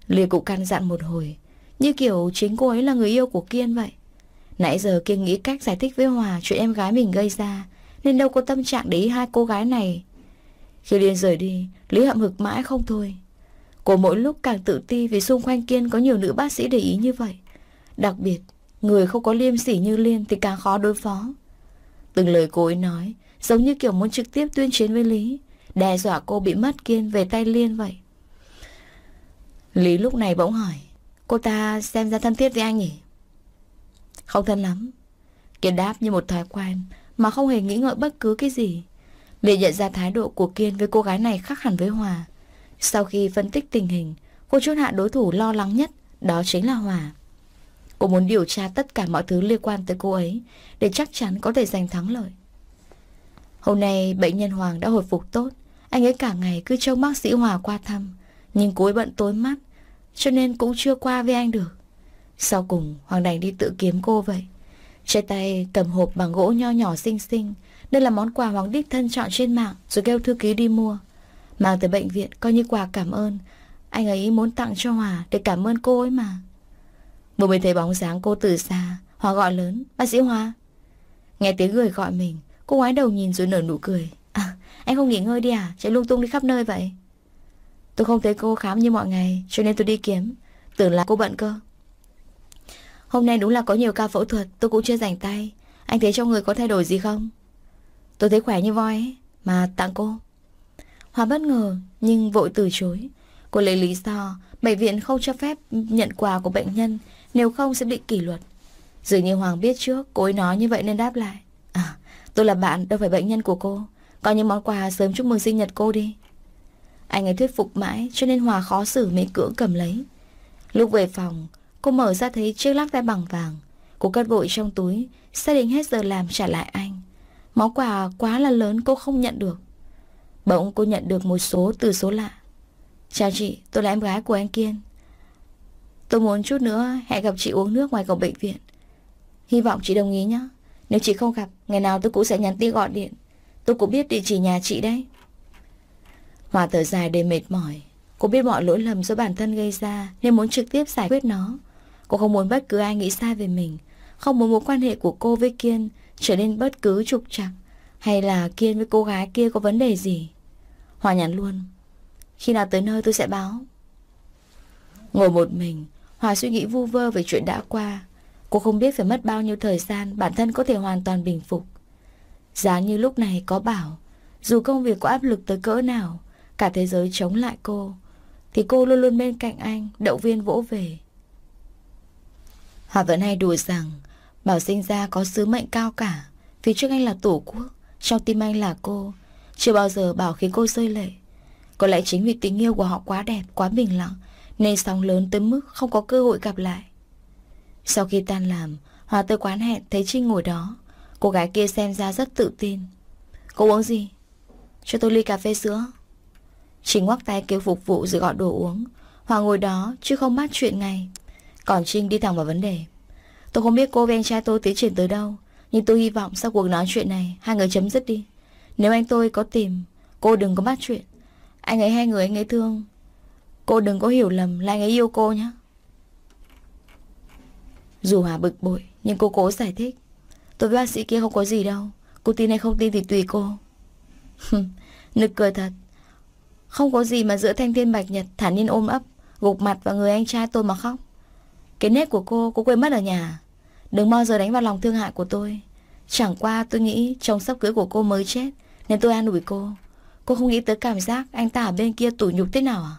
Lìa cũng căn dặn một hồi Như kiểu chính cô ấy là người yêu của Kiên vậy Nãy giờ Kiên nghĩ cách giải thích với Hòa Chuyện em gái mình gây ra Nên đâu có tâm trạng để ý hai cô gái này Khi Liên rời đi Lý hậm hực mãi không thôi Cô mỗi lúc càng tự ti Vì xung quanh Kiên có nhiều nữ bác sĩ để ý như vậy Đặc biệt Người không có liêm sỉ như Liên Thì càng khó đối phó Từng lời cô ấy nói Giống như kiểu muốn trực tiếp tuyên chiến với Lý Đe dọa cô bị mất Kiên về tay Liên vậy Lý lúc này bỗng hỏi Cô ta xem ra thân thiết với anh nhỉ Không thân lắm Kiên đáp như một thói quen Mà không hề nghĩ ngợi bất cứ cái gì Lệ nhận ra thái độ của Kiên với cô gái này khác hẳn với Hòa Sau khi phân tích tình hình Cô chốt hạ đối thủ lo lắng nhất Đó chính là Hòa Cô muốn điều tra tất cả mọi thứ liên quan tới cô ấy Để chắc chắn có thể giành thắng lợi Hôm nay bệnh nhân Hoàng đã hồi phục tốt Anh ấy cả ngày cứ trông bác sĩ Hòa qua thăm nhưng cô ấy bận tối mắt Cho nên cũng chưa qua với anh được Sau cùng Hoàng đành đi tự kiếm cô vậy Trên tay cầm hộp bằng gỗ nho nhỏ xinh xinh Đây là món quà Hoàng đích thân chọn trên mạng Rồi kêu thư ký đi mua Mang từ bệnh viện coi như quà cảm ơn Anh ấy muốn tặng cho Hòa để cảm ơn cô ấy mà Vừa mới thấy bóng dáng cô từ xa Hòa gọi lớn Bác sĩ Hòa Nghe tiếng người gọi mình Cô ngoái đầu nhìn rồi nở nụ cười À anh không nghỉ ngơi đi à Chạy lung tung đi khắp nơi vậy Tôi không thấy cô khám như mọi ngày Cho nên tôi đi kiếm Tưởng là cô bận cơ Hôm nay đúng là có nhiều ca phẫu thuật Tôi cũng chưa rảnh tay Anh thấy trong người có thay đổi gì không Tôi thấy khỏe như voi ấy Mà tặng cô Hòa bất ngờ nhưng vội từ chối Cô lấy lý do Bệnh viện không cho phép nhận quà của bệnh nhân Nếu không sẽ bị kỷ luật Dường như Hoàng biết trước cô ấy nói như vậy nên đáp lại À tôi là bạn đâu phải bệnh nhân của cô coi những món quà sớm chúc mừng sinh nhật cô đi anh ấy thuyết phục mãi cho nên Hòa khó xử mới cưỡng cầm lấy. Lúc về phòng, cô mở ra thấy chiếc lắc tay bằng vàng. Cô cất vội trong túi, xác định hết giờ làm trả lại anh. Món quà quá là lớn cô không nhận được. Bỗng cô nhận được một số từ số lạ. Chào chị, tôi là em gái của anh Kiên. Tôi muốn chút nữa hẹn gặp chị uống nước ngoài cổng bệnh viện. Hy vọng chị đồng ý nhé. Nếu chị không gặp, ngày nào tôi cũng sẽ nhắn tin gọi điện. Tôi cũng biết địa chỉ nhà chị đấy. Hòa thở dài đầy mệt mỏi. Cô biết mọi lỗi lầm do bản thân gây ra nên muốn trực tiếp giải quyết nó. Cô không muốn bất cứ ai nghĩ sai về mình. Không muốn mối quan hệ của cô với Kiên trở nên bất cứ trục trặc. Hay là Kiên với cô gái kia có vấn đề gì. Hòa nhắn luôn. Khi nào tới nơi tôi sẽ báo. Ngồi một mình, Hòa suy nghĩ vu vơ về chuyện đã qua. Cô không biết phải mất bao nhiêu thời gian bản thân có thể hoàn toàn bình phục. Giá như lúc này có bảo, dù công việc có áp lực tới cỡ nào, Cả thế giới chống lại cô Thì cô luôn luôn bên cạnh anh Động viên vỗ về Họ vẫn hay đùa rằng Bảo sinh ra có sứ mệnh cao cả Phía trước anh là tổ quốc Trong tim anh là cô Chưa bao giờ Bảo khiến cô rơi lệ Có lẽ chính vì tình yêu của họ quá đẹp Quá bình lặng Nên sóng lớn tới mức không có cơ hội gặp lại Sau khi tan làm Hòa tới quán hẹn thấy Trinh ngồi đó Cô gái kia xem ra rất tự tin Cô uống gì? Cho tôi ly cà phê sữa Trinh ngoắc tay kêu phục vụ dự gọi đồ uống Hoàng ngồi đó chứ không bắt chuyện ngay Còn Trinh đi thẳng vào vấn đề Tôi không biết cô với anh trai tôi tiến triển tới đâu Nhưng tôi hy vọng sau cuộc nói chuyện này Hai người chấm dứt đi Nếu anh tôi có tìm Cô đừng có bắt chuyện Anh ấy hai người anh ấy thương Cô đừng có hiểu lầm là anh ấy yêu cô nhé Dù Hòa bực bội Nhưng cô cố giải thích Tôi với bác sĩ kia không có gì đâu Cô tin hay không tin thì tùy cô [laughs] Nực cười thật không có gì mà giữa thanh thiên bạch nhật thản nhiên ôm ấp, gục mặt vào người anh trai tôi mà khóc. Cái nét của cô, cô quên mất ở nhà. Đừng bao giờ đánh vào lòng thương hại của tôi. Chẳng qua tôi nghĩ chồng sắp cưới của cô mới chết, nên tôi an ủi cô. Cô không nghĩ tới cảm giác anh ta ở bên kia tủ nhục thế nào à?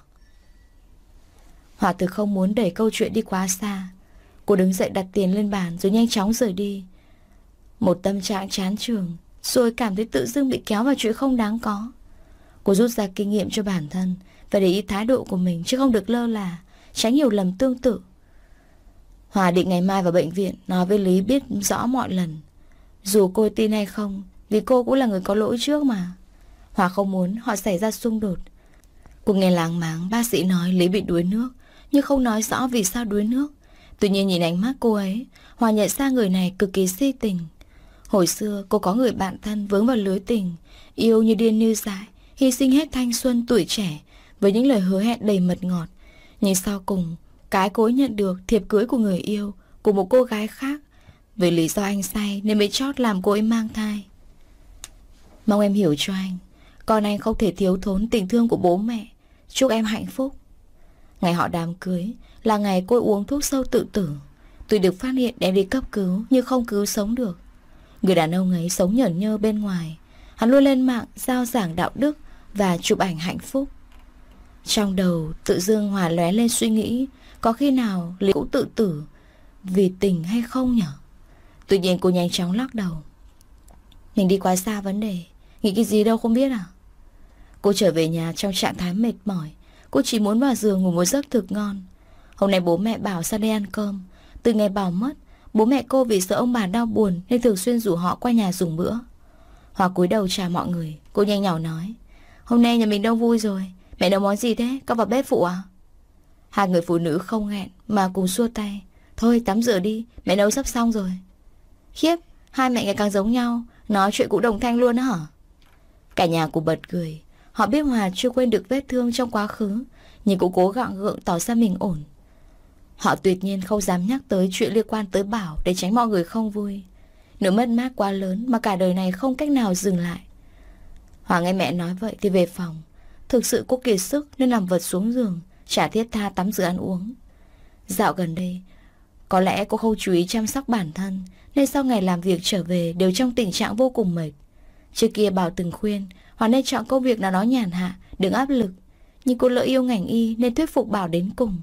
Hỏa từ không muốn đẩy câu chuyện đi quá xa. Cô đứng dậy đặt tiền lên bàn rồi nhanh chóng rời đi. Một tâm trạng chán trường, rồi cảm thấy tự dưng bị kéo vào chuyện không đáng có. Cô rút ra kinh nghiệm cho bản thân Và để ý thái độ của mình chứ không được lơ là Tránh nhiều lầm tương tự Hòa định ngày mai vào bệnh viện Nói với Lý biết rõ mọi lần Dù cô tin hay không Vì cô cũng là người có lỗi trước mà Hòa không muốn họ xảy ra xung đột Cô nghe láng máng bác sĩ nói Lý bị đuối nước Nhưng không nói rõ vì sao đuối nước Tuy nhiên nhìn ánh mắt cô ấy Hòa nhận ra người này cực kỳ si tình Hồi xưa cô có người bạn thân vướng vào lưới tình Yêu như điên như dại hy sinh hết thanh xuân tuổi trẻ với những lời hứa hẹn đầy mật ngọt. Nhưng sau cùng, cái cối nhận được thiệp cưới của người yêu, của một cô gái khác. Vì lý do anh say nên mới chót làm cô ấy mang thai. Mong em hiểu cho anh, con anh không thể thiếu thốn tình thương của bố mẹ. Chúc em hạnh phúc. Ngày họ đám cưới là ngày cô uống thuốc sâu tự tử. Tuy được phát hiện đem đi cấp cứu nhưng không cứu sống được. Người đàn ông ấy sống nhởn nhơ bên ngoài. Hắn luôn lên mạng giao giảng đạo đức và chụp ảnh hạnh phúc. Trong đầu tự dương hòa lóe lên suy nghĩ có khi nào Lý cũng tự tử vì tình hay không nhở? Tuy nhiên cô nhanh chóng lắc đầu. Mình đi quá xa vấn đề, nghĩ cái gì đâu không biết à? Cô trở về nhà trong trạng thái mệt mỏi, cô chỉ muốn vào giường ngủ một giấc thực ngon. Hôm nay bố mẹ bảo sang đây ăn cơm, từ ngày bảo mất, bố mẹ cô vì sợ ông bà đau buồn nên thường xuyên rủ họ qua nhà dùng bữa. Hòa cúi đầu chào mọi người, cô nhanh nhỏ nói. Hôm nay nhà mình đông vui rồi Mẹ nấu món gì thế có vào bếp phụ à Hai người phụ nữ không nghẹn Mà cùng xua tay Thôi tắm rửa đi Mẹ nấu sắp xong rồi Khiếp Hai mẹ ngày càng giống nhau Nói chuyện cũng đồng thanh luôn đó hả Cả nhà cùng bật cười Họ biết Hòa chưa quên được vết thương trong quá khứ Nhưng cũng cố gắng gượng tỏ ra mình ổn Họ tuyệt nhiên không dám nhắc tới chuyện liên quan tới Bảo Để tránh mọi người không vui Nỗi mất mát quá lớn mà cả đời này không cách nào dừng lại hoàng nghe mẹ nói vậy thì về phòng. Thực sự cô kiệt sức nên nằm vật xuống giường, trả thiết tha tắm rửa ăn uống. Dạo gần đây, có lẽ cô không chú ý chăm sóc bản thân, nên sau ngày làm việc trở về đều trong tình trạng vô cùng mệt. Trước kia bảo từng khuyên, hoàng nên chọn công việc nào đó nhàn hạ, đừng áp lực. Nhưng cô lỡ yêu ngành y nên thuyết phục bảo đến cùng.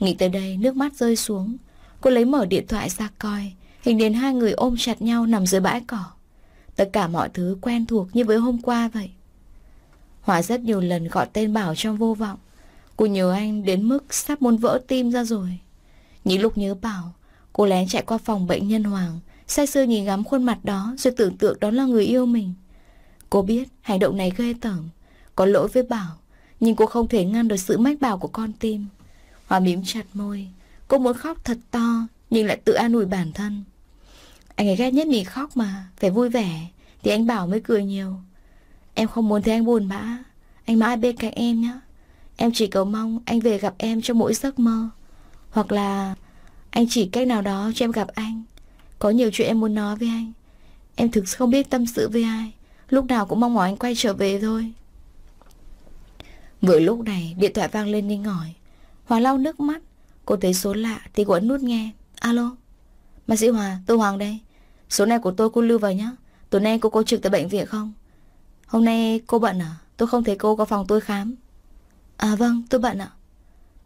Nghĩ tới đây, nước mắt rơi xuống. Cô lấy mở điện thoại ra coi, hình đến hai người ôm chặt nhau nằm dưới bãi cỏ. Tất cả mọi thứ quen thuộc như với hôm qua vậy Hòa rất nhiều lần gọi tên Bảo trong vô vọng Cô nhớ anh đến mức sắp muốn vỡ tim ra rồi Những lúc nhớ Bảo Cô lén chạy qua phòng bệnh nhân Hoàng Say sưa nhìn ngắm khuôn mặt đó Rồi tưởng tượng đó là người yêu mình Cô biết hành động này ghê tởm Có lỗi với Bảo Nhưng cô không thể ngăn được sự mách bảo của con tim Hòa mím chặt môi Cô muốn khóc thật to Nhưng lại tự an ủi bản thân anh ấy ghét nhất mình khóc mà Phải vui vẻ Thì anh Bảo mới cười nhiều Em không muốn thấy anh buồn bã Anh mãi bên cạnh em nhé Em chỉ cầu mong anh về gặp em trong mỗi giấc mơ Hoặc là Anh chỉ cách nào đó cho em gặp anh Có nhiều chuyện em muốn nói với anh Em thực không biết tâm sự với ai Lúc nào cũng mong mỏi anh quay trở về thôi Vừa lúc này điện thoại vang lên ninh ngỏi Hòa lau nước mắt Cô thấy số lạ thì cô ấn nút nghe Alo Bác sĩ Hòa tôi Hoàng đây Số này của tôi cô lưu vào nhé Tối nay cô có trực tại bệnh viện không Hôm nay cô bận à Tôi không thấy cô có phòng tôi khám À vâng tôi bận ạ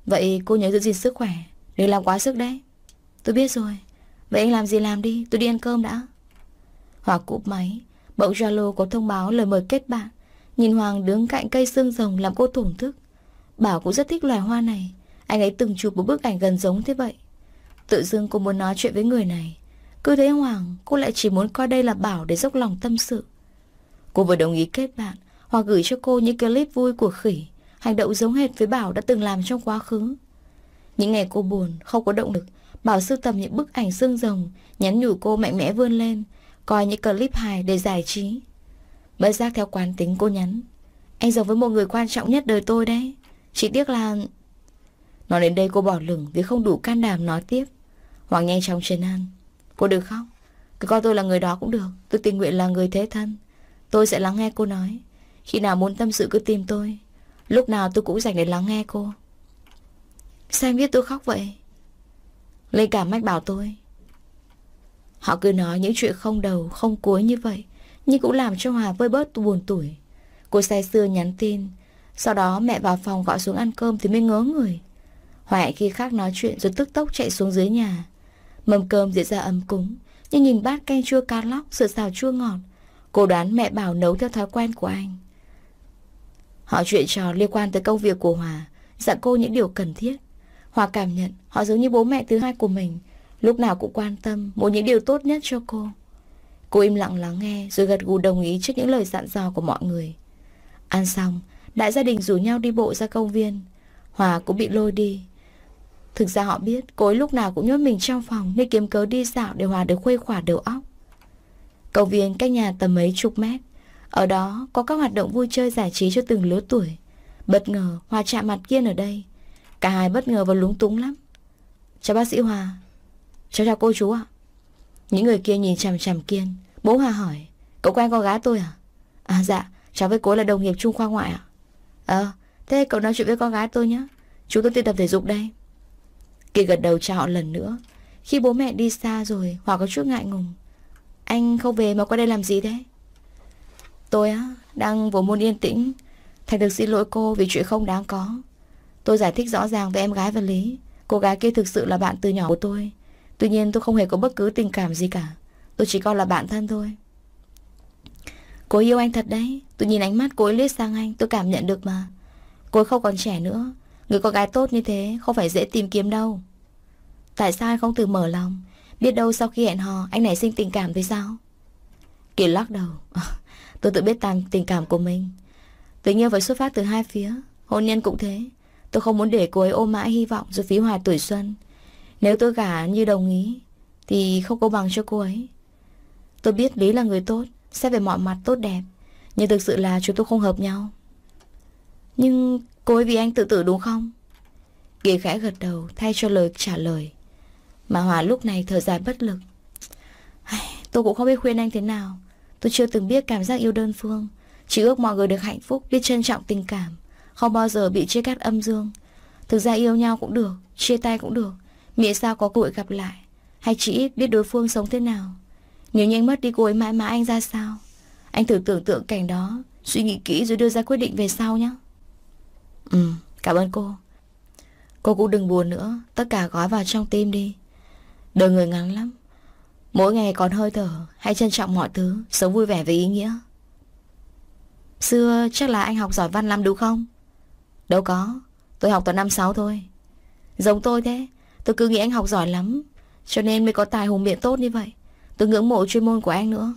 Vậy cô nhớ giữ gìn sức khỏe Đừng làm quá sức đấy Tôi biết rồi Vậy anh làm gì làm đi Tôi đi ăn cơm đã hòa cúp máy Bỗng Zalo có thông báo lời mời kết bạn Nhìn Hoàng đứng cạnh cây xương rồng làm cô thổn thức Bảo cũng rất thích loài hoa này Anh ấy từng chụp một bức ảnh gần giống thế vậy Tự dưng cô muốn nói chuyện với người này cứ thế Hoàng, cô lại chỉ muốn coi đây là bảo để dốc lòng tâm sự. Cô vừa đồng ý kết bạn, hoặc gửi cho cô những clip vui của khỉ, hành động giống hệt với Bảo đã từng làm trong quá khứ. Những ngày cô buồn, không có động lực, Bảo sưu tầm những bức ảnh xương rồng, nhắn nhủ cô mạnh mẽ vươn lên, coi những clip hài để giải trí. Bất giác theo quán tính cô nhắn, anh giống với một người quan trọng nhất đời tôi đấy, chỉ tiếc là... Nói đến đây cô bỏ lửng vì không đủ can đảm nói tiếp. Hoàng nhanh chóng trấn an. Cô đừng khóc Cứ coi tôi là người đó cũng được Tôi tình nguyện là người thế thân Tôi sẽ lắng nghe cô nói Khi nào muốn tâm sự cứ tìm tôi Lúc nào tôi cũng dành để lắng nghe cô Sao em biết tôi khóc vậy lê cảm mách bảo tôi Họ cứ nói những chuyện không đầu Không cuối như vậy Nhưng cũng làm cho Hòa vơi bớt buồn tuổi Cô say xưa nhắn tin Sau đó mẹ vào phòng gọi xuống ăn cơm Thì mới ngớ người hòa khi khác nói chuyện rồi tức tốc chạy xuống dưới nhà Mâm cơm diễn ra ấm cúng, nhưng nhìn bát canh chua cá lóc, sữa xào chua ngọt. Cô đoán mẹ bảo nấu theo thói quen của anh. Họ chuyện trò liên quan tới công việc của Hòa, dặn cô những điều cần thiết. Hòa cảm nhận họ giống như bố mẹ thứ hai của mình, lúc nào cũng quan tâm, muốn những điều tốt nhất cho cô. Cô im lặng lắng nghe rồi gật gù đồng ý trước những lời dặn dò của mọi người. Ăn xong, đại gia đình rủ nhau đi bộ ra công viên. Hòa cũng bị lôi đi. Thực ra họ biết cô ấy lúc nào cũng nhốt mình trong phòng Nên kiếm cớ đi dạo để hòa được khuây khỏa đầu óc cầu viên cách nhà tầm mấy chục mét Ở đó có các hoạt động vui chơi giải trí cho từng lứa tuổi Bất ngờ Hòa chạm mặt Kiên ở đây Cả hai bất ngờ và lúng túng lắm Chào bác sĩ Hòa Chào chào cô chú ạ Những người kia nhìn chằm chằm Kiên Bố Hòa hỏi Cậu quen con gái tôi à À dạ cháu với cô là đồng nghiệp trung khoa ngoại ạ Ờ thế cậu nói chuyện với con gái tôi nhé Chú tôi tự tập thể dục đây Kiệt gật đầu chào họ lần nữa Khi bố mẹ đi xa rồi Hòa có chút ngại ngùng Anh không về mà qua đây làm gì thế Tôi á Đang vô môn yên tĩnh Thành thực xin lỗi cô vì chuyện không đáng có Tôi giải thích rõ ràng với em gái và lý Cô gái kia thực sự là bạn từ nhỏ của tôi Tuy nhiên tôi không hề có bất cứ tình cảm gì cả Tôi chỉ coi là bạn thân thôi Cô yêu anh thật đấy Tôi nhìn ánh mắt cô ấy liếc sang anh Tôi cảm nhận được mà Cô ấy không còn trẻ nữa Người có gái tốt như thế Không phải dễ tìm kiếm đâu Tại sao anh không từ mở lòng Biết đâu sau khi hẹn hò Anh này sinh tình cảm với sao Kiều lắc đầu [laughs] Tôi tự biết tàng tình cảm của mình Tình yêu phải xuất phát từ hai phía Hôn nhân cũng thế Tôi không muốn để cô ấy ôm mãi hy vọng Rồi phí hoài tuổi xuân Nếu tôi gả như đồng ý Thì không có bằng cho cô ấy Tôi biết Lý là người tốt Xét về mọi mặt tốt đẹp Nhưng thực sự là chúng tôi không hợp nhau nhưng cô ấy vì anh tự tử đúng không? kỳ khẽ gật đầu thay cho lời trả lời. Mà Hòa lúc này thở dài bất lực. Tôi cũng không biết khuyên anh thế nào. Tôi chưa từng biết cảm giác yêu đơn phương. Chỉ ước mọi người được hạnh phúc, biết trân trọng tình cảm. Không bao giờ bị chia cắt âm dương. Thực ra yêu nhau cũng được, chia tay cũng được. Miễn sao có cội gặp lại. Hay chỉ biết đối phương sống thế nào. Nếu như anh mất đi cô ấy mãi mãi anh ra sao? Anh thử tưởng tượng cảnh đó, suy nghĩ kỹ rồi đưa ra quyết định về sau nhé. Ừ, cảm ơn cô Cô cũng đừng buồn nữa Tất cả gói vào trong tim đi Đời người ngắn lắm Mỗi ngày còn hơi thở Hãy trân trọng mọi thứ Sống vui vẻ với ý nghĩa Xưa chắc là anh học giỏi văn lắm đúng không? Đâu có Tôi học tuần năm sáu thôi Giống tôi thế Tôi cứ nghĩ anh học giỏi lắm Cho nên mới có tài hùng miệng tốt như vậy Tôi ngưỡng mộ chuyên môn của anh nữa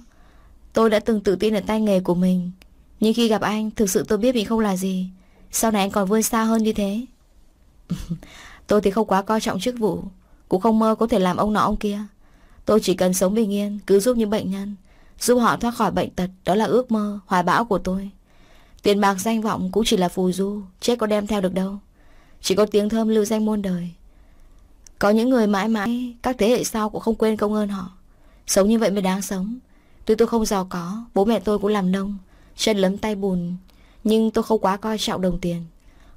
Tôi đã từng tự tin ở tay nghề của mình Nhưng khi gặp anh Thực sự tôi biết mình không là gì sau này anh còn vươn xa hơn như thế [laughs] Tôi thì không quá coi trọng chức vụ Cũng không mơ có thể làm ông nọ ông kia Tôi chỉ cần sống bình yên Cứ giúp những bệnh nhân Giúp họ thoát khỏi bệnh tật Đó là ước mơ, hoài bão của tôi Tiền bạc danh vọng cũng chỉ là phù du Chết có đem theo được đâu Chỉ có tiếng thơm lưu danh muôn đời Có những người mãi mãi Các thế hệ sau cũng không quên công ơn họ Sống như vậy mới đáng sống Tuy tôi không giàu có Bố mẹ tôi cũng làm nông Chân lấm tay bùn nhưng tôi không quá coi trọng đồng tiền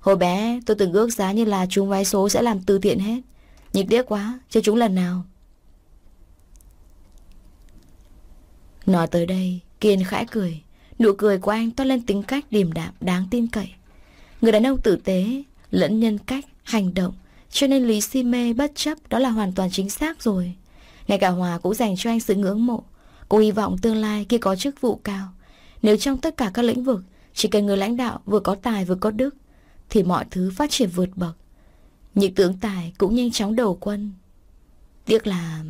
Hồi bé tôi từng ước giá như là chúng vé số sẽ làm từ thiện hết Nhịp đĩa quá cho chúng lần nào Nói tới đây Kiên khẽ cười Nụ cười của anh toát lên tính cách điềm đạm đáng tin cậy Người đàn ông tử tế Lẫn nhân cách, hành động Cho nên Lý si mê bất chấp Đó là hoàn toàn chính xác rồi Ngay cả Hòa cũng dành cho anh sự ngưỡng mộ Cô hy vọng tương lai kia có chức vụ cao Nếu trong tất cả các lĩnh vực chỉ cần người lãnh đạo vừa có tài vừa có đức Thì mọi thứ phát triển vượt bậc Những tướng tài cũng nhanh chóng đầu quân Tiếc là...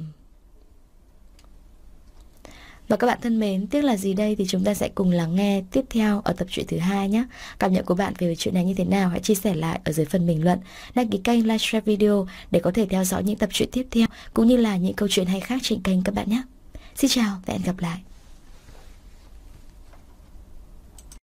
Và các bạn thân mến, tiếc là gì đây thì chúng ta sẽ cùng lắng nghe tiếp theo ở tập truyện thứ hai nhé. Cảm nhận của bạn về chuyện này như thế nào hãy chia sẻ lại ở dưới phần bình luận. Đăng ký kênh, like, share video để có thể theo dõi những tập truyện tiếp theo cũng như là những câu chuyện hay khác trên kênh các bạn nhé. Xin chào và hẹn gặp lại.